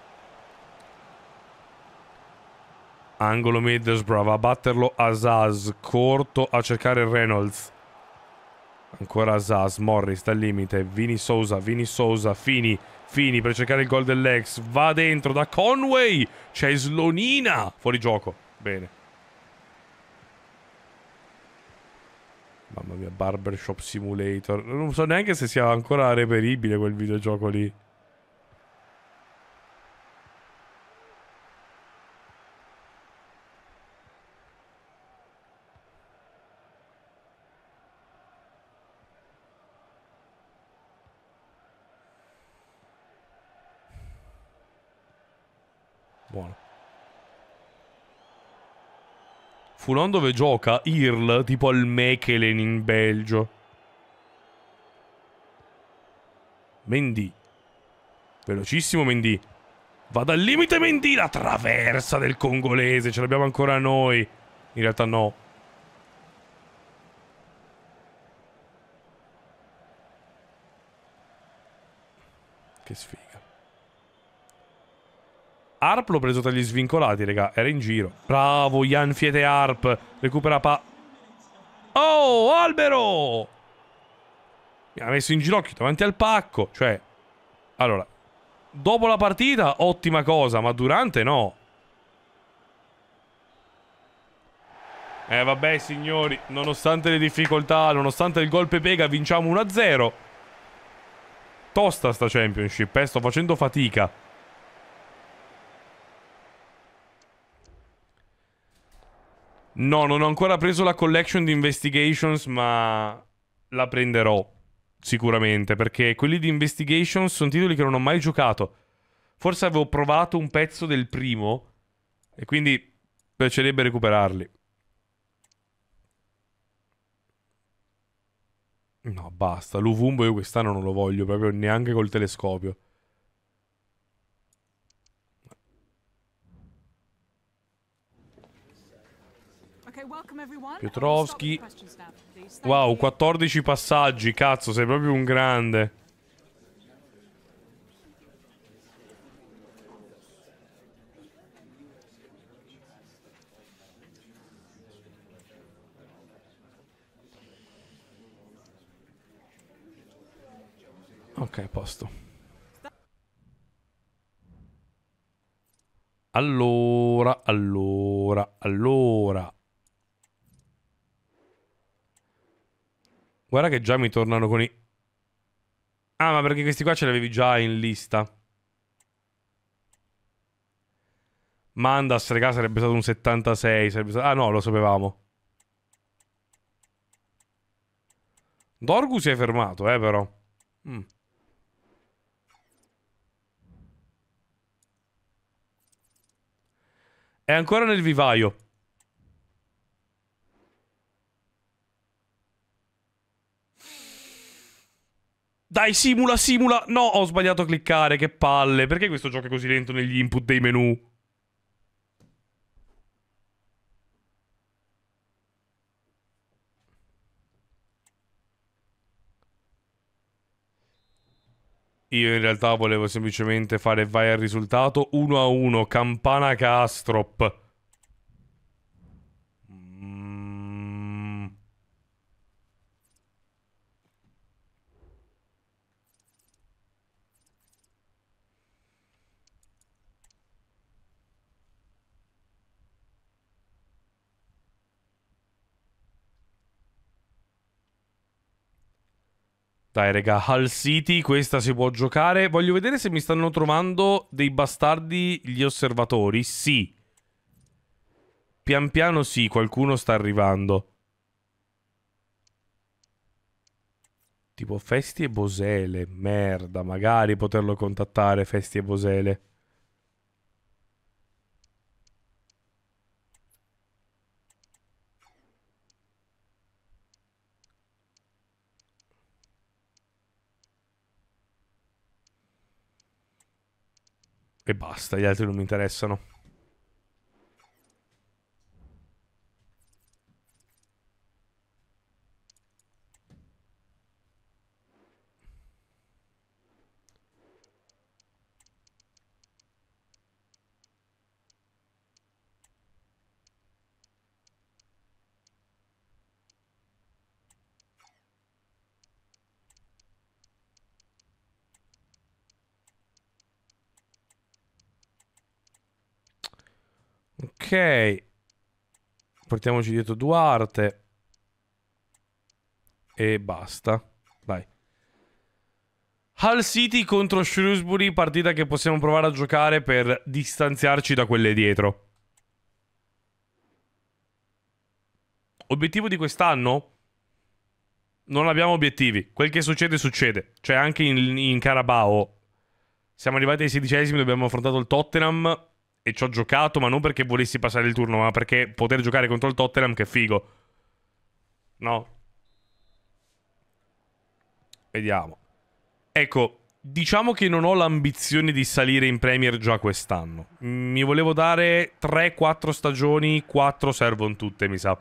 Angolo Middlesbrough va a batterlo a Zaz, corto a cercare Reynolds. Ancora Zaz, Morris dal limite, Vini Sousa, Vini Sousa, Fini, Fini per cercare il gol dell'ex, va dentro da Conway, c'è Slonina, fuori gioco, bene. Mamma mia, Barbershop Simulator. Non so neanche se sia ancora reperibile quel videogioco lì. Fulon dove gioca? Irl, tipo al Mechelen in Belgio. Mendy. Velocissimo Mendy. Va dal limite Mendy, la traversa del congolese, ce l'abbiamo ancora noi. In realtà no. Che sfiga. Arp l'ho preso tra gli svincolati, raga. Era in giro. Bravo, Ian Fiete Arp. Recupera pa... Oh, Albero! Mi ha messo in ginocchio davanti al pacco. Cioè, allora, dopo la partita, ottima cosa, ma durante no. Eh vabbè signori, nonostante le difficoltà, nonostante il golpe pega, vinciamo 1-0. Tosta sta championship, eh, sto facendo fatica. No, non ho ancora preso la collection di Investigations, ma la prenderò sicuramente, perché quelli di Investigations sono titoli che non ho mai giocato. Forse avevo provato un pezzo del primo e quindi piacerebbe recuperarli. No, basta. L'Uvumbo io quest'anno non lo voglio proprio neanche col telescopio. Piotrowski. Wow, 14 passaggi, cazzo, sei proprio un grande. Ok, posto. Allora, allora, allora. Guarda che già mi tornano con i... Ah, ma perché questi qua ce li avevi già in lista. Mandas, regà, sarebbe stato un 76. Sarebbe stato... Ah, no, lo sapevamo. Dorgu si è fermato, eh, però. Mm. È ancora nel vivaio. Dai, simula, simula. No, ho sbagliato a cliccare, che palle. Perché questo gioco è così lento negli input dei menu? Io in realtà volevo semplicemente fare vai al risultato 1 a 1, campana castrop. Dai, raga, Hull City, questa si può giocare. Voglio vedere se mi stanno trovando dei bastardi gli osservatori. Sì. Pian piano sì, qualcuno sta arrivando. Tipo Festi e Bosele. Merda, magari poterlo contattare Festi e Bosele. e basta, gli altri non mi interessano. Portiamoci dietro Duarte. E basta. Dai. Hull City contro Shrewsbury, partita che possiamo provare a giocare per distanziarci da quelle dietro. Obiettivo di quest'anno? Non abbiamo obiettivi. Quel che succede, succede. Cioè, anche in, in Carabao. Siamo arrivati ai sedicesimi, Dobbiamo affrontato il Tottenham e ci ho giocato, ma non perché volessi passare il turno, ma perché poter giocare contro il Tottenham che figo. No. Vediamo. Ecco, diciamo che non ho l'ambizione di salire in Premier già quest'anno. Mi volevo dare 3-4 stagioni, 4 servono tutte, mi sa.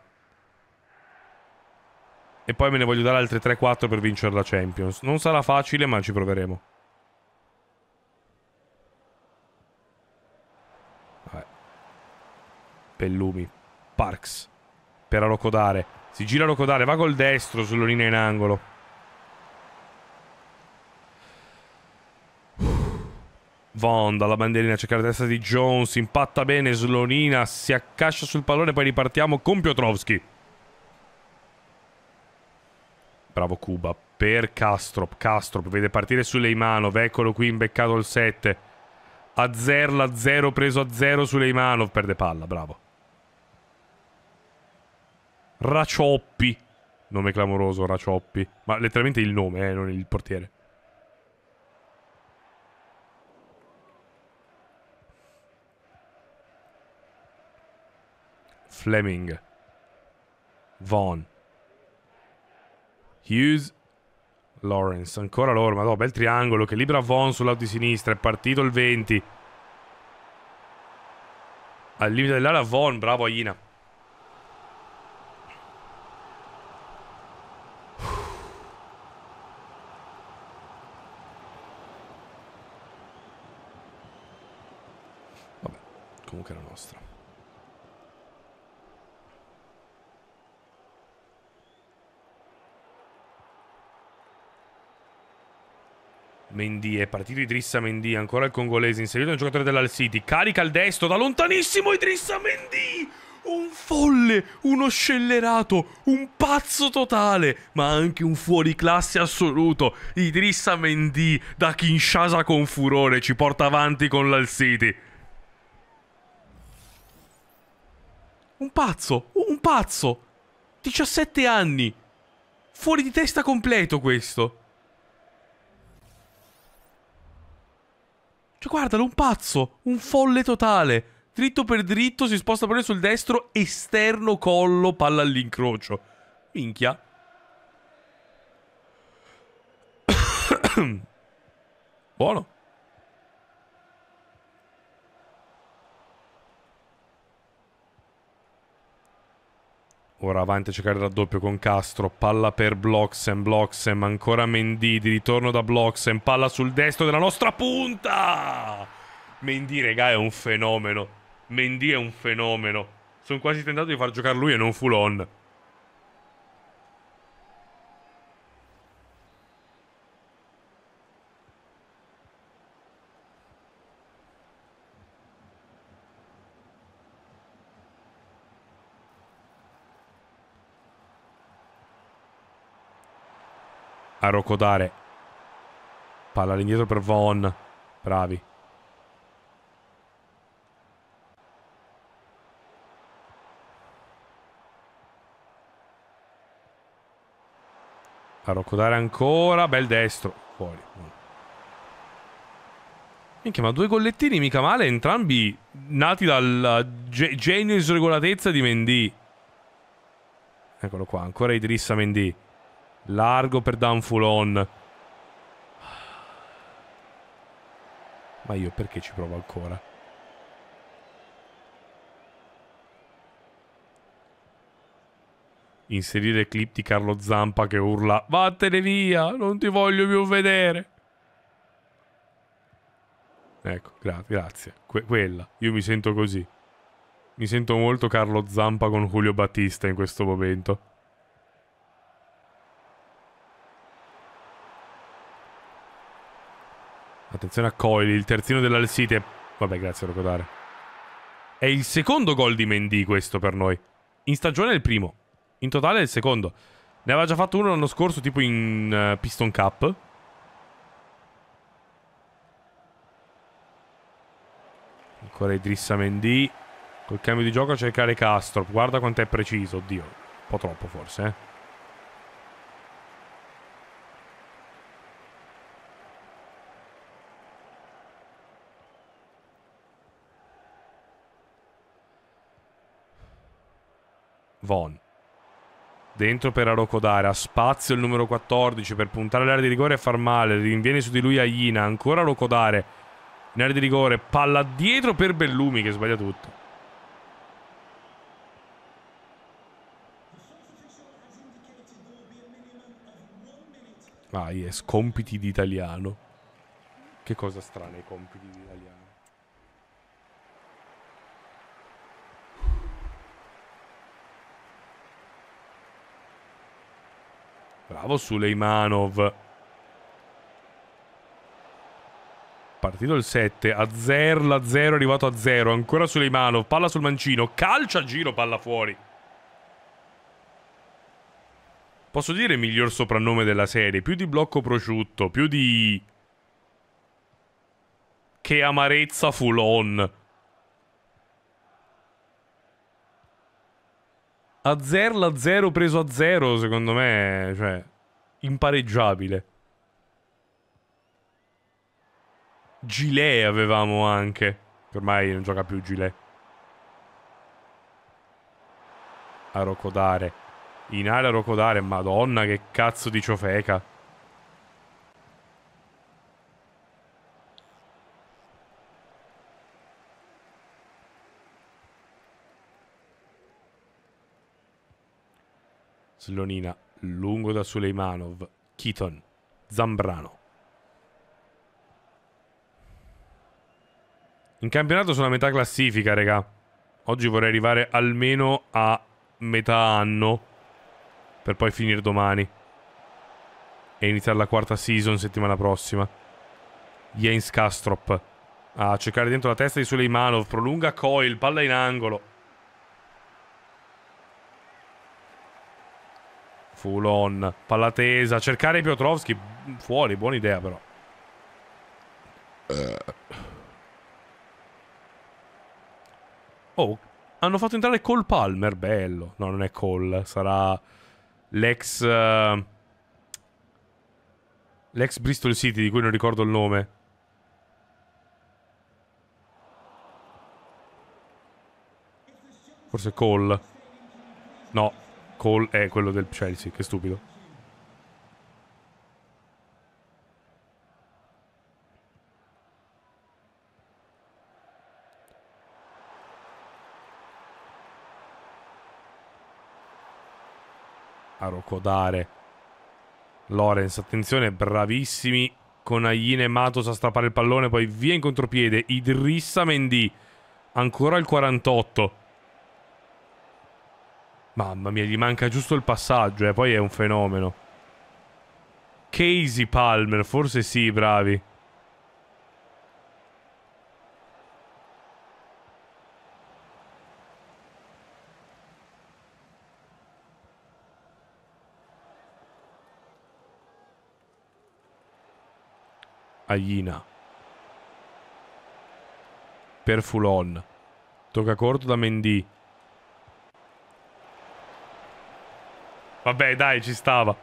E poi me ne voglio dare altre 3-4 per vincere la Champions. Non sarà facile, ma ci proveremo. Pellumi. Parks. Per Arocodare. Si gira Arocodare. Va col destro sulla linea in angolo. Vonda, la bandierina, cercare la testa di Jones, impatta bene Slonina, si accascia sul pallone, poi ripartiamo con Piotrowski. Bravo Cuba, per Castrop, Castrop vede partire Suleimanov, eccolo qui imbeccato il 7. A 0, a 0, preso a 0 Suleimanov, perde palla, bravo. Racioppi. Nome clamoroso, Racioppi. Ma letteralmente il nome, eh, non il portiere. Fleming. Vaughn. Hughes. Lawrence. Ancora loro, ma no, bel triangolo che libera Vaughn sul lato di sinistra. È partito il 20. Al limite dell'area Vaughn, bravo Aina. Mendy è partito Idrissa Mendy, ancora il congolese, inserito nel giocatore dell'Al City, carica il destro da lontanissimo Idrissa Mendy! Un folle, uno scellerato, un pazzo totale, ma anche un fuoriclasse assoluto. Idrissa Mendy da Kinshasa con furore ci porta avanti con l'Al City. Un pazzo, un pazzo. 17 anni. Fuori di testa completo questo. Cioè, guardalo, un pazzo, un folle totale. Dritto per dritto si sposta per sul destro, esterno, collo, palla all'incrocio. Minchia. Buono. Ora avanti a cercare il raddoppio con Castro. Palla per Bloxem. Bloxem ancora Mendy. Di ritorno da Bloxem. Palla sul destro della nostra punta. Mendy, regà, è un fenomeno. Mendy è un fenomeno. Sono quasi tentato di far giocare lui e non Fulon. a rocodare. Palla all'indietro per Von. Bravi. A rocodare ancora. Bel destro. Fuori. Minchia, ma due gollettini mica male. Entrambi nati dal ge genio e sregolatezza di Mendy. Eccolo qua. Ancora Idrissa Mendy. Largo per Dan Fulon. Ma io perché ci provo ancora? Inserire clip di Carlo Zampa che urla Vattene via, non ti voglio più vedere. Ecco, gra grazie. Que quella, io mi sento così. Mi sento molto Carlo Zampa con Julio Battista in questo momento. Attenzione a Coil, il terzino dell'Alsite. Vabbè, grazie a Rocodare. È il secondo gol di Mendy questo per noi. In stagione è il primo. In totale è il secondo. Ne aveva già fatto uno l'anno scorso, tipo in uh, Piston Cup. Ancora Idrissa Mendy. Col cambio di gioco a cercare Castro. Guarda quanto è preciso, oddio. Un po' troppo forse, eh. Von. Dentro per Arocodara, spazio il numero 14 per puntare l'area di rigore e far male, rinviene su di lui Aina, ancora Arocodare, in area di rigore, palla dietro per Bellumi che sbaglia tutto. Vai, ah, yes, compiti di italiano. Che cosa strana i compiti di italiano. Bravo Suleimanov. Partito il 7, a 0, la 0, è arrivato a 0. Ancora Suleimanov, palla sul mancino, calcia a giro, palla fuori. Posso dire il miglior soprannome della serie, più di blocco prosciutto, più di... Che amarezza fulon. A 0 a 0 preso a 0, secondo me, cioè, impareggiabile. Gilet avevamo anche. Ormai non gioca più Gilet. A Rocodare. In area Rocodare, madonna che cazzo di ciofeca. Slonina lungo da Suleimanov, Keaton, Zambrano. In campionato sono a metà classifica, raga. Oggi vorrei arrivare almeno a metà anno per poi finire domani e iniziare la quarta season settimana prossima. Jens Kastrop a cercare dentro la testa di Suleimanov, prolunga Coil, palla in angolo. Full on. Palla tesa. Cercare Piotrowski. Fuori. Buona idea però. Oh. Hanno fatto entrare Cole Palmer. Bello. No, non è Cole. Sarà l'ex... Uh, l'ex Bristol City di cui non ricordo il nome. Forse Cole. No. Cole eh, è quello del Chelsea, che stupido. A rocodare. Lorenz, attenzione, bravissimi con Ayin e Matos a strappare il pallone, poi via in contropiede, Idrissa Mendy, ancora il 48. Mamma mia, gli manca giusto il passaggio, e eh, poi è un fenomeno. Casey Palmer, forse sì, bravi. Aina. Per Fulon. Tocca corto da Mendy. Vabbè, dai, ci stava.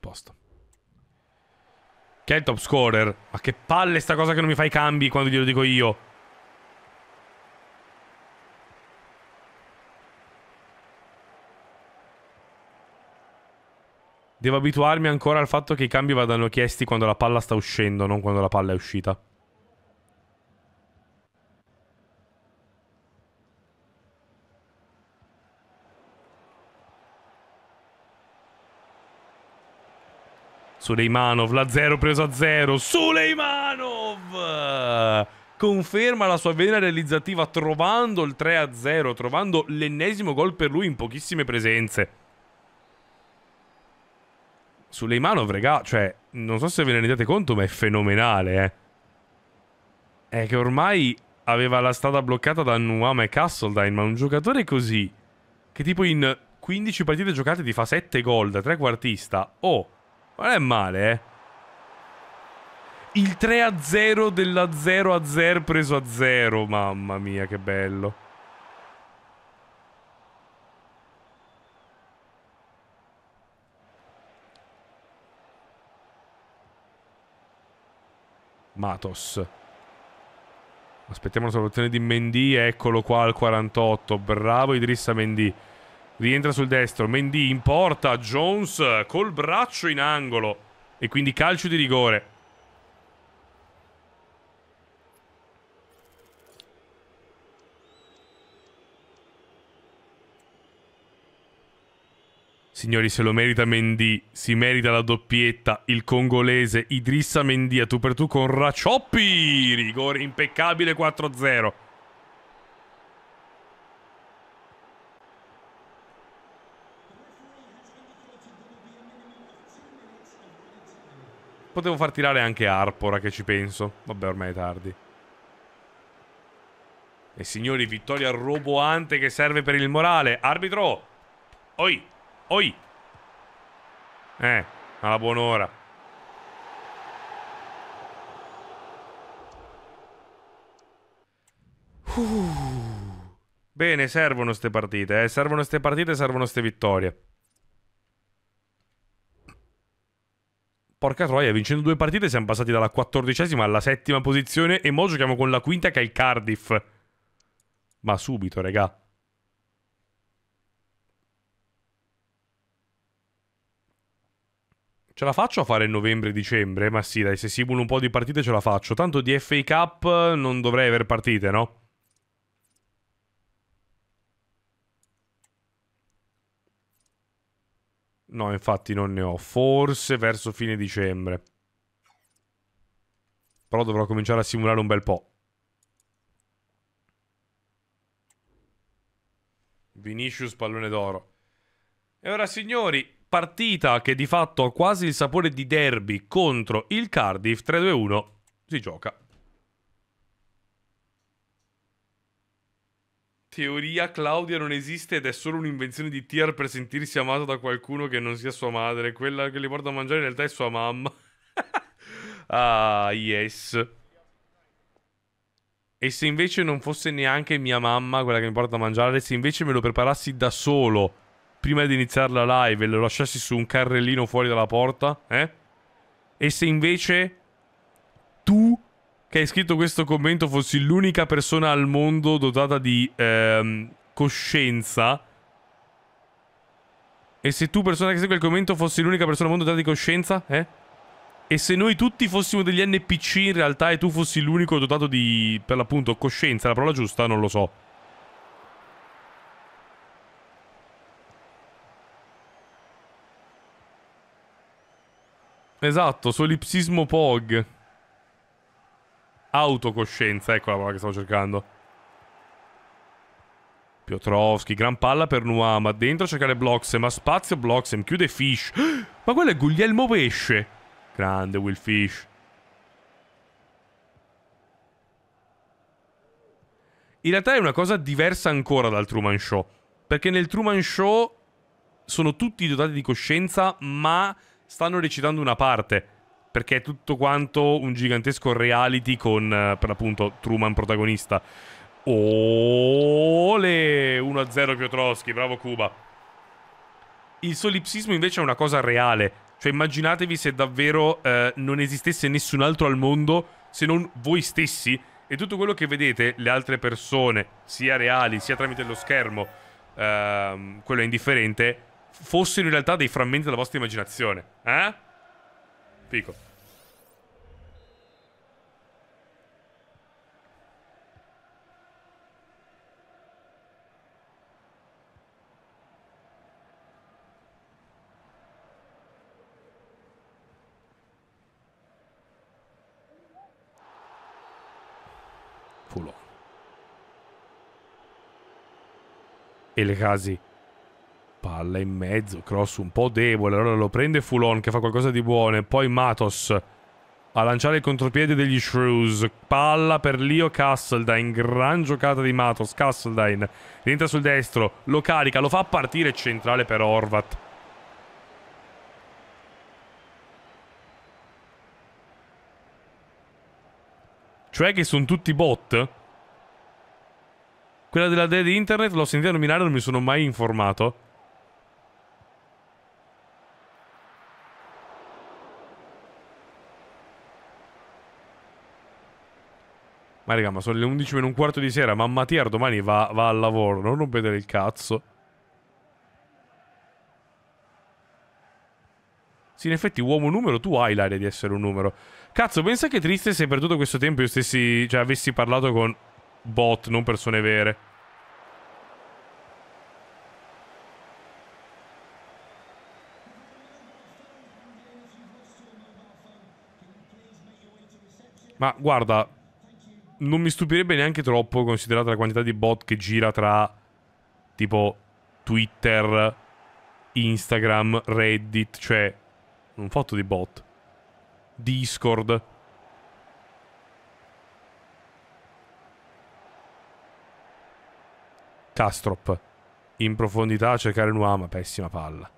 Posto. Che è il top scorer? Ma che palle sta cosa che non mi fai cambi quando glielo dico io. Devo abituarmi ancora al fatto che i cambi vadano chiesti quando la palla sta uscendo, non quando la palla è uscita. Suleimanov, la 0 preso a 0. Suleimanov! Conferma la sua vena realizzativa trovando il 3 a 0, trovando l'ennesimo gol per lui in pochissime presenze. Suleimanov, regà, cioè, non so se ve ne rendete conto, ma è fenomenale, eh. È che ormai aveva la strada bloccata da Nuama e Castledine, ma un giocatore così, che tipo in 15 partite giocate ti fa 7 gol da trequartista, oh, non è male, eh. Il 3-0 della 0-0 preso a 0, mamma mia, che bello. Matos. Aspettiamo la soluzione di Mendy, eccolo qua al 48, bravo Idrissa Mendy. Rientra sul destro, Mendy in porta, Jones col braccio in angolo e quindi calcio di rigore. Signori, se lo merita Mendy, si merita la doppietta, il congolese Idrissa Mendy a tu per tu con Racioppi, rigore impeccabile 4-0. Potevo far tirare anche Arpora che ci penso, vabbè ormai è tardi. E signori, vittoria roboante che serve per il morale. Arbitro! Oi! Oi! Eh, alla buon'ora. Uh. Bene, servono ste partite, eh. Servono ste partite, servono ste vittorie. Porca troia, vincendo due partite siamo passati dalla quattordicesima alla settima posizione e mo giochiamo con la quinta che è il Cardiff. Ma subito, regà. Ce la faccio a fare novembre-dicembre? Ma sì, dai, se simulo un po' di partite ce la faccio. Tanto di FA Cup eh, non dovrei aver partite, no? No, infatti non ne ho. Forse verso fine dicembre. Però dovrò cominciare a simulare un bel po'. Vinicius, pallone d'oro. E ora, signori, partita che di fatto ha quasi il sapore di derby contro il Cardiff 3-2-1 si gioca. Teoria Claudia non esiste ed è solo un'invenzione di Tier per sentirsi amato da qualcuno che non sia sua madre. Quella che li porta a mangiare in realtà è sua mamma. ah, yes. E se invece non fosse neanche mia mamma quella che mi porta a mangiare, se invece me lo preparassi da solo prima di iniziare la live e lo lasciassi su un carrellino fuori dalla porta? Eh? E se invece tu che hai scritto questo commento fossi l'unica persona al mondo dotata di ehm, coscienza? E se tu, persona che segue il commento, fossi l'unica persona al mondo dotata di coscienza? Eh? E se noi tutti fossimo degli NPC in realtà e tu fossi l'unico dotato di, per l'appunto, coscienza, la parola giusta, non lo so. Esatto, solipsismo POG. Autocoscienza, ecco la parola che stavo cercando. Piotrowski, gran palla per Nuama. Dentro a cercare Bloxem, a spazio Bloxem, chiude Fish. Ma quello è Guglielmo Pesce. Grande Will Fish. In realtà è una cosa diversa ancora dal Truman Show. Perché nel Truman Show sono tutti dotati di coscienza, ma stanno recitando una parte, perché è tutto quanto un gigantesco reality con, eh, per l'appunto, Truman protagonista. Ole! 1-0 Piotrowski, bravo Cuba. Il solipsismo invece è una cosa reale. Cioè immaginatevi se davvero eh, non esistesse nessun altro al mondo se non voi stessi e tutto quello che vedete, le altre persone, sia reali, sia tramite lo schermo, ehm, quello è indifferente, fossero in realtà dei frammenti della vostra immaginazione. Eh? Fico. E le casi palla in mezzo, cross un po' debole, allora lo prende Fulon che fa qualcosa di buono, poi Matos a lanciare il contropiede degli Shrews, palla per Leo Castledine, gran giocata di Matos, Castledine rientra sul destro, lo carica, lo fa partire centrale per Orvat. Cioè che sono tutti bot? Quella della Dead Internet l'ho sentita nominare, non mi sono mai informato. Ma raga, ma sono le 11 meno un quarto di sera, ma Mattiar domani va, va al lavoro, non rompete il cazzo. Sì, in effetti, uomo numero, tu hai l'aria di essere un numero. Cazzo, pensa che triste se per tutto questo tempo io stessi. Cioè, avessi parlato con bot, non persone vere. Ma guarda, non mi stupirebbe neanche troppo considerata la quantità di bot che gira tra tipo Twitter, Instagram, Reddit, cioè un fatto di bot. Discord. Castrop. In profondità a cercare Nuama, pessima palla.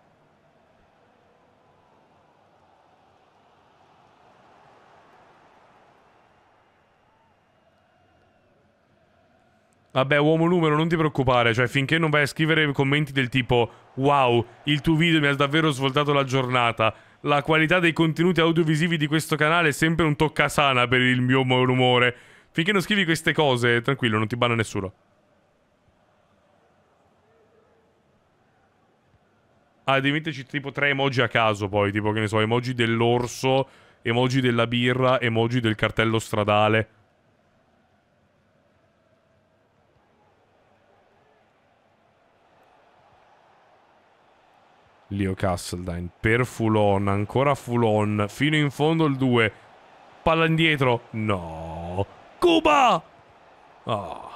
Vabbè, uomo numero, non ti preoccupare, cioè finché non vai a scrivere commenti del tipo Wow, il tuo video mi ha davvero svoltato la giornata. La qualità dei contenuti audiovisivi di questo canale è sempre un toccasana per il mio umore. Finché non scrivi queste cose, tranquillo, non ti banna nessuno. Ah, devi metterci tipo tre emoji a caso poi, tipo che ne so, emoji dell'orso, emoji della birra, emoji del cartello stradale. Leo Castledine per Fulon, ancora Fulon, fino in fondo il 2, palla indietro, no, Cuba! Oh. Ah.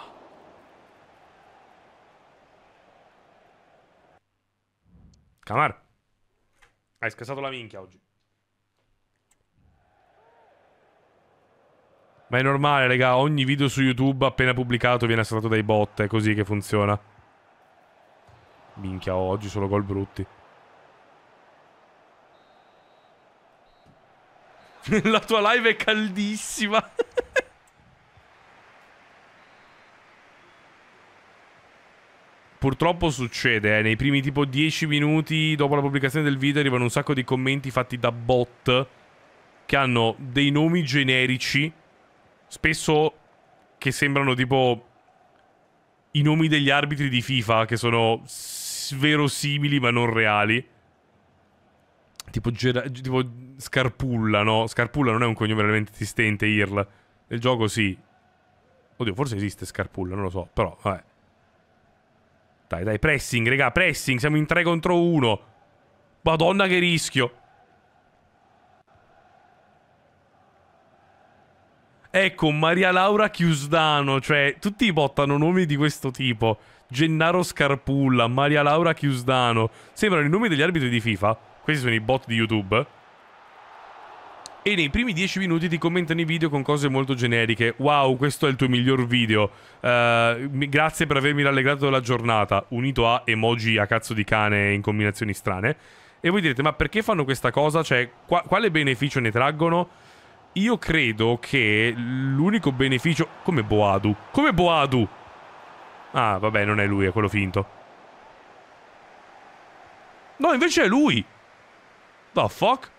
Camar, hai scassato la minchia oggi. Ma è normale, raga, ogni video su YouTube appena pubblicato viene assaltato dai bot, è così che funziona. Minchia, oggi solo gol brutti. La tua live è caldissima. Purtroppo succede, eh. nei primi tipo 10 minuti dopo la pubblicazione del video arrivano un sacco di commenti fatti da bot che hanno dei nomi generici, spesso che sembrano tipo i nomi degli arbitri di FIFA, che sono verosimili ma non reali. Tipo, Jedi, tipo Scarpulla, no? Scarpulla non è un cognome realmente esistente, Irl. Nel gioco sì. Oddio, forse esiste Scarpulla, non lo so, però vabbè. Dai, dai, pressing, regà, pressing, siamo in 3 contro 1. Madonna che rischio. Ecco, Maria Laura Chiusdano, cioè tutti bottano nomi di questo tipo. Gennaro Scarpulla, Maria Laura Chiusdano. Sembrano i nomi degli arbitri di FIFA. Questi sono i bot di YouTube. E nei primi dieci minuti ti commentano i video con cose molto generiche. Wow, questo è il tuo miglior video. Uh, grazie per avermi rallegrato della giornata. Unito a emoji a cazzo di cane in combinazioni strane. E voi direte, ma perché fanno questa cosa? Cioè, qua quale beneficio ne traggono? Io credo che l'unico beneficio... Come Boadu? Come Boadu? Ah, vabbè, non è lui, è quello finto. No, invece è lui. The fuck?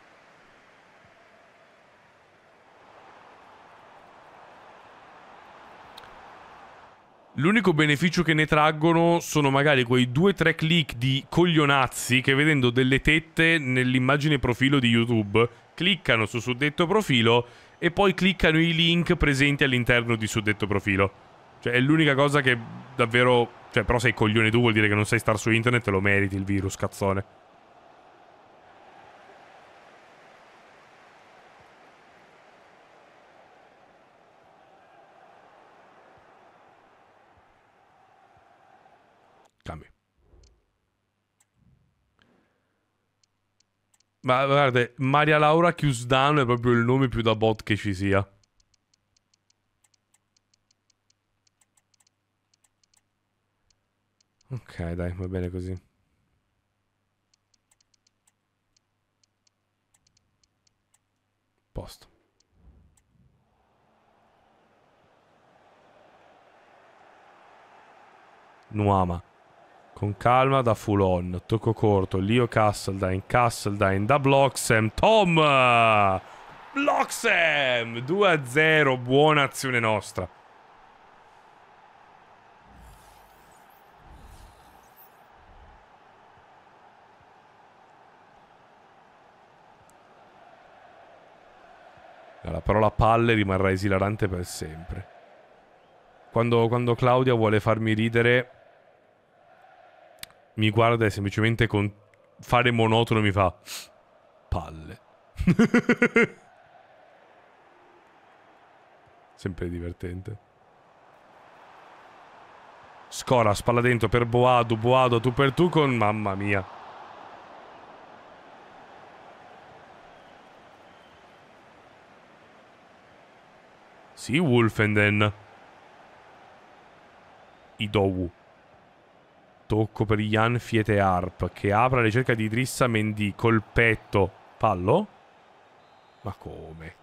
L'unico beneficio che ne traggono sono magari quei 2-3 click di coglionazzi che vedendo delle tette nell'immagine profilo di YouTube cliccano su suddetto profilo e poi cliccano i link presenti all'interno di suddetto profilo. Cioè è l'unica cosa che davvero... Cioè però sei coglione tu vuol dire che non sai star su internet e lo meriti il virus, cazzone. Ma guarda, Maria Laura Chiusdano è proprio il nome più da bot che ci sia. Ok, dai, va bene così. Posto. Nuama. Con calma da Fulon. Tocco corto. Leo Castledain. Castledain da Bloxham. Tom! Bloxham! 2-0. Buona azione nostra. La parola palle rimarrà esilarante per sempre. Quando, quando Claudia vuole farmi ridere, mi guarda e semplicemente con fare monotono mi fa palle. Sempre divertente. Scora, spalla dentro per Boado, Boado tu per tu con mamma mia. Sì, Wolfenden. Idowu tocco per Jan Fiete Arp che apre la ricerca di Drissa Mendy col petto. Pallo? Ma come?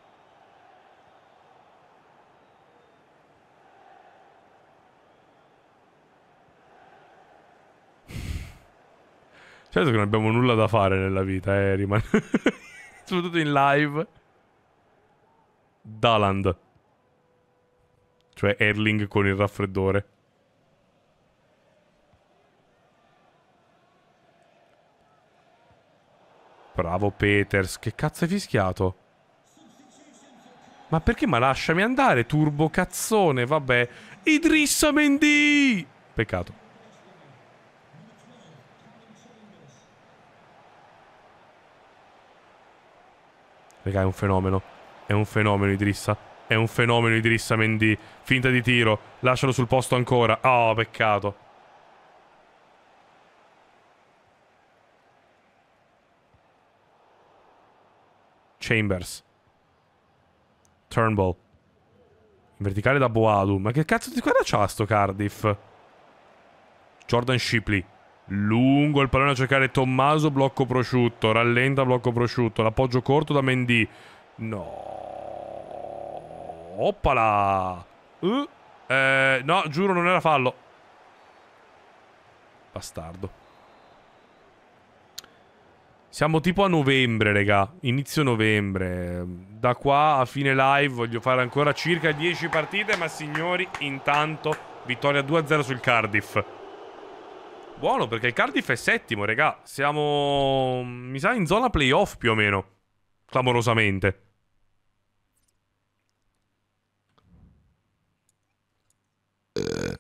Certo che non abbiamo nulla da fare nella vita, eh, rimane... Soprattutto in live. Daland. Cioè Erling con il raffreddore. Bravo Peters, che cazzo hai fischiato? Ma perché ma lasciami andare, turbo cazzone, vabbè. Idrissa Mendy! Peccato. Raga, è un fenomeno. È un fenomeno Idrissa. È un fenomeno Idrissa Mendy. Finta di tiro. Lascialo sul posto ancora. Oh, peccato. Chambers. Turnbull. In verticale da Boadu. Ma che cazzo di squadra c'ha sto Cardiff? Jordan Shipley. Lungo il pallone a cercare Tommaso, blocco prosciutto. Rallenta, blocco prosciutto. L'appoggio corto da Mendy. No. Oppala. Uh. Eh, no, giuro, non era fallo. Bastardo. Siamo tipo a novembre, raga. Inizio novembre. Da qua a fine live voglio fare ancora circa 10 partite, ma signori, intanto vittoria 2-0 sul Cardiff. Buono, perché il Cardiff è settimo, raga. Siamo, mi sa, in zona playoff più o meno. Clamorosamente. Eh.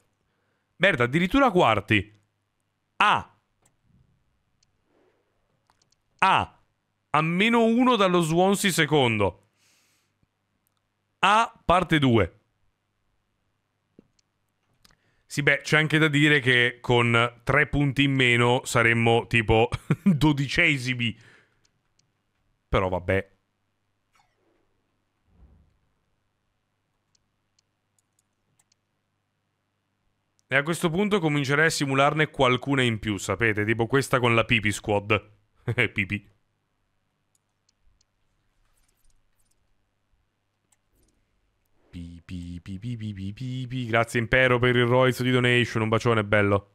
Merda, addirittura quarti. Ah! A a meno 1 dallo Swansea secondo. A parte 2. Sì, beh, c'è anche da dire che con 3 punti in meno saremmo tipo dodicesimi. Però vabbè. E a questo punto comincerei a simularne qualcuna in più, sapete? Tipo questa con la Pipi Squad. Eh, pipì. Pipi, pipi, pipi, pipi. Grazie Impero per il royce di donation, un bacione bello.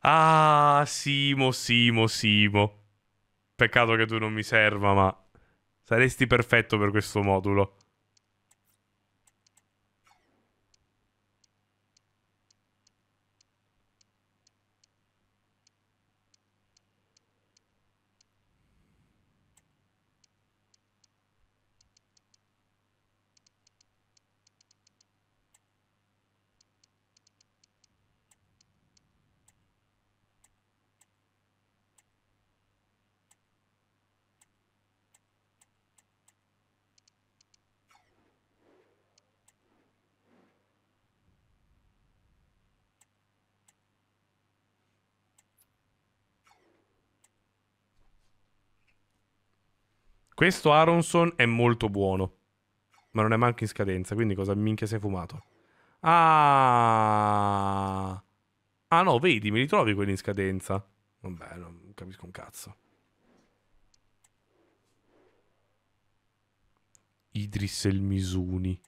Ah, Simo, Simo, Simo. Peccato che tu non mi serva, ma saresti perfetto per questo modulo. Questo Aronson è molto buono. Ma non è manco in scadenza, quindi cosa minchia si è fumato? Ah... Ah no, vedi, mi ritrovi quelli in scadenza. Vabbè, non capisco un cazzo. Idris El Misuni.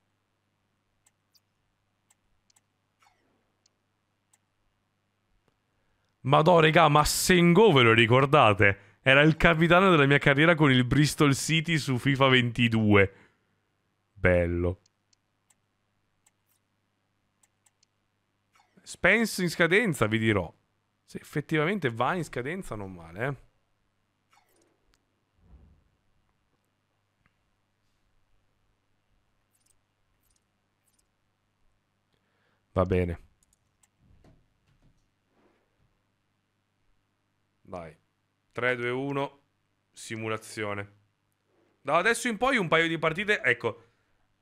Madò, regà, ma Sengo ve lo ricordate? Era il capitano della mia carriera con il Bristol City su FIFA 22. Bello. Spence in scadenza, vi dirò. Se effettivamente va in scadenza, non male, eh. Va bene. Dai. 3, 2, 1. Simulazione. Da adesso in poi un paio di partite. Ecco.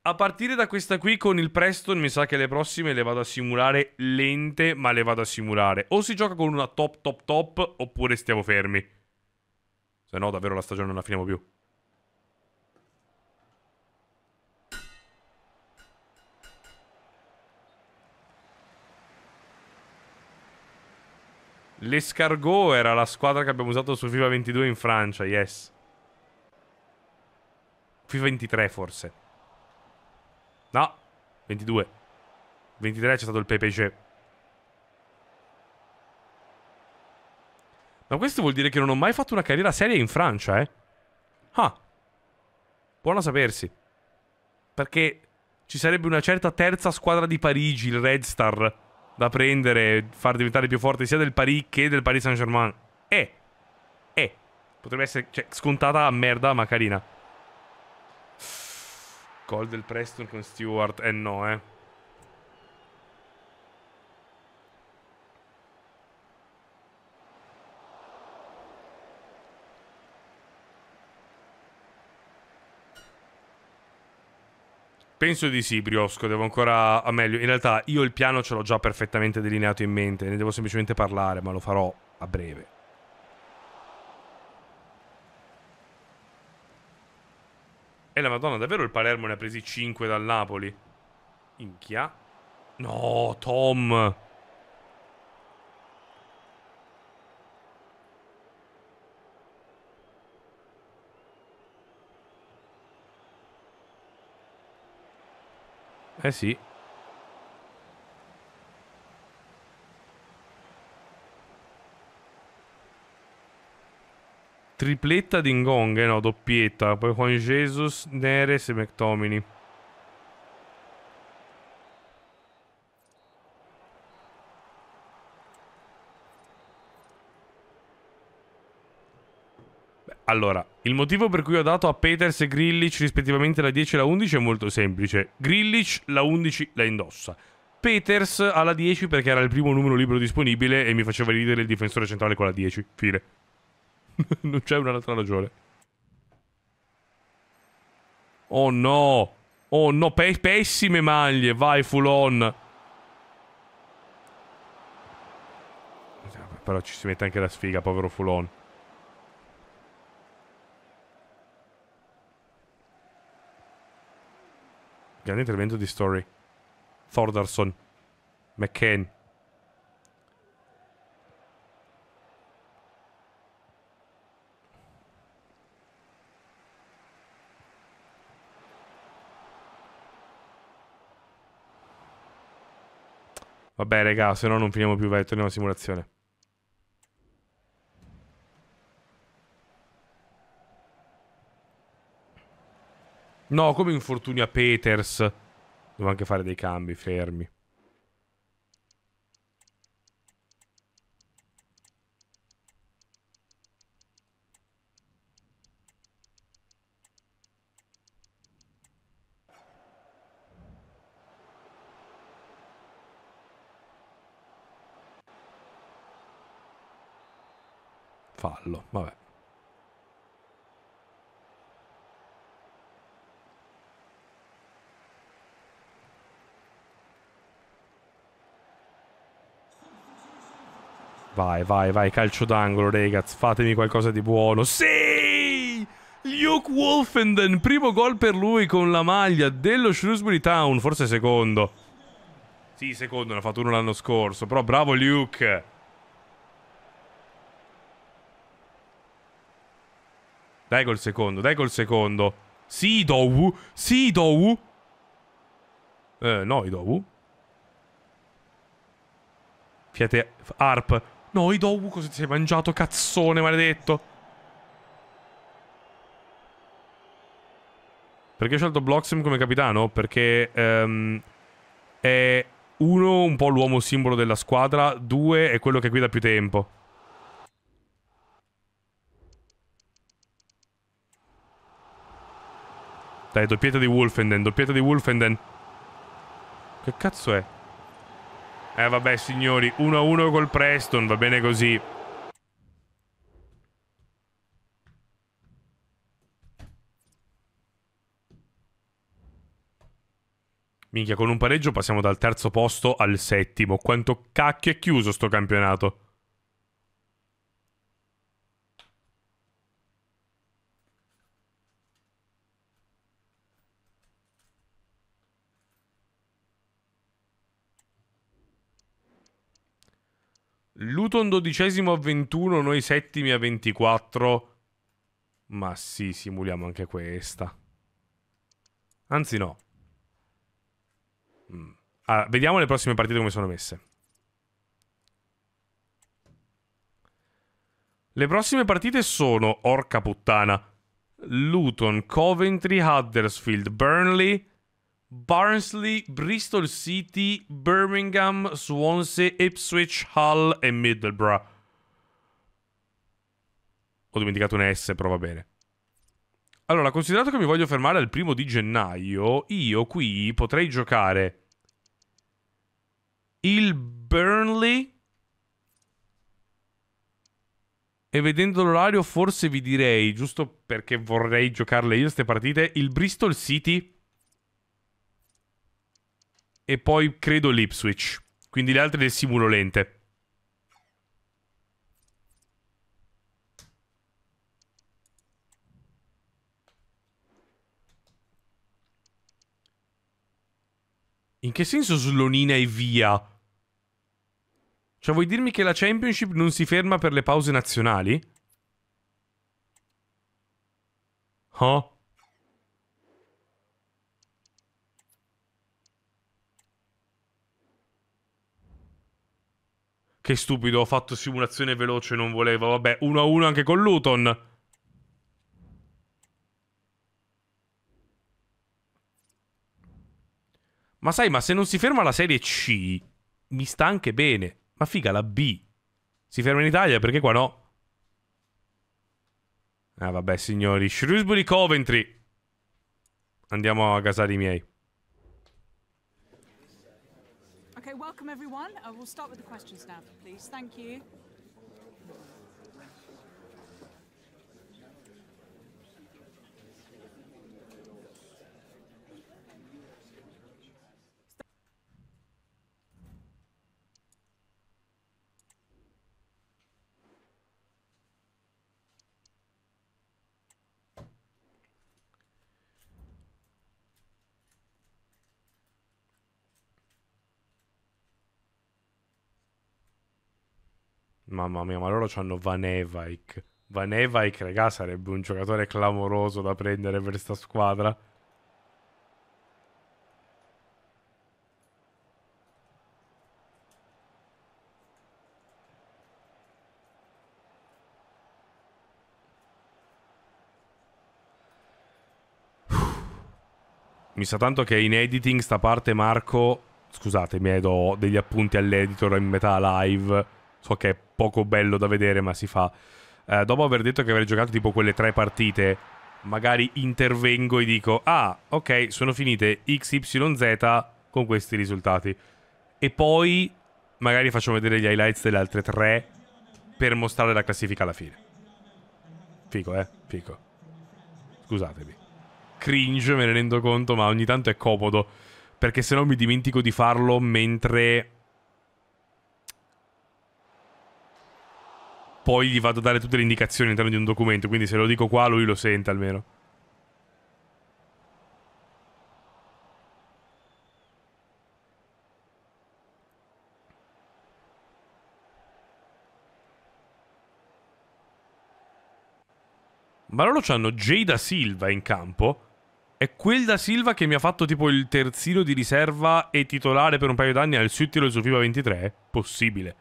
A partire da questa qui con il Preston, mi sa che le prossime le vado a simulare lente, ma le vado a simulare. O si gioca con una top top top, oppure stiamo fermi. Se no, davvero la stagione non la finiamo più. L'Escargot era la squadra che abbiamo usato su FIFA 22 in Francia, yes. FIFA 23 forse. No, 22. 23 c'è stato il PPG. Ma questo vuol dire che non ho mai fatto una carriera seria in Francia, eh? Ah. Buono a sapersi. Perché ci sarebbe una certa terza squadra di Parigi, il Red Star da prendere, far diventare più forte sia del Paris che del Paris Saint-Germain. Eh, eh, potrebbe essere cioè, scontata a merda, ma carina. Gol del Preston con Stewart, eh no, eh. Penso di sì, Briosco, devo ancora... a meglio, in realtà io il piano ce l'ho già perfettamente delineato in mente, ne devo semplicemente parlare, ma lo farò a breve. E la madonna, davvero il Palermo ne ha presi 5 dal Napoli? Inchia. No, Tom... Eh sì. Tripletta di Ngong, eh no, doppietta. Poi Juan Jesus, Neres e McTomini. Allora, il motivo per cui ho dato a Peters e Grillich rispettivamente la 10 e la 11 è molto semplice. Grillich la 11 la indossa. Peters alla 10 perché era il primo numero libero disponibile e mi faceva ridere il difensore centrale con la 10. Fine. non c'è un'altra ragione. Oh no. Oh no, Pe pessime maglie. Vai, full on. Però ci si mette anche la sfiga, povero full on. Grande intervento di Story. Thordarson. McCain. Vabbè, raga, se no non finiamo più, vai, torniamo alla simulazione. No, come infortunio a Peters. Devo anche fare dei cambi, fermi. Fallo, vabbè. Vai, vai, vai, calcio d'angolo, ragazzi. Fatemi qualcosa di buono. Sì! Luke Wolfenden, primo gol per lui con la maglia dello Shrewsbury Town, forse secondo. Sì, secondo, ne ha fatto uno l'anno scorso, però bravo Luke. Dai col secondo, dai col secondo. Sì, Dowu, sì, Dowu. Eh, no, Dowu. Fiate Arp, No, Idowu cosa ti sei mangiato, cazzone maledetto? Perché ho scelto Bloxam come capitano? Perché um, è uno, un po' l'uomo simbolo della squadra, due, è quello che guida più tempo. Dai, doppietta di Wolfenden, doppietta di Wolfenden. Che cazzo è? Eh vabbè signori, 1-1 col Preston, va bene così. Minchia, con un pareggio passiamo dal terzo posto al settimo. Quanto cacchio è chiuso sto campionato? Luton dodicesimo a 21, noi settimi a 24. Ma sì, simuliamo anche questa. Anzi no. Mm. Allora, vediamo le prossime partite come sono messe. Le prossime partite sono, orca puttana, Luton, Coventry, Huddersfield, Burnley, Barnsley, Bristol City, Birmingham, Swansea, Ipswich, Hull e Middleborough. Ho dimenticato un S, però va bene. Allora, considerato che mi voglio fermare al primo di gennaio, io qui potrei giocare il Burnley. E vedendo l'orario forse vi direi, giusto perché vorrei giocarle io queste partite, il Bristol City e poi credo l'Ipswich. Quindi le altre del simulo lente. In che senso slonina e via? Cioè vuoi dirmi che la Championship non si ferma per le pause nazionali? Oh? Che stupido, ho fatto simulazione veloce, non volevo. Vabbè, 1-1 anche con Luton. Ma sai, ma se non si ferma la serie C, mi sta anche bene. Ma figa, la B. Si ferma in Italia, perché qua no? Ah, vabbè, signori. Shrewsbury Coventry. Andiamo a casare i miei. Welcome, everyone. Uh, we'll start with the questions now, please. Thank you. Mamma mia, ma loro hanno Van Evaik. Van Evaik, regà, sarebbe un giocatore clamoroso da prendere per questa squadra. Mi sa tanto che in editing sta parte Marco... Scusatemi, eh, do degli appunti all'editor in metà live. So che è poco bello da vedere, ma si fa. Eh, dopo aver detto che avrei giocato tipo quelle tre partite, magari intervengo e dico, ah, ok, sono finite XYZ con questi risultati. E poi magari faccio vedere gli highlights delle altre tre per mostrare la classifica alla fine. Fico, eh? Fico. Scusatemi. Cringe, me ne rendo conto, ma ogni tanto è comodo. Perché se no mi dimentico di farlo mentre poi gli vado a dare tutte le indicazioni all'interno di un documento, quindi se lo dico qua lui lo sente almeno. Ma loro c'hanno Jay da Silva in campo. È quel da Silva che mi ha fatto tipo il terzino di riserva e titolare per un paio d'anni al Suttilo e il su FIBA 23? Possibile.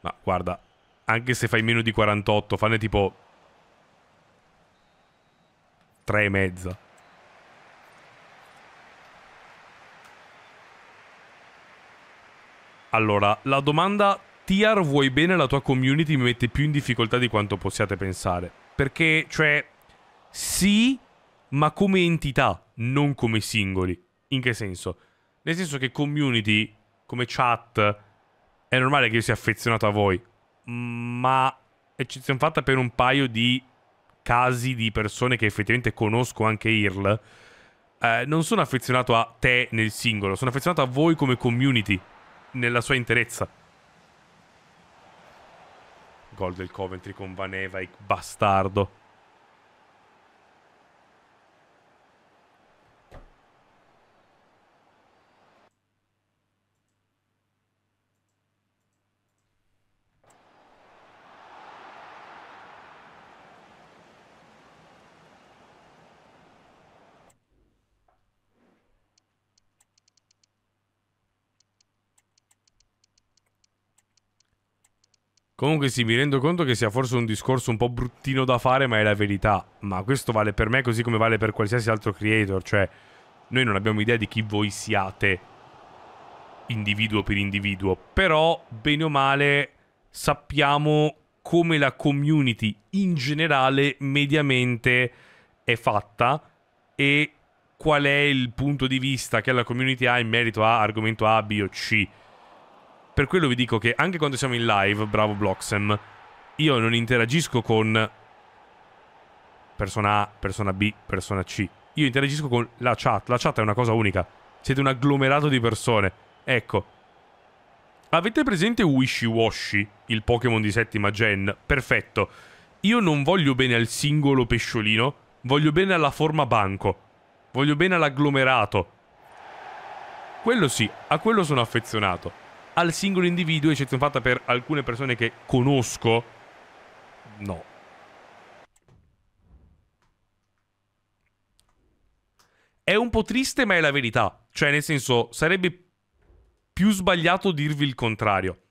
Ma guarda, anche se fai meno di 48, fanne tipo 3 e mezza. Allora, la domanda Tiar vuoi bene la tua community mi mette più in difficoltà di quanto possiate pensare. Perché, cioè, sì, ma come entità, non come singoli. In che senso? Nel senso che community, come chat, è normale che io sia affezionato a voi, ma eccezione fatta per un paio di casi di persone che effettivamente conosco anche IRL, eh, non sono affezionato a te nel singolo, sono affezionato a voi come community, nella sua interezza. Gol del Coventry con Vaneva, bastardo. Comunque sì, mi rendo conto che sia forse un discorso un po' bruttino da fare, ma è la verità. Ma questo vale per me così come vale per qualsiasi altro creator, cioè noi non abbiamo idea di chi voi siate individuo per individuo, però bene o male sappiamo come la community in generale mediamente è fatta e qual è il punto di vista che la community ha in merito a argomento A, B o C. Per quello vi dico che anche quando siamo in live, bravo Bloxem, io non interagisco con persona A, persona B, persona C. Io interagisco con la chat. La chat è una cosa unica. Siete un agglomerato di persone. Ecco. Avete presente Wishy Washy, il Pokémon di settima gen? Perfetto. Io non voglio bene al singolo pesciolino, voglio bene alla forma banco. Voglio bene all'agglomerato. Quello sì, a quello sono affezionato al singolo individuo, eccezione fatta per alcune persone che conosco, no. È un po' triste, ma è la verità. Cioè, nel senso, sarebbe più sbagliato dirvi il contrario.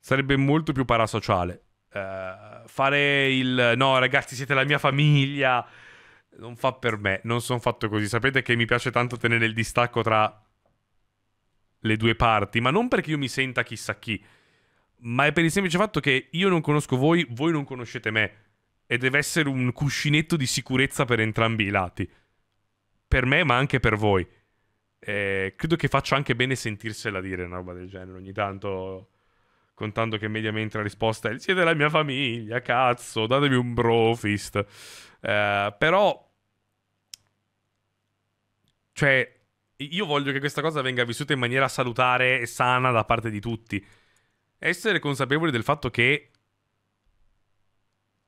Sarebbe molto più parasociale. Uh, fare il no, ragazzi, siete la mia famiglia. Non fa per me, non sono fatto così. Sapete che mi piace tanto tenere il distacco tra le due parti, ma non perché io mi senta chissà chi, ma è per il semplice fatto che io non conosco voi, voi non conoscete me, e deve essere un cuscinetto di sicurezza per entrambi i lati, per me ma anche per voi. Eh, credo che faccia anche bene sentirsela dire una roba del genere ogni tanto, contando che mediamente la risposta è siete la mia famiglia, cazzo, datemi un brofist. Eh, però, cioè, io voglio che questa cosa venga vissuta in maniera salutare e sana da parte di tutti. Essere consapevoli del fatto che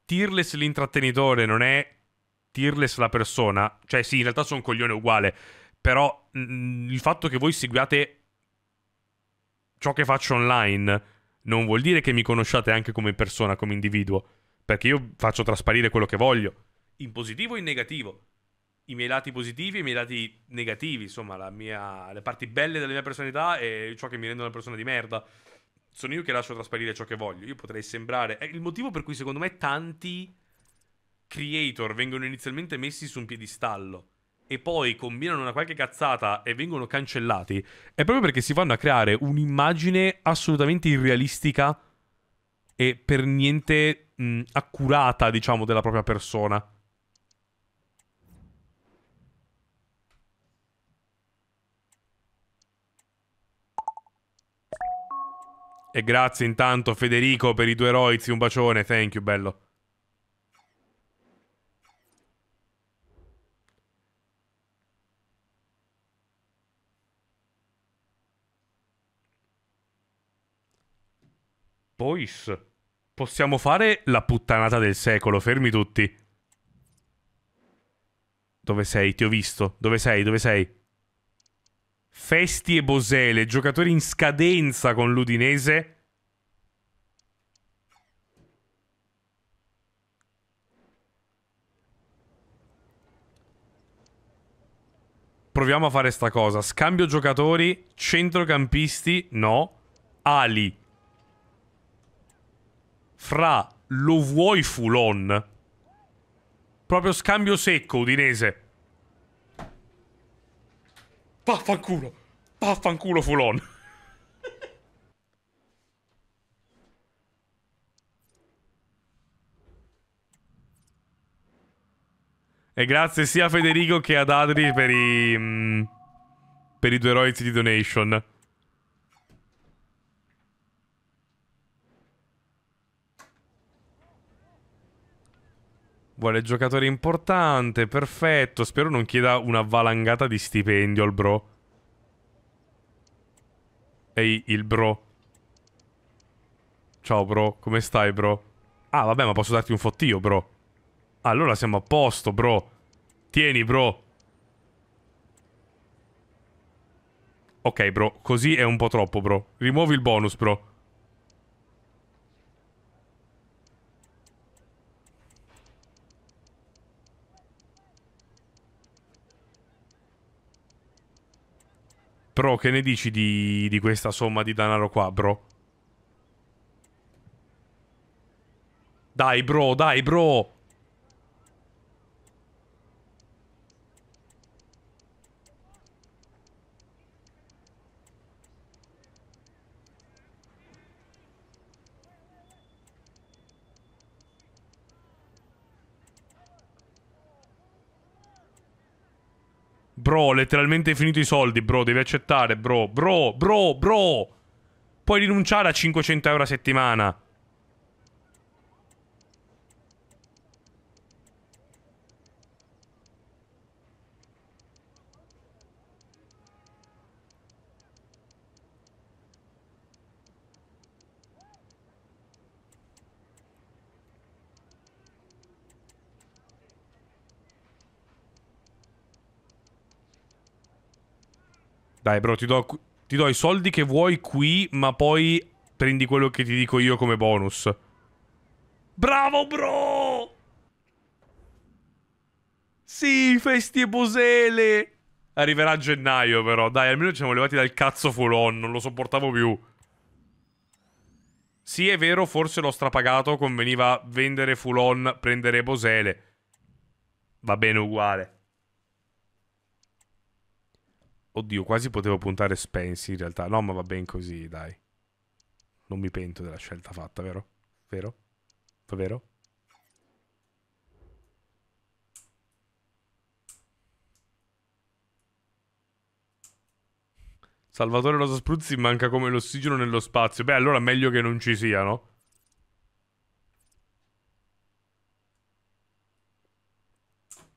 Tearless l'intrattenitore non è Tearless la persona. Cioè, sì, in realtà sono un coglione uguale. Però mh, il fatto che voi seguiate ciò che faccio online non vuol dire che mi conosciate anche come persona, come individuo. Perché io faccio trasparire quello che voglio, in positivo o in negativo i miei lati positivi e i miei lati negativi, insomma, mia, le parti belle della mia personalità e ciò che mi rende una persona di merda. Sono io che lascio trasparire ciò che voglio. Io potrei sembrare. È il motivo per cui, secondo me, tanti creator vengono inizialmente messi su un piedistallo e poi combinano una qualche cazzata e vengono cancellati, è proprio perché si vanno a creare un'immagine assolutamente irrealistica e per niente mh, accurata, diciamo, della propria persona. E grazie intanto Federico per i tuoi roizi, un bacione, thank you, bello. Pois, possiamo fare la puttanata del secolo, fermi tutti. Dove sei? Ti ho visto. Dove sei? Dove sei? Festi e Bosele, giocatori in scadenza con l'Udinese. Proviamo a fare sta cosa. Scambio giocatori, centrocampisti, no. Ali. Fra, lo vuoi Fulon? Proprio scambio secco, Udinese. Vaffanculo. Vaffanculo Fulon. e grazie sia a Federico che ad Adri per i... Mm, per i due royalty di donation. Vuole giocatore importante, perfetto. Spero non chieda una valangata di stipendio al bro. Ehi, il bro. Ciao, bro. Come stai, bro? Ah, vabbè, ma posso darti un fottio, bro. Allora siamo a posto, bro. Tieni, bro. Ok, bro. Così è un po' troppo, bro. Rimuovi il bonus, bro. Però che ne dici di, di questa somma di denaro qua, bro? Dai, bro, dai, bro! Bro, letteralmente hai finito i soldi, bro. Devi accettare, bro. Bro, bro, bro. Puoi rinunciare a 500 euro a settimana. Dai bro, ti do, ti do i soldi che vuoi qui, ma poi prendi quello che ti dico io come bonus. Bravo bro! Sì, festi e bosele! Arriverà a gennaio però, dai, almeno ci siamo levati dal cazzo full on, non lo sopportavo più. Sì, è vero, forse l'ho strapagato, conveniva vendere full on, prendere bosele. Va bene uguale. Oddio, quasi potevo puntare Spence in realtà. No, ma va ben così, dai. Non mi pento della scelta fatta, vero? Vero? Vero? Salvatore Rosa Spruzzi manca come l'ossigeno nello spazio. Beh, allora meglio che non ci siano.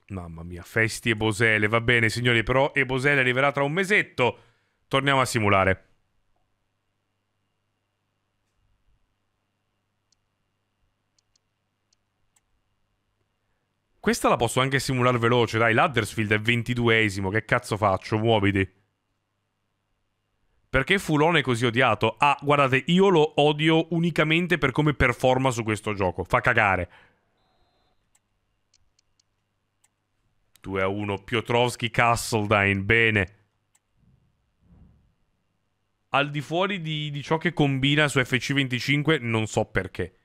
Mamma mia, festi e Bosele, va bene signori, però e Bosele arriverà tra un mesetto. Torniamo a simulare. Questa la posso anche simulare veloce, dai, l'Addersfield è 22esimo, che cazzo faccio? Muoviti. Perché Fulone è così odiato? Ah, guardate, io lo odio unicamente per come performa su questo gioco, fa cagare. 2 a 1 Piotrowski Castledine, bene. Al di fuori di, di ciò che combina su FC25, non so perché.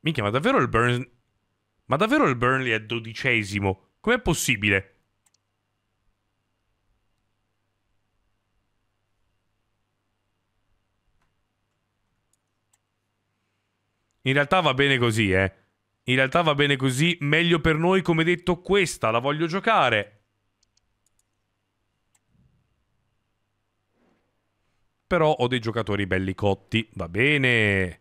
Minchia, ma davvero il Burn... Ma davvero il Burnley è dodicesimo? Com'è possibile? In realtà va bene così, eh. In realtà va bene così, meglio per noi, come detto, questa la voglio giocare. Però ho dei giocatori belli cotti, va bene.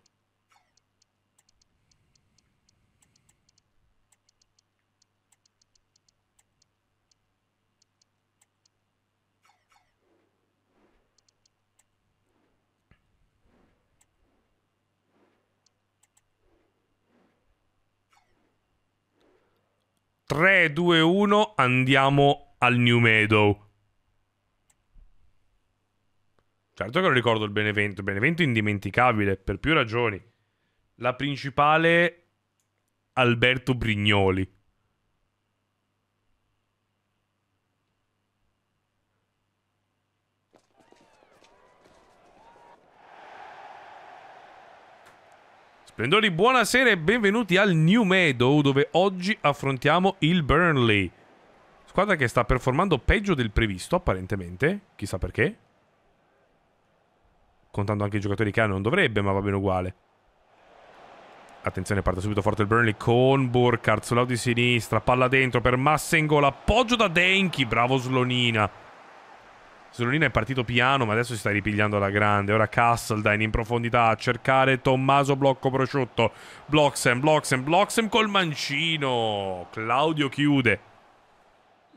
3, 2, 1, andiamo al New Meadow. Certo che non ricordo il Benevento. Benevento è indimenticabile, per più ragioni. La principale, Alberto Brignoli. Splendori, buonasera e benvenuti al New Meadow dove oggi affrontiamo il Burnley. Squadra che sta performando peggio del previsto apparentemente, chissà perché. Contando anche i giocatori che hanno, non dovrebbe, ma va bene uguale. Attenzione, parte subito forte il Burnley con Burkhardt, sull'auto di sinistra, palla dentro per Massengola, appoggio da Denki, bravo Slonina. Solonina è partito piano, ma adesso si sta ripigliando alla grande. Ora Castledine in profondità a cercare Tommaso Blocco Prosciutto. Bloxem, Bloxem, Bloxem col mancino. Claudio chiude.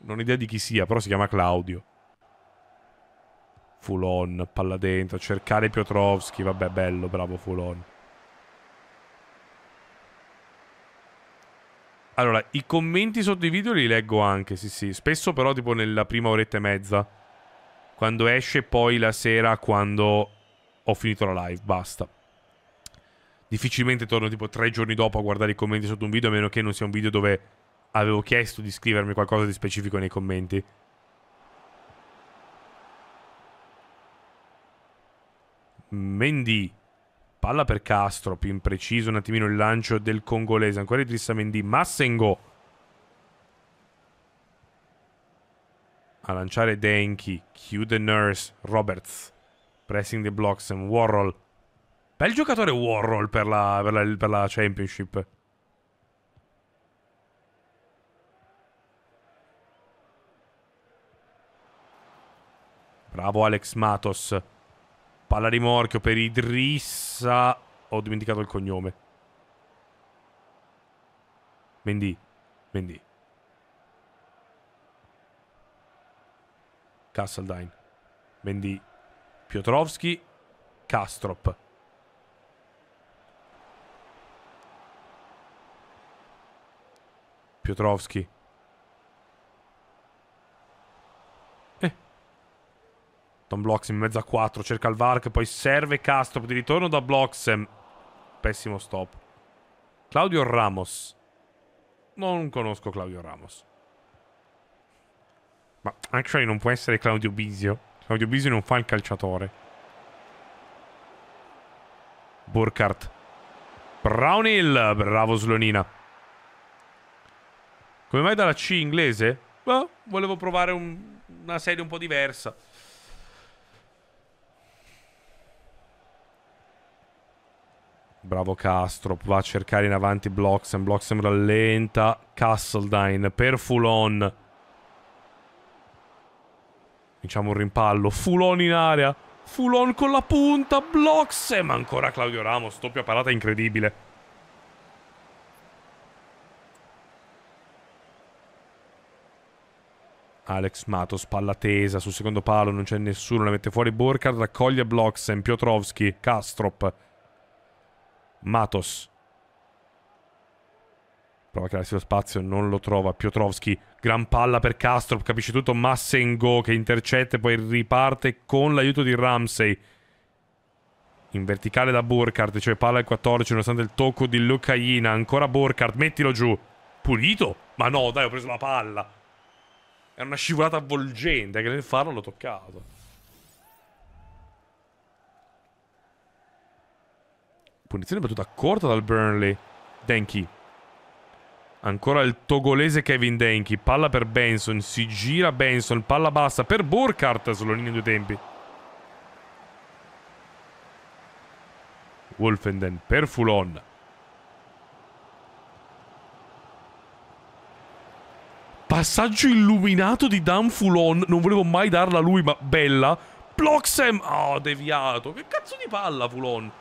Non ho idea di chi sia, però si chiama Claudio. Fulon, palla dentro, a cercare Piotrowski. Vabbè, bello, bravo Fulon. Allora, i commenti sotto i video li leggo anche, sì sì. Spesso però tipo nella prima oretta e mezza quando esce, poi la sera quando ho finito la live, basta. Difficilmente torno tipo tre giorni dopo a guardare i commenti sotto un video, a meno che non sia un video dove avevo chiesto di scrivermi qualcosa di specifico nei commenti. Mendy, palla per Castro, più impreciso un attimino il lancio del congolese, ancora Idrissa Mendy, Massengo a lanciare Denki, Q the Nurse, Roberts, pressing the blocks and Warhol. Bel giocatore Warhol per la, per la, per la Championship. Bravo Alex Matos. Palla rimorchio per Idrissa. Ho dimenticato il cognome. Mendy. Mendy. Casseldine. Mendy, Piotrowski, Kastrop. Piotrowski. Eh. Tom Blox in mezzo a 4, cerca il Vark. poi serve Kastrop di ritorno da Bloxem. Pessimo stop. Claudio Ramos. Non conosco Claudio Ramos. Ma actually non può essere Claudio Bisio. Claudio Bisio non fa il calciatore. Burkhardt. Brownhill. Bravo Slonina. Come mai dalla C inglese? Beh, volevo provare un... una serie un po' diversa. Bravo Castro, va a cercare in avanti Bloxham, Bloxham rallenta, Castledine per Fulon. Diciamo un rimpallo. Fulon in area. Fulon con la punta. Blocks. Ma ancora Claudio Ramos. Doppia parata incredibile. Alex Matos, palla tesa sul secondo palo, non c'è nessuno, la mette fuori Borcard, raccoglie Bloxen, Piotrowski, Kastrop. Matos Prova a crearsi lo spazio, non lo trova. Piotrowski, gran palla per Castro, capisce tutto. Massengo che intercette, poi riparte con l'aiuto di Ramsey. In verticale da Burkhardt, cioè palla al 14, nonostante il tocco di Lucaina. Ancora Burkhardt, mettilo giù. Pulito? Ma no, dai, ho preso la palla. Era una scivolata avvolgente che nel farlo l'ho toccato. Punizione battuta corta dal Burnley. Denki Ancora il togolese Kevin Denki. Palla per Benson. Si gira Benson. Palla bassa per Burkhardt sulla linea due tempi. Wolfenden per Fulon. Passaggio illuminato di Dan Fulon. Non volevo mai darla a lui, ma bella. Bloxem. Oh, deviato. Che cazzo di palla, Fulon.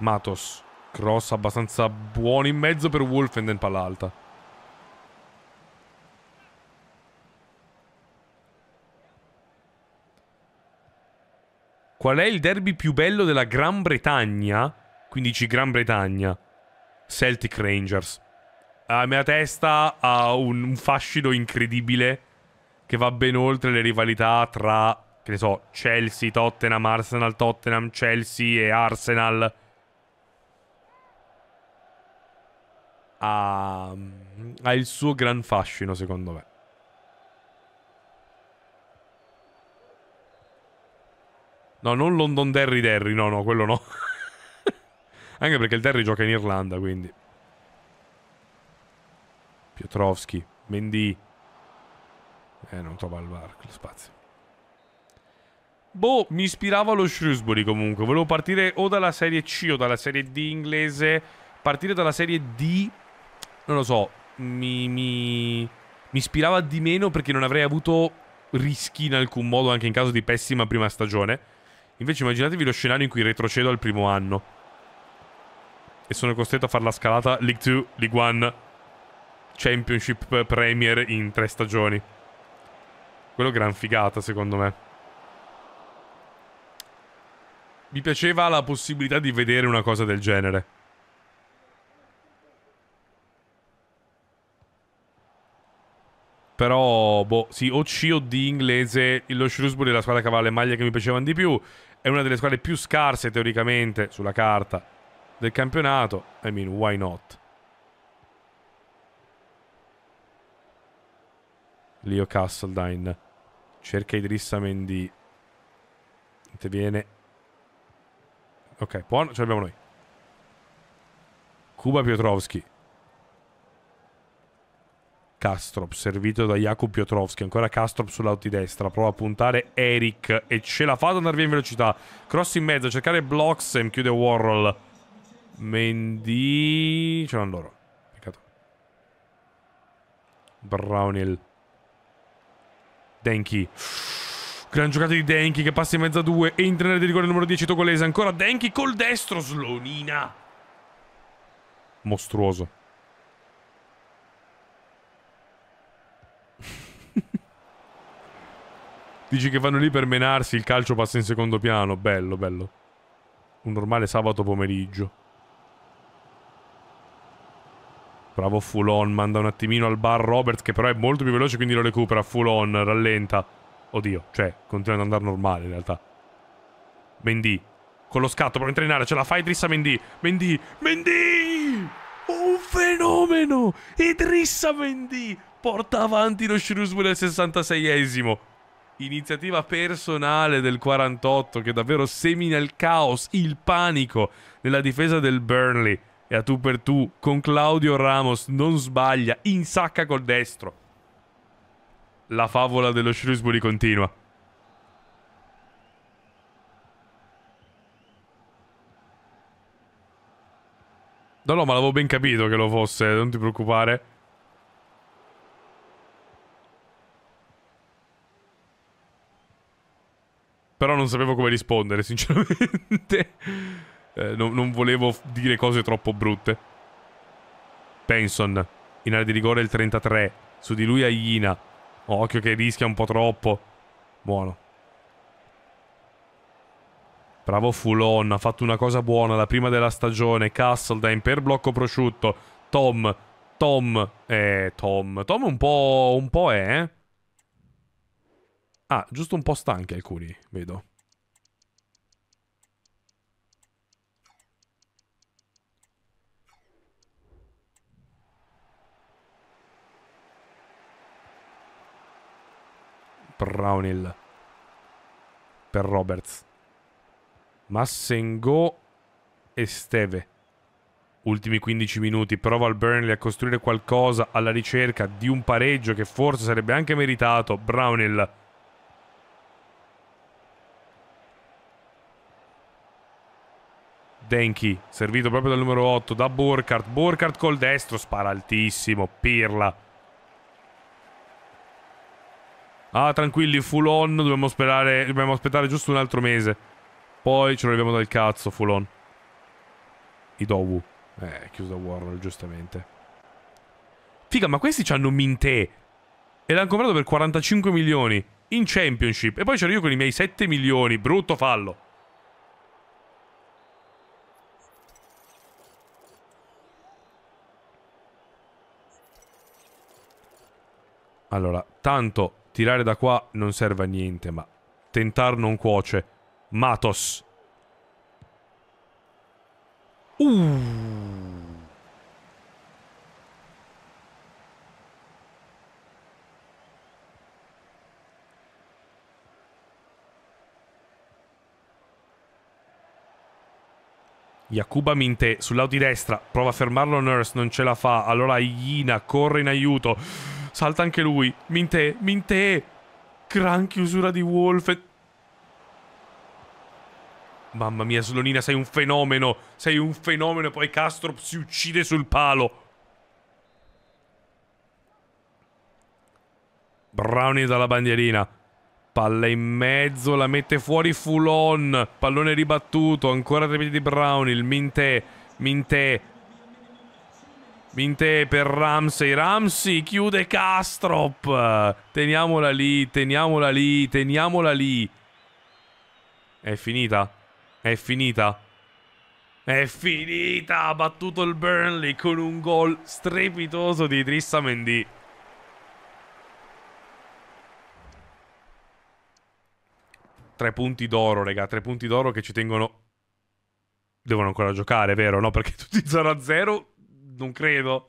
Matos. Cross abbastanza buono in mezzo per Wolfenden, palla alta. Qual è il derby più bello della Gran Bretagna? 15 Gran Bretagna. Celtic Rangers. La mia testa ha un fascino incredibile che va ben oltre le rivalità tra, che ne so, Chelsea, Tottenham, Arsenal, Tottenham, Chelsea e Arsenal ha, mm, ha il suo gran fascino, secondo me. No, non London Derry Derry, no, no, quello no. Anche perché il Derry gioca in Irlanda, quindi. Piotrowski, Mendy. Eh, non trova il bar, lo spazio. Boh, mi ispirava lo Shrewsbury comunque. Volevo partire o dalla serie C o dalla serie D inglese. Partire dalla serie D non lo so, mi, mi, mi ispirava di meno perché non avrei avuto rischi in alcun modo anche in caso di pessima prima stagione. Invece immaginatevi lo scenario in cui retrocedo al primo anno. E sono costretto a fare la scalata League 2, League 1, Championship, Premier in tre stagioni. Quello gran figata secondo me. Mi piaceva la possibilità di vedere una cosa del genere. Però, boh, sì, o C o D inglese, lo Shrewsbury è la squadra che aveva le maglie che mi piacevano di più. È una delle squadre più scarse, teoricamente, sulla carta del campionato. I mean, why not? Leo Castledine cerca Idrissa Mendy. Interviene. Ok, buono, ce l'abbiamo noi. Cuba Piotrowski. Kastrop, servito da Jakub Piotrowski. Ancora Kastrop sull'autidestra. Prova a puntare Eric e ce la fa ad andare via in velocità. Cross in mezzo, cercare Bloxem, chiude Warhol. Mendy... Ce l'hanno loro. Peccato. Brownhill. Denki. Gran giocata di Denki che passa in mezzo a due. Entra nel di rigore numero 10 togolese. Ancora Denki col destro. Slonina. Mostruoso. Dici che vanno lì per menarsi, il calcio passa in secondo piano. Bello, bello. Un normale sabato pomeriggio. Bravo Fulon, manda un attimino al bar Robert che però è molto più veloce quindi lo recupera. Fulon, rallenta. Oddio, cioè, continua ad andare normale in realtà. Mendy, con lo scatto, prova a entrare in area, ce la fa Idrissa Mendy. Mendy, Mendy! Un fenomeno! Idrissa Mendy porta avanti lo Shrewsbury al 66esimo iniziativa personale del 48 che davvero semina il caos, il panico nella difesa del Burnley. E a tu per tu con Claudio Ramos non sbaglia, insacca col destro. La favola dello Shrewsbury continua. No, no, ma l'avevo ben capito che lo fosse, non ti preoccupare. Però non sapevo come rispondere, sinceramente. eh, no, non volevo dire cose troppo brutte. Penson, in area di rigore il 33. Su di lui Aina. Occhio che rischia un po' troppo. Buono. Bravo Fulon, ha fatto una cosa buona la prima della stagione. Castledine per blocco prosciutto. Tom, Tom, eh, Tom. Tom un po', un po' è, eh. Ah, giusto un po' stanchi alcuni, vedo. Brownhill per Roberts. Massengo e Steve. Ultimi 15 minuti, prova al Burnley a costruire qualcosa alla ricerca di un pareggio che forse sarebbe anche meritato. Brownhill Denki, servito proprio dal numero 8, da Burkhardt. Burkhardt col destro, spara altissimo, pirla. Ah, tranquilli, full on, dobbiamo, sperare, dobbiamo aspettare giusto un altro mese. Poi ce lo arriviamo dal cazzo, full on. Idowu. Eh, chiuso da Warhol, giustamente. Figa, ma questi hanno Minte. E l'hanno comprato per 45 milioni. In Championship. E poi c'ero io con i miei 7 milioni. Brutto fallo. Allora, tanto tirare da qua non serve a niente, ma tentar non cuoce. Matos. Uh. Yakuba Minte sull'auto di destra, prova a fermarlo Nurse, non ce la fa, allora Iina corre in aiuto. Salta anche lui. Minte, Minte. Gran chiusura di Wolf. Mamma mia, Slonina, sei un fenomeno. Sei un fenomeno e poi Castro si uccide sul palo. Brownie dalla bandierina. Palla in mezzo, la mette fuori Fulon. Pallone ribattuto, ancora tre piedi di Brownie. Il Minte, Minte Vinte per Ramsey. Ramsey chiude Castrop. Teniamola lì, teniamola lì, teniamola lì. È finita. È finita. È finita. Ha battuto il Burnley con un gol strepitoso di Trissa Mendy. Tre punti d'oro, raga. Tre punti d'oro che ci tengono... Devono ancora giocare, vero? No, perché tutti 0-0 non credo.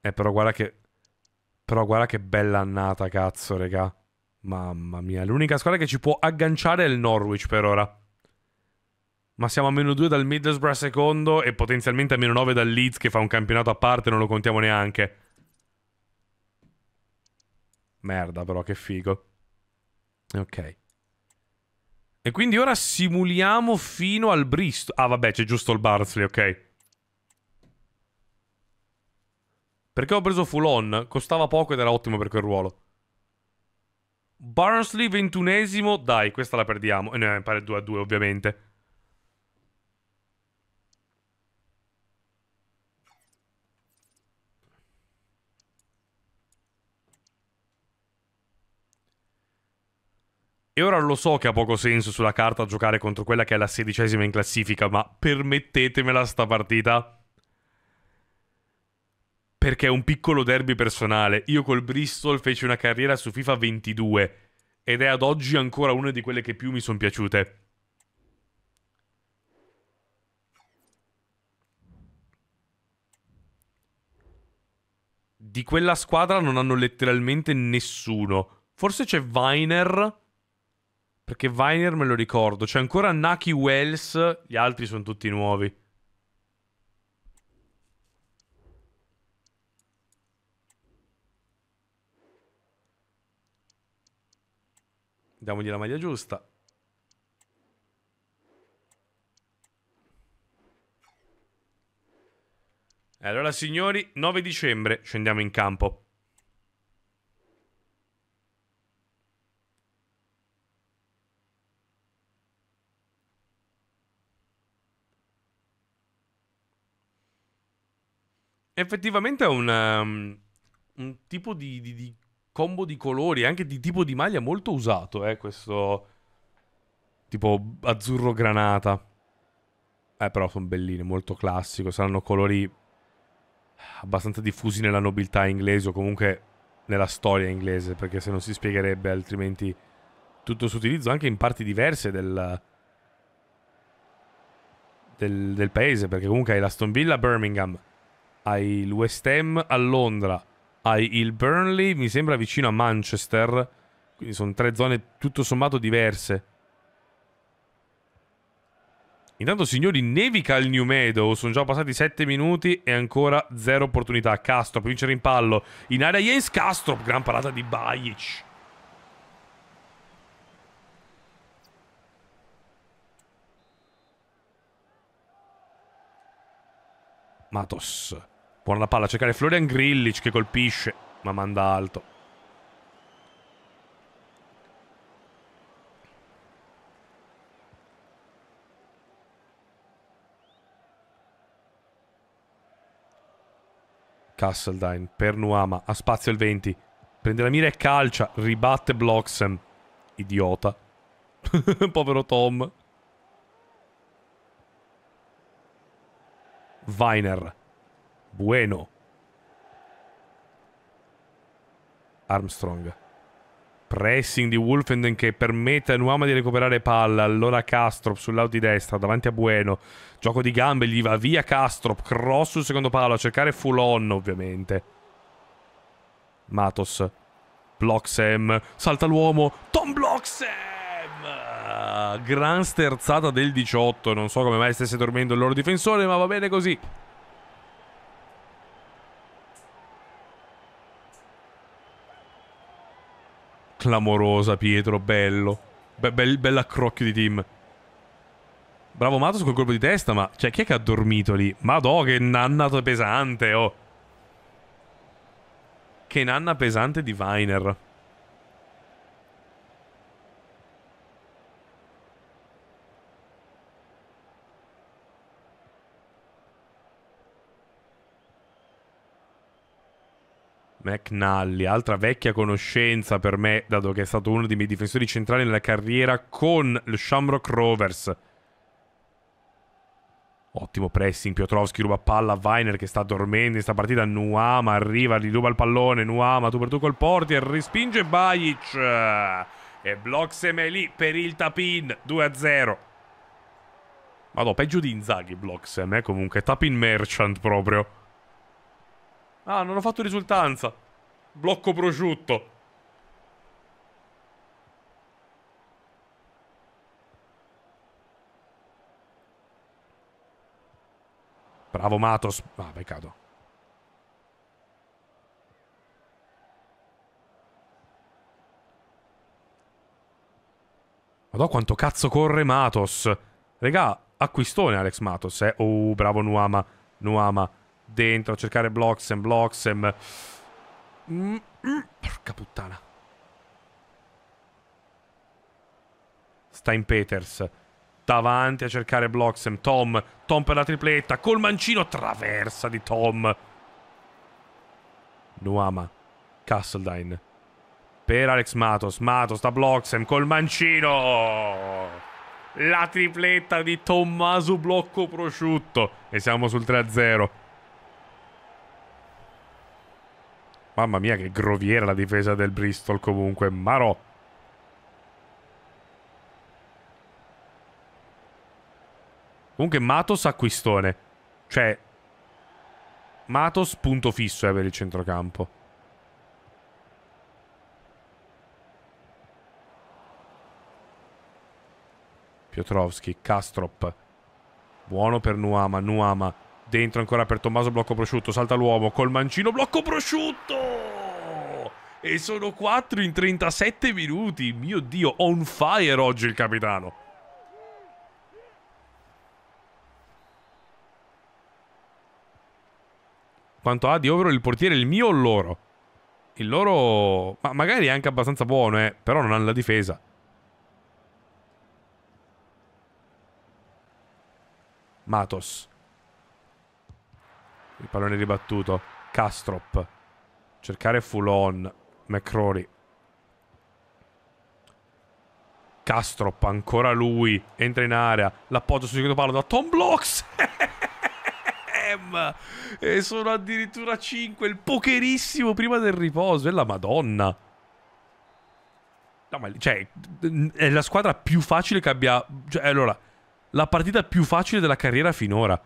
Eh, però guarda che. Però guarda che bella annata, cazzo, regà. Mamma mia. L'unica squadra che ci può agganciare è il Norwich per ora ma siamo a meno 2 dal Middlesbrough secondo e potenzialmente a meno 9 dal Leeds che fa un campionato a parte, non lo contiamo neanche. Merda però, che figo. Ok. E quindi ora simuliamo fino al Bristol. Ah vabbè, c'è giusto il Barnsley, ok. Perché ho preso full on? Costava poco ed era ottimo per quel ruolo. Barnsley ventunesimo, dai, questa la perdiamo. E eh, ne pare 2 a 2 ovviamente. E ora lo so che ha poco senso sulla carta giocare contro quella che è la sedicesima in classifica, ma permettetemela sta partita. Perché è un piccolo derby personale. Io col Bristol feci una carriera su FIFA 22 ed è ad oggi ancora una di quelle che più mi sono piaciute. Di quella squadra non hanno letteralmente nessuno. Forse c'è Viner perché Viner me lo ricordo. C'è ancora Naki Wells, gli altri sono tutti nuovi. Damogli la maglia giusta. E allora signori, 9 dicembre scendiamo in campo. effettivamente è una, um, ehm, un tipo di, di, di, combo di colori, anche di tipo di maglia molto usato, eh, questo tipo azzurro granata. Eh, però sono belline, molto classico, saranno colori abbastanza diffusi nella nobiltà inglese o comunque nella storia inglese, perché se non si spiegherebbe altrimenti tutto suo utilizzo anche in parti diverse del, del, del paese, perché comunque hai l'Aston Villa Birmingham, hai il West Ham a Londra, hai il Burnley, mi sembra vicino a Manchester, quindi sono tre zone tutto sommato diverse. Intanto, signori, nevica il New Meadow. Sono già passati 7 minuti e ancora zero opportunità. Castrop vincere in pallo. In area Jens Castrop, gran parata di Bajic. Matos. Buona la palla a cercare Florian Grillic che colpisce, ma manda alto. Castledine per Nuama, a spazio il 20. Prende la mira e calcia, ribatte Bloxham. Idiota. Povero Tom. Weiner. Bueno. Armstrong. Pressing di Wolfenden che permette a Nuama di recuperare palla. Allora Castrop sul di destra davanti a Bueno. Gioco di gambe, gli va via Castrop. Cross sul secondo palo a cercare Fulon ovviamente. Matos. Bloxem. Salta l'uomo. Tom Bloxem! Gran sterzata del 18. Non so come mai stesse dormendo il loro difensore, ma va bene così. clamorosa, Pietro, bello. Be bel, bel accrocchio di team. Bravo Matos col colpo di testa, ma cioè, chi è che ha dormito lì? Madò, che nannata pesante, oh. Che nanna pesante di Viner. McNally, altra vecchia conoscenza per me, dato che è stato uno dei miei difensori centrali nella carriera con il Shamrock Rovers. Ottimo pressing, Piotrowski ruba palla, a Weiner che sta dormendo in questa partita, Nuama arriva, gli ruba il pallone, Nuama tu per tu col portier, respinge Bajic e block lì per il tapin, 2-0. Vado peggio di Inzaghi Bloxem, eh, comunque, tapin merchant proprio. Ah, non ho fatto risultanza. Blocco prosciutto. Bravo Matos. Ah, peccato. Madò quanto cazzo corre Matos. Regà, acquistone Alex Matos, eh. Oh, bravo Nuama. Nuama dentro a cercare Bloxem, Bloxem. Mm, mm, porca puttana. Stein Peters. Davanti a cercare Bloxem. Tom. Tom per la tripletta. Col mancino. Traversa di Tom. Nuama. Castledine. Per Alex Matos. Matos da Bloxem. Col mancino. La tripletta di Tommaso Blocco Prosciutto. E siamo sul 3-0. Mamma mia che groviera la difesa del Bristol comunque. Marò. Comunque Matos acquistone. Cioè... Matos punto fisso eh, per il centrocampo. Piotrowski, Kastrop. Buono per Nuama, Nuama. Dentro ancora per Tommaso, blocco prosciutto, salta l'uomo, col mancino, blocco prosciutto! E sono 4 in 37 minuti, mio Dio, on fire oggi il capitano. Quanto ha di overall il portiere, il mio o il loro? Il loro... Ma magari è anche abbastanza buono, eh, però non hanno la difesa. Matos. Il pallone ribattuto. Castrop. Cercare on McCrory. Castrop, ancora lui. Entra in area. L'appoggio sul secondo palo da Tom Blocks. e sono addirittura 5. Il pokerissimo prima del riposo. e la Madonna. No, ma, cioè, è la squadra più facile che abbia. Cioè, allora, la partita più facile della carriera finora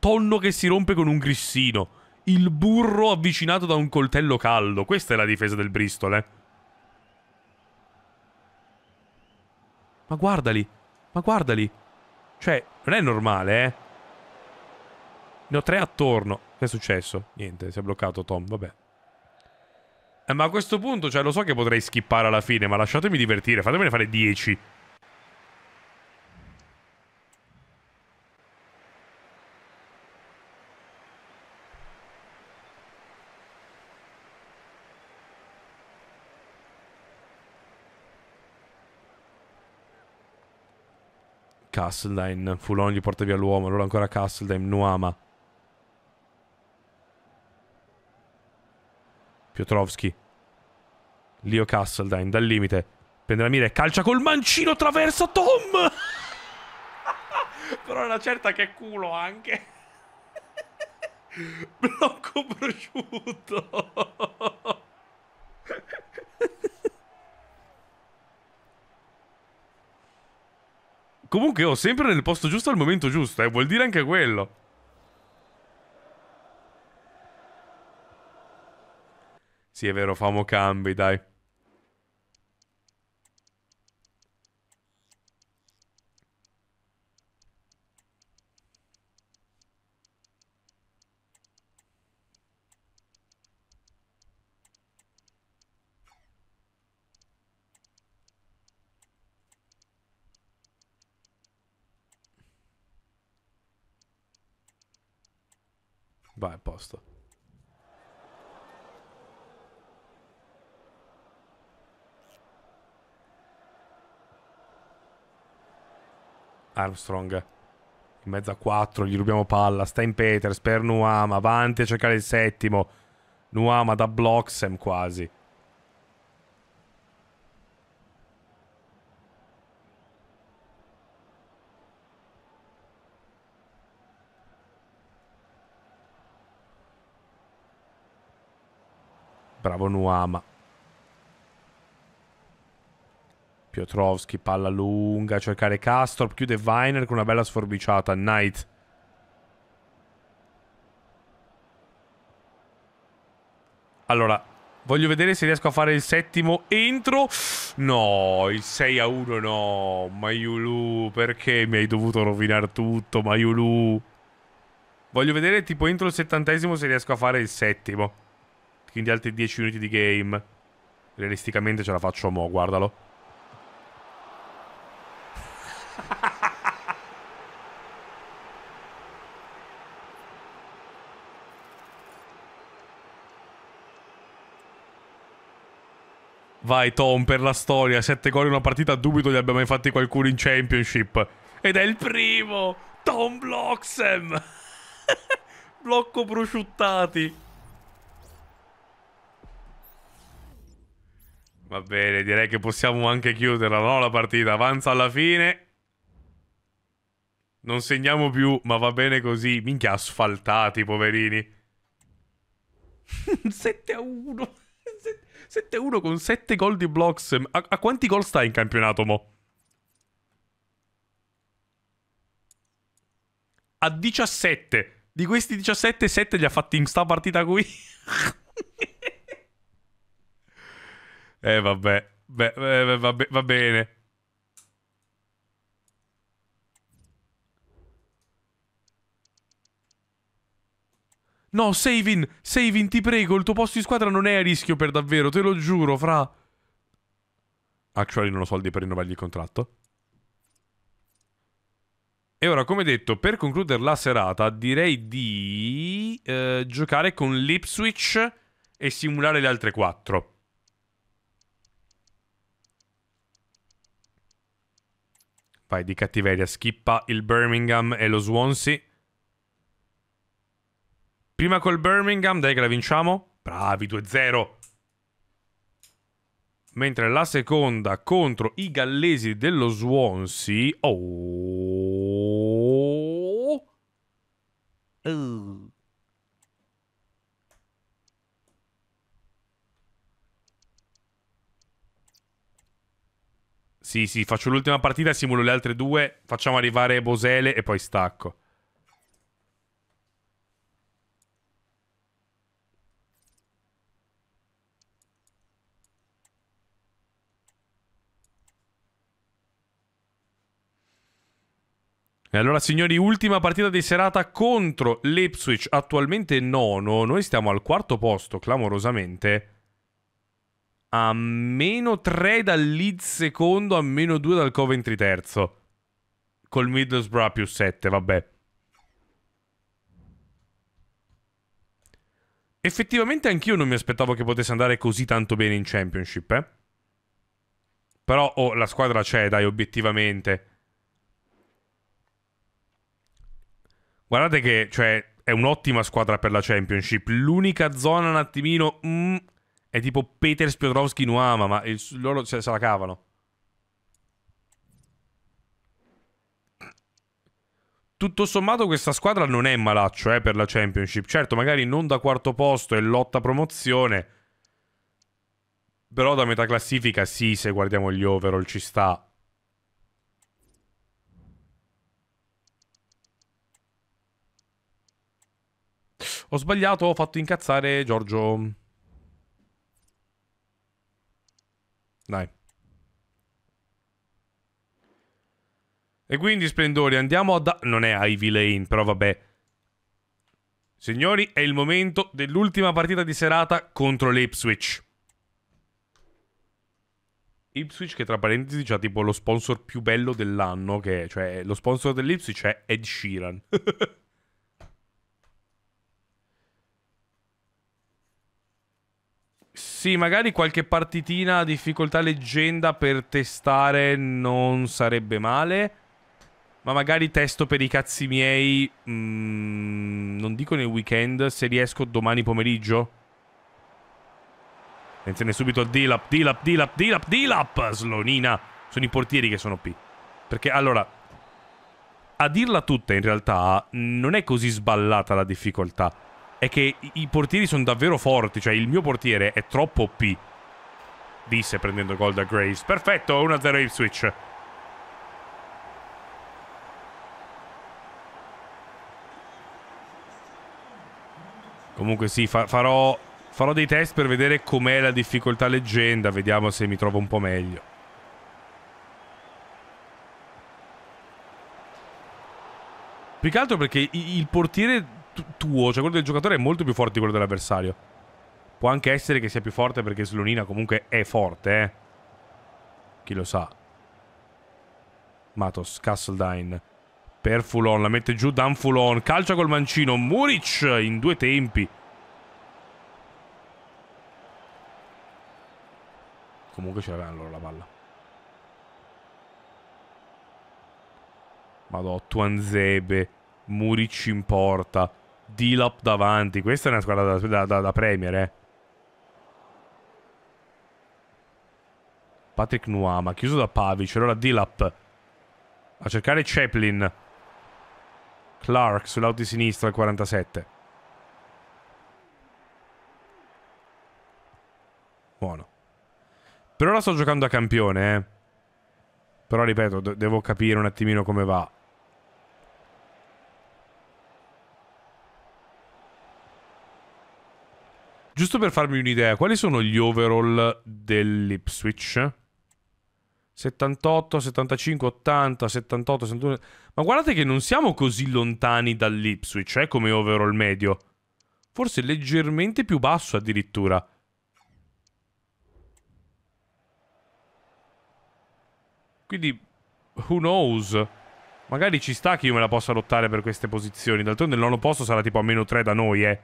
tonno che si rompe con un grissino, il burro avvicinato da un coltello caldo. Questa è la difesa del Bristol, eh. Ma guardali, ma guardali. Cioè, non è normale, eh. Ne ho tre attorno. Che è successo? Niente, si è bloccato Tom, vabbè. Eh, ma a questo punto, cioè, lo so che potrei skippare alla fine, ma lasciatemi divertire, fatemene fare 10. Castledine, Fulon gli porta via l'uomo, allora ancora Castledine, Nuama. Piotrowski. Leo Castledine, dal limite. Prende la mira e calcia col mancino, traversa Tom! Però è una certa che culo anche. Blocco prosciutto. Comunque, ho oh, sempre nel posto giusto al momento giusto, eh. Vuol dire anche quello. Sì, è vero, famo cambi, dai. Vai, a posto. Armstrong. In mezzo a 4, gli rubiamo palla. Sta in Peters per Nuama. Avanti a cercare il settimo. Nuama da Bloxem quasi. bravo Nuama. Piotrowski, palla lunga, cercare Castorp, chiude Viner con una bella sforbiciata, Knight. Allora, voglio vedere se riesco a fare il settimo entro. No, il 6 a 1 no, Maiulu, perché mi hai dovuto rovinare tutto, Maiulu? Voglio vedere tipo entro il settantesimo se riesco a fare il settimo. Quindi altri 10 minuti di game. Realisticamente ce la faccio mo, guardalo. Vai Tom per la storia, 7 gol in una partita, dubito li abbia mai fatti qualcuno in Championship. Ed è il primo, Tom Bloxem. Blocco prosciuttati. Va bene, direi che possiamo anche chiuderla, no? La partita avanza alla fine. Non segniamo più, ma va bene così. Minchia, asfaltati, poverini. 7 a 1. 7 a 1 con 7 gol di blocks. A, a quanti gol stai in campionato, mo? A 17. Di questi 17, 7 li ha fatti in sta partita qui. Eh vabbè, Beh, eh, va, be va bene. No, Savin, Savin, ti prego, il tuo posto in squadra non è a rischio per davvero, te lo giuro, fra... Actually non ho soldi per rinnovargli il contratto. E ora, come detto, per concludere la serata, direi di eh, giocare con l'Ipswich e simulare le altre quattro. Vai di cattiveria, schippa il Birmingham e lo Swansea. Prima col Birmingham, dai che la vinciamo. Bravi, 2-0. Mentre la seconda contro i gallesi dello Swansea. Oh. oh. Sì, sì, faccio l'ultima partita, simulo le altre due, facciamo arrivare Bosele e poi stacco. E allora signori, ultima partita di serata contro l'Ipswich, attualmente nono, noi stiamo al quarto posto clamorosamente a meno 3 dal Leeds secondo, a meno 2 dal Coventry terzo. Col Middlesbrough più 7, vabbè. Effettivamente anch'io non mi aspettavo che potesse andare così tanto bene in Championship, eh. Però oh, la squadra c'è, dai, obiettivamente. Guardate che, cioè, è un'ottima squadra per la Championship. L'unica zona un attimino... Mm, è tipo Peter Spiodrowski Nuama, ma il, loro se, se la cavano. Tutto sommato questa squadra non è malaccio eh, per la Championship. Certo, magari non da quarto posto e lotta promozione. Però da metà classifica sì, se guardiamo gli overall ci sta. Ho sbagliato, ho fatto incazzare Giorgio. Dai. E quindi, splendori, andiamo a... Non è Ivy Lane, però vabbè. Signori, è il momento dell'ultima partita di serata contro l'Ipswich. Ipswich che tra parentesi ha tipo lo sponsor più bello dell'anno, che è, cioè lo sponsor dell'Ipswich è Ed Sheeran. Sì, magari qualche partitina a difficoltà leggenda per testare non sarebbe male. Ma magari testo per i cazzi miei. Mm, non dico nel weekend, se riesco domani pomeriggio. Attenzione subito al deal up, deal up, deal up, deal up, deal up. Slonina. Sono i portieri che sono P. Perché allora, a dirla tutta in realtà, non è così sballata la difficoltà è che i portieri sono davvero forti. Cioè, il mio portiere è troppo OP. Disse prendendo gol da Graves. Perfetto, 1-0 Ipswich. Comunque sì, fa farò, farò dei test per vedere com'è la difficoltà leggenda. Vediamo se mi trovo un po' meglio. Più che altro perché il portiere tuo, cioè quello del giocatore, è molto più forte di quello dell'avversario. Può anche essere che sia più forte perché Slonina comunque è forte, eh. Chi lo sa. Matos, Castledine. Per Fulon, la mette giù Dan Fulon. Calcia col mancino. Muric in due tempi. Comunque ce l'avevano loro la palla. Madò, Tuanzebe. Muric in porta. Dilop davanti. Questa è una squadra da, da, da, da Premier, eh. Patrick Nuama, chiuso da Pavic. Allora Dilap a cercare Chaplin. Clark sull'auto di sinistra al 47. Buono. Per ora sto giocando a campione, eh. Però ripeto, devo capire un attimino come va. Giusto per farmi un'idea, quali sono gli overall dell'Ipswich? 78, 75, 80, 78, 71. Ma guardate che non siamo così lontani dall'Ipswich, eh, come overall medio. Forse leggermente più basso addirittura. Quindi, who knows? Magari ci sta che io me la possa lottare per queste posizioni. D'altronde il nono posto sarà tipo a meno 3 da noi, eh.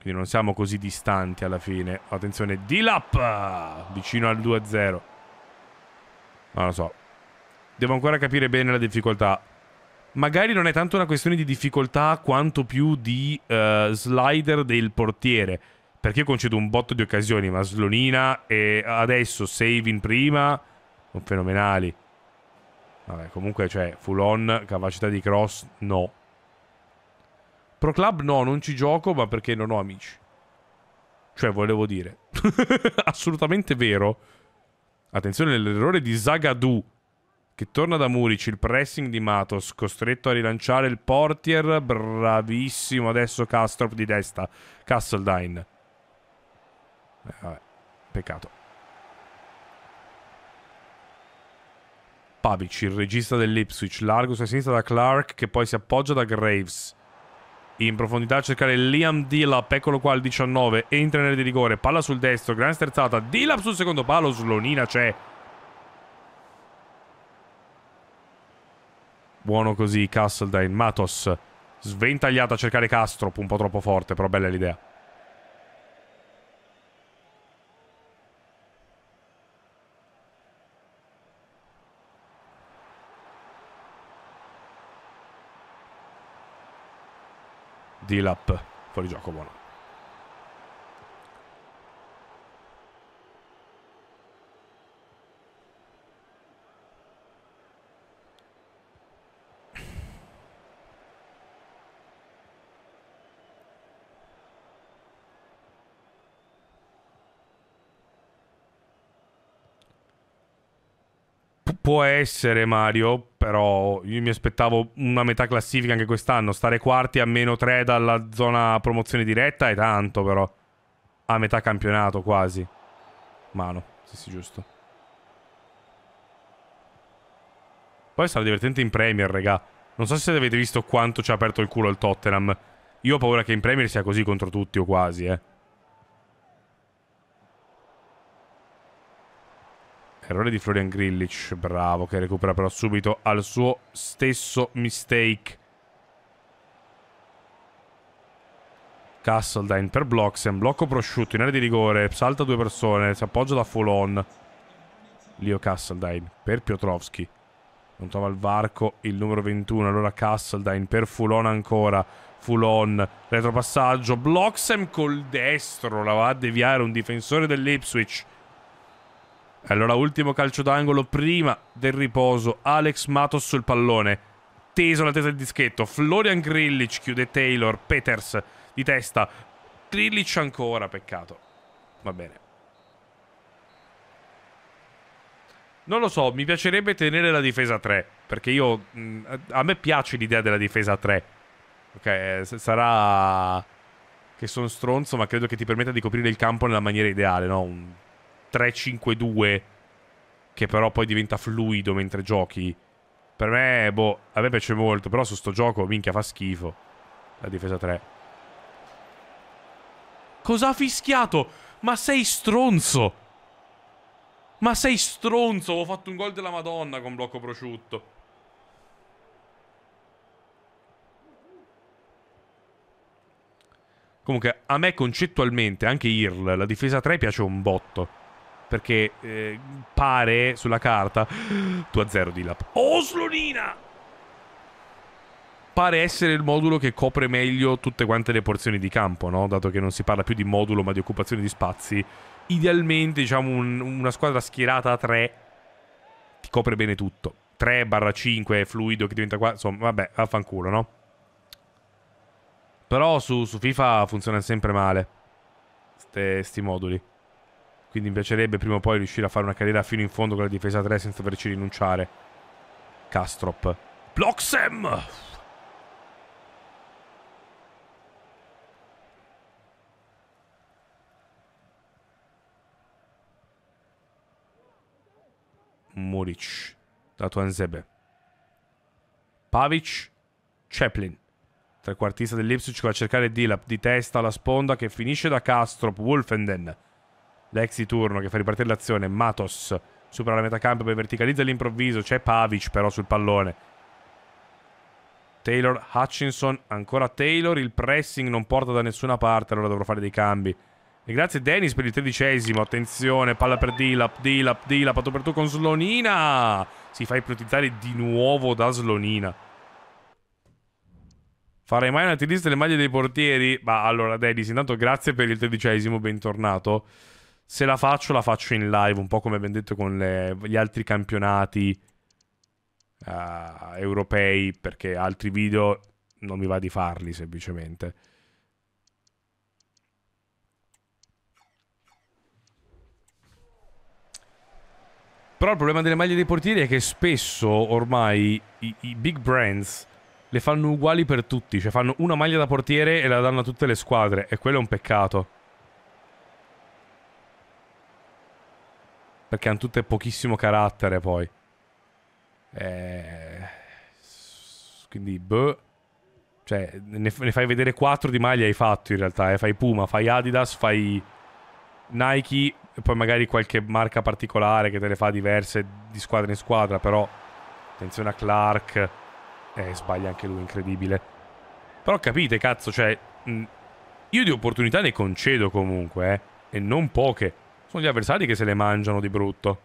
Quindi non siamo così distanti alla fine. Attenzione, D-Lap! Vicino al 2-0. Non lo so. Devo ancora capire bene la difficoltà. Magari non è tanto una questione di difficoltà quanto più di uh, slider del portiere. Perché io concedo un botto di occasioni, ma Slonina e adesso save in prima sono fenomenali. Vabbè, comunque, cioè, full on, capacità di cross, no. Pro Club no, non ci gioco, ma perché non ho amici. Cioè, volevo dire. Assolutamente vero. Attenzione, all'errore di Zagadu, che torna da Muric, il pressing di Matos, costretto a rilanciare il portier, bravissimo adesso Castrop di destra, Castledine. Eh, vabbè, peccato. Pavic, il regista dell'Ipswich, largo sulla sinistra da Clark, che poi si appoggia da Graves in profondità a cercare Liam Dillap, eccolo qua al 19, entra nel di rigore, palla sul destro, gran sterzata, Dillap sul secondo palo, Slonina c'è. Buono così Castledine, Matos, sventagliata a cercare Castro, un po' troppo forte, però bella l'idea. Dilap, fuori gioco buono. può essere Mario, però io mi aspettavo una metà classifica anche quest'anno. Stare quarti a meno 3 dalla zona promozione diretta è tanto, però. A metà campionato quasi. Mano, sì, sì, giusto. Poi sarà divertente in Premier, raga. Non so se avete visto quanto ci ha aperto il culo il Tottenham. Io ho paura che in Premier sia così contro tutti o quasi, eh. Errore di Florian Grillich, bravo, che recupera però subito al suo stesso mistake. Castledine per Bloxen, blocco prosciutto in area di rigore, salta due persone, si appoggia da full on. Leo Castledine per Piotrowski. Non trova il varco il numero 21, allora Castledine per Fulon ancora. Fulon, retropassaggio, Bloxem col destro, la va a deviare un difensore dell'Ipswich. Allora ultimo calcio d'angolo prima del riposo. Alex Matos sul pallone. Teso la testa del dischetto. Florian Grillic chiude Taylor. Peters di testa. Grillic ancora, peccato. Va bene. Non lo so, mi piacerebbe tenere la difesa 3. Perché io... Mm, a me piace l'idea della difesa 3. Ok, eh, sarà... Che sono stronzo, ma credo che ti permetta di coprire il campo nella maniera ideale, no? Un 3-5-2 che però poi diventa fluido mentre giochi. Per me, boh, a me piace molto, però su sto gioco, minchia, fa schifo. La difesa 3. Cosa ha fischiato? Ma sei stronzo! Ma sei stronzo! Ho fatto un gol della madonna con blocco prosciutto. Comunque, a me concettualmente, anche IRL, la difesa 3 piace un botto. Perché eh, pare sulla carta 2-0 Dilap. Oh, Slonina! Pare essere il modulo che copre meglio tutte quante le porzioni di campo, no? Dato che non si parla più di modulo ma di occupazione di spazi. Idealmente, diciamo, un, una squadra schierata a 3 ti copre bene tutto. 3 barra 5 fluido che diventa 4. Insomma, vabbè, affanculo, no? Però su, su FIFA funziona sempre male. sti moduli quindi mi piacerebbe prima o poi riuscire a fare una carriera fino in fondo con la difesa 3 senza doverci rinunciare. Castrop. Bloxem! Muric, dato Anzebe. Pavic, Chaplin. Trequartista dell'Ipsic va a cercare Dilap di testa alla sponda che finisce da Castrop, Wolfenden. Lex di turno che fa ripartire l'azione. Matos supera la metà campo e poi verticalizza all'improvviso. C'è Pavic però sul pallone. Taylor Hutchinson, ancora Taylor, il pressing non porta da nessuna parte, allora dovrò fare dei cambi. E grazie Dennis per il tredicesimo, attenzione, palla per Dilap, Dilap, Dilap, fatto per tu con Slonina! Si fa ipnotizzare di nuovo da Slonina. Farei mai una tirista delle maglie dei portieri? Ma allora Dennis, intanto grazie per il tredicesimo, bentornato se la faccio, la faccio in live, un po' come abbiamo detto con le, gli altri campionati uh, europei, perché altri video non mi va di farli semplicemente. Però il problema delle maglie dei portieri è che spesso ormai i, i big brands le fanno uguali per tutti, cioè fanno una maglia da portiere e la danno a tutte le squadre e quello è un peccato. Perché hanno tutte pochissimo carattere poi. Eh, quindi, boh. Cioè, ne, ne, fai vedere 4 di maglia hai fatto in realtà. Eh. Fai Puma, fai Adidas, fai Nike, e poi magari qualche marca particolare che te le fa diverse di squadra in squadra. Però, attenzione a Clark. Eh, sbaglia anche lui, incredibile. Però capite, cazzo, cioè... Mh, io di opportunità ne concedo comunque, eh. E non poche sono gli avversari che se le mangiano di brutto.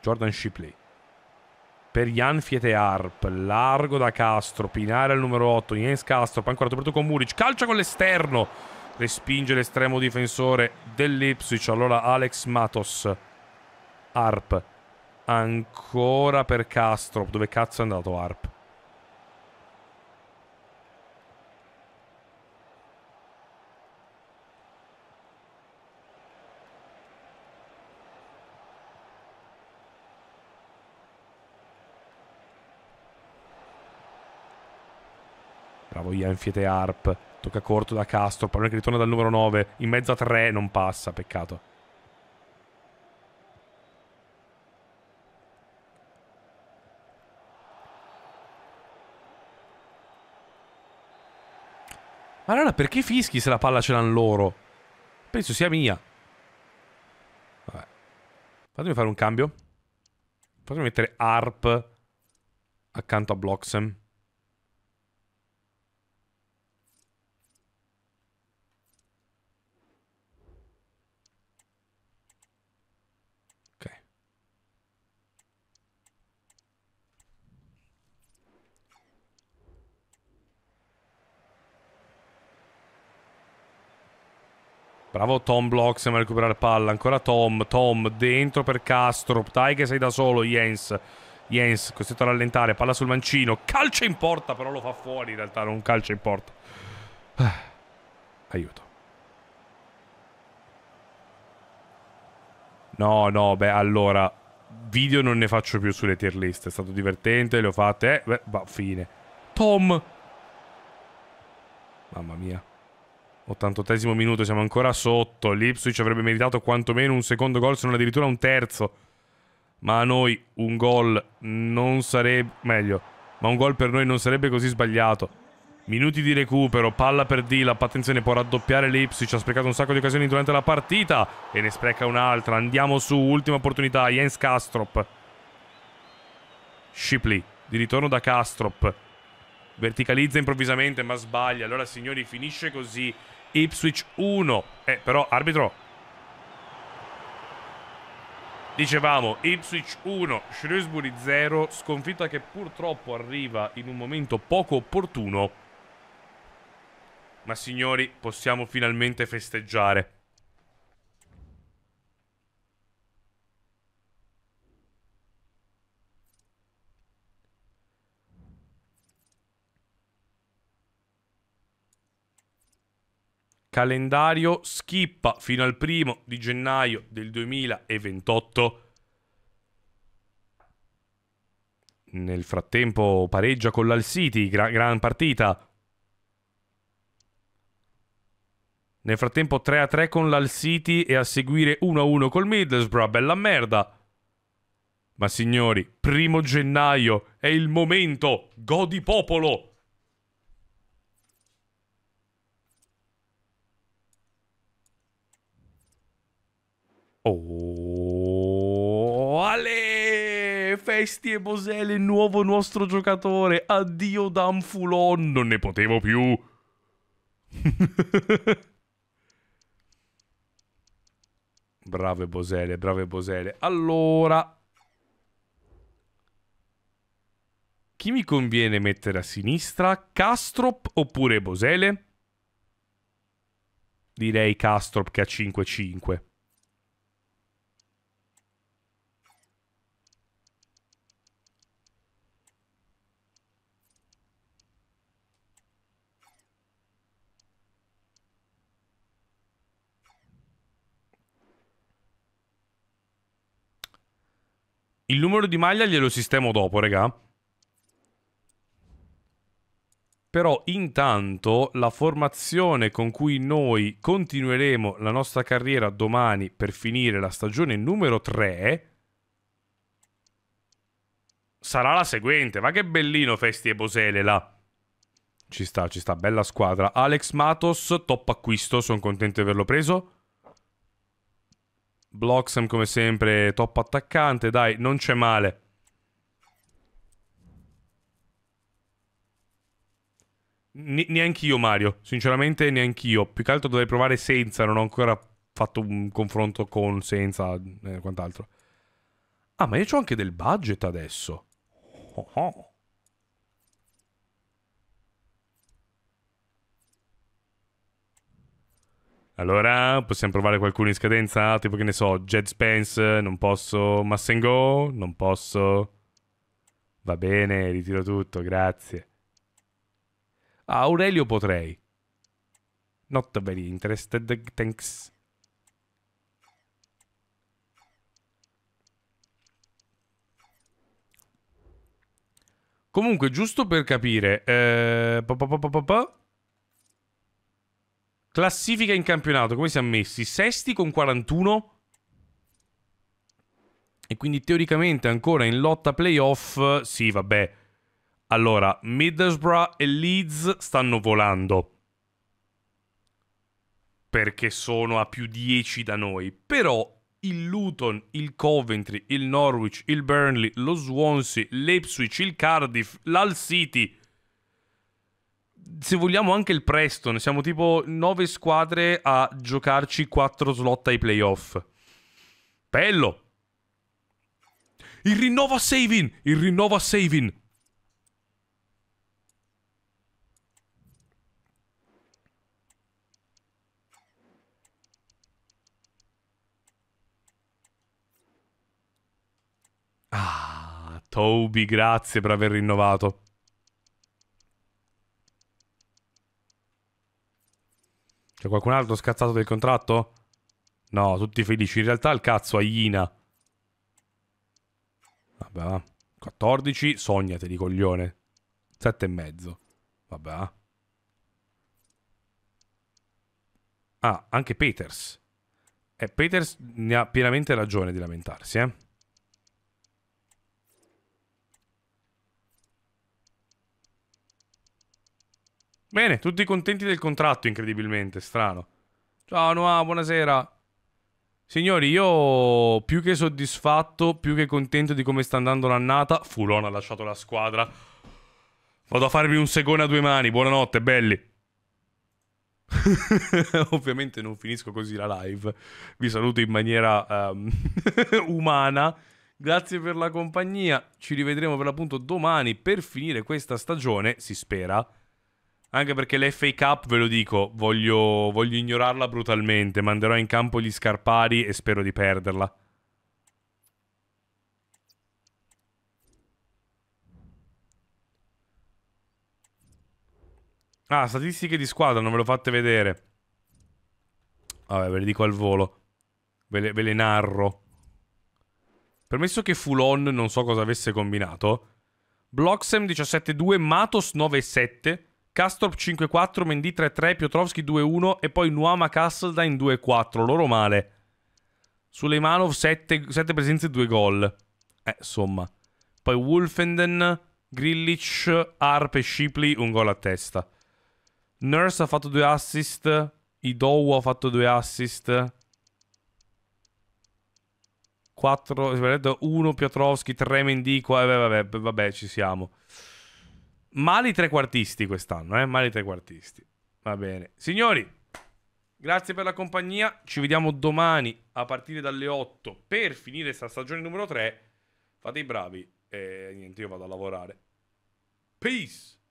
Jordan Shipley. Per Jan Fiete Harp, largo da Castro, Pinare al numero 8, Jens Castro, ancora aperto con Muric, calcia con l'esterno, respinge l'estremo difensore dell'Ipswich, allora Alex Matos, Arp. ancora per Castro, dove cazzo è andato Arp? via, infiete Harp. Tocca corto da Castro, pallone che ritorna dal numero 9, in mezzo a 3, non passa, peccato. Ma allora perché fischi se la palla ce l'hanno loro? Penso sia mia. Vabbè. Fatemi fare un cambio. Fatemi mettere Arp accanto a Bloxham. Bravo Tom Blocks, ma recuperare palla. Ancora Tom, Tom dentro per Castro. Dai che sei da solo, Jens. Jens costretto a rallentare, palla sul mancino. Calcio in porta, però lo fa fuori in realtà, non calcio in porta. Ah, aiuto. No, no, beh, allora video non ne faccio più sulle tier list. È stato divertente, le ho fatte. Eh, beh, bah, fine. Tom. Mamma mia. 88 minuto, siamo ancora sotto. L'Ipswich avrebbe meritato quantomeno un secondo gol, se non addirittura un terzo. Ma a noi un gol non sarebbe. Meglio, ma un gol per noi non sarebbe così sbagliato. Minuti di recupero, palla per Dilap. Attenzione, può raddoppiare l'Ipswich. Ha sprecato un sacco di occasioni durante la partita e ne spreca un'altra. Andiamo su, ultima opportunità. Jens Kastrop. Shipley, di ritorno da Kastrop. Verticalizza improvvisamente, ma sbaglia. Allora, signori, finisce così Ipswich 1. Eh, però, arbitro. Dicevamo, Ipswich 1, Shrewsbury 0, sconfitta che purtroppo arriva in un momento poco opportuno. Ma signori, possiamo finalmente festeggiare. Calendario schippa fino al primo di gennaio del 2028. Nel frattempo pareggia con l'Al City, gran, gran partita. Nel frattempo 3-3 con l'Al City e a seguire 1-1 col Middlesbrough, bella merda. Ma signori, primo gennaio è il momento, godi popolo! Oh, Ale! Festi e Bosele, nuovo nostro giocatore. Addio Danfulon, non ne potevo più. brave Bosele, brave Bosele. Allora... Chi mi conviene mettere a sinistra? Castrop oppure Bosele? Direi Castrop che ha 5-5. Il numero di maglia glielo sistemo dopo, raga. Però intanto la formazione con cui noi continueremo la nostra carriera domani per finire la stagione numero 3 sarà la seguente. Ma che bellino Festi e Bosele là. Ci sta, ci sta, bella squadra. Alex Matos, top acquisto, sono contento di averlo preso. Bloxam come sempre top attaccante, dai, non c'è male. Ne neanch'io Mario, sinceramente neanch'io. Più che altro dovrei provare senza, non ho ancora fatto un confronto con senza e eh, quant'altro. Ah, ma io ho anche del budget adesso. Oh oh. Allora, possiamo provare qualcuno in scadenza? Tipo che ne so, Jed Spence, non posso. Massengo, non posso. Va bene, ritiro tutto, grazie. Ah, Aurelio potrei. Not very interested, thanks. Comunque, giusto per capire, eh, pa, pa, pa, Classifica in campionato, come siamo messi? Sesti con 41. E quindi teoricamente ancora in lotta playoff. Sì, vabbè. Allora, Middlesbrough e Leeds stanno volando. Perché sono a più 10 da noi. Però il Luton, il Coventry, il Norwich, il Burnley, lo Swansea, l'Ipswich, il Cardiff, l'Al City se vogliamo anche il Preston, siamo tipo nove squadre a giocarci quattro slot ai playoff. Bello. Il rinnovo a Savin, il rinnovo a Savin. Ah, Toby, grazie per aver rinnovato. C'è qualcun altro scazzato del contratto? No, tutti felici. In realtà il cazzo a Ina. Vabbè. 14, sognate di coglione. 7 e mezzo. Vabbè. Ah, anche Peters. E eh, Peters ne ha pienamente ragione di lamentarsi, eh. Bene, tutti contenti del contratto, incredibilmente, strano. Ciao Noah, buonasera. Signori, io più che soddisfatto, più che contento di come sta andando l'annata, Fulon ha lasciato la squadra. Vado a farmi un segone a due mani, buonanotte, belli. Ovviamente non finisco così la live. Vi saluto in maniera um, umana. Grazie per la compagnia. Ci rivedremo per l'appunto domani per finire questa stagione, si spera anche perché l'FA Cup, ve lo dico, voglio, voglio ignorarla brutalmente. Manderò in campo gli scarpari e spero di perderla. Ah, statistiche di squadra, non ve lo fate vedere. Vabbè, ve le dico al volo. Ve le, ve le narro. Permesso che Fulon non so cosa avesse combinato. Bloxem 17-2, Matos 9-7. Castrop 5-4, Mendy 3-3, Piotrowski 2-1 e poi Nuama Castledain 2-4, loro male. Suleimanov 7, 7 presenze e 2 gol. Eh, insomma. Poi Wolfenden, Grillich, Arp e Shipley un gol a testa. Nurse ha fatto 2 assist, Idowu ha fatto 2 assist. 4, 1 Piotrowski, 3 Mendy, vabbè, vabbè, vabbè, ci siamo. Mali trequartisti quest'anno, eh? Mali trequartisti. Va bene. Signori, grazie per la compagnia. Ci vediamo domani a partire dalle 8 per finire questa stagione numero 3. Fate i bravi e niente, io vado a lavorare. Peace!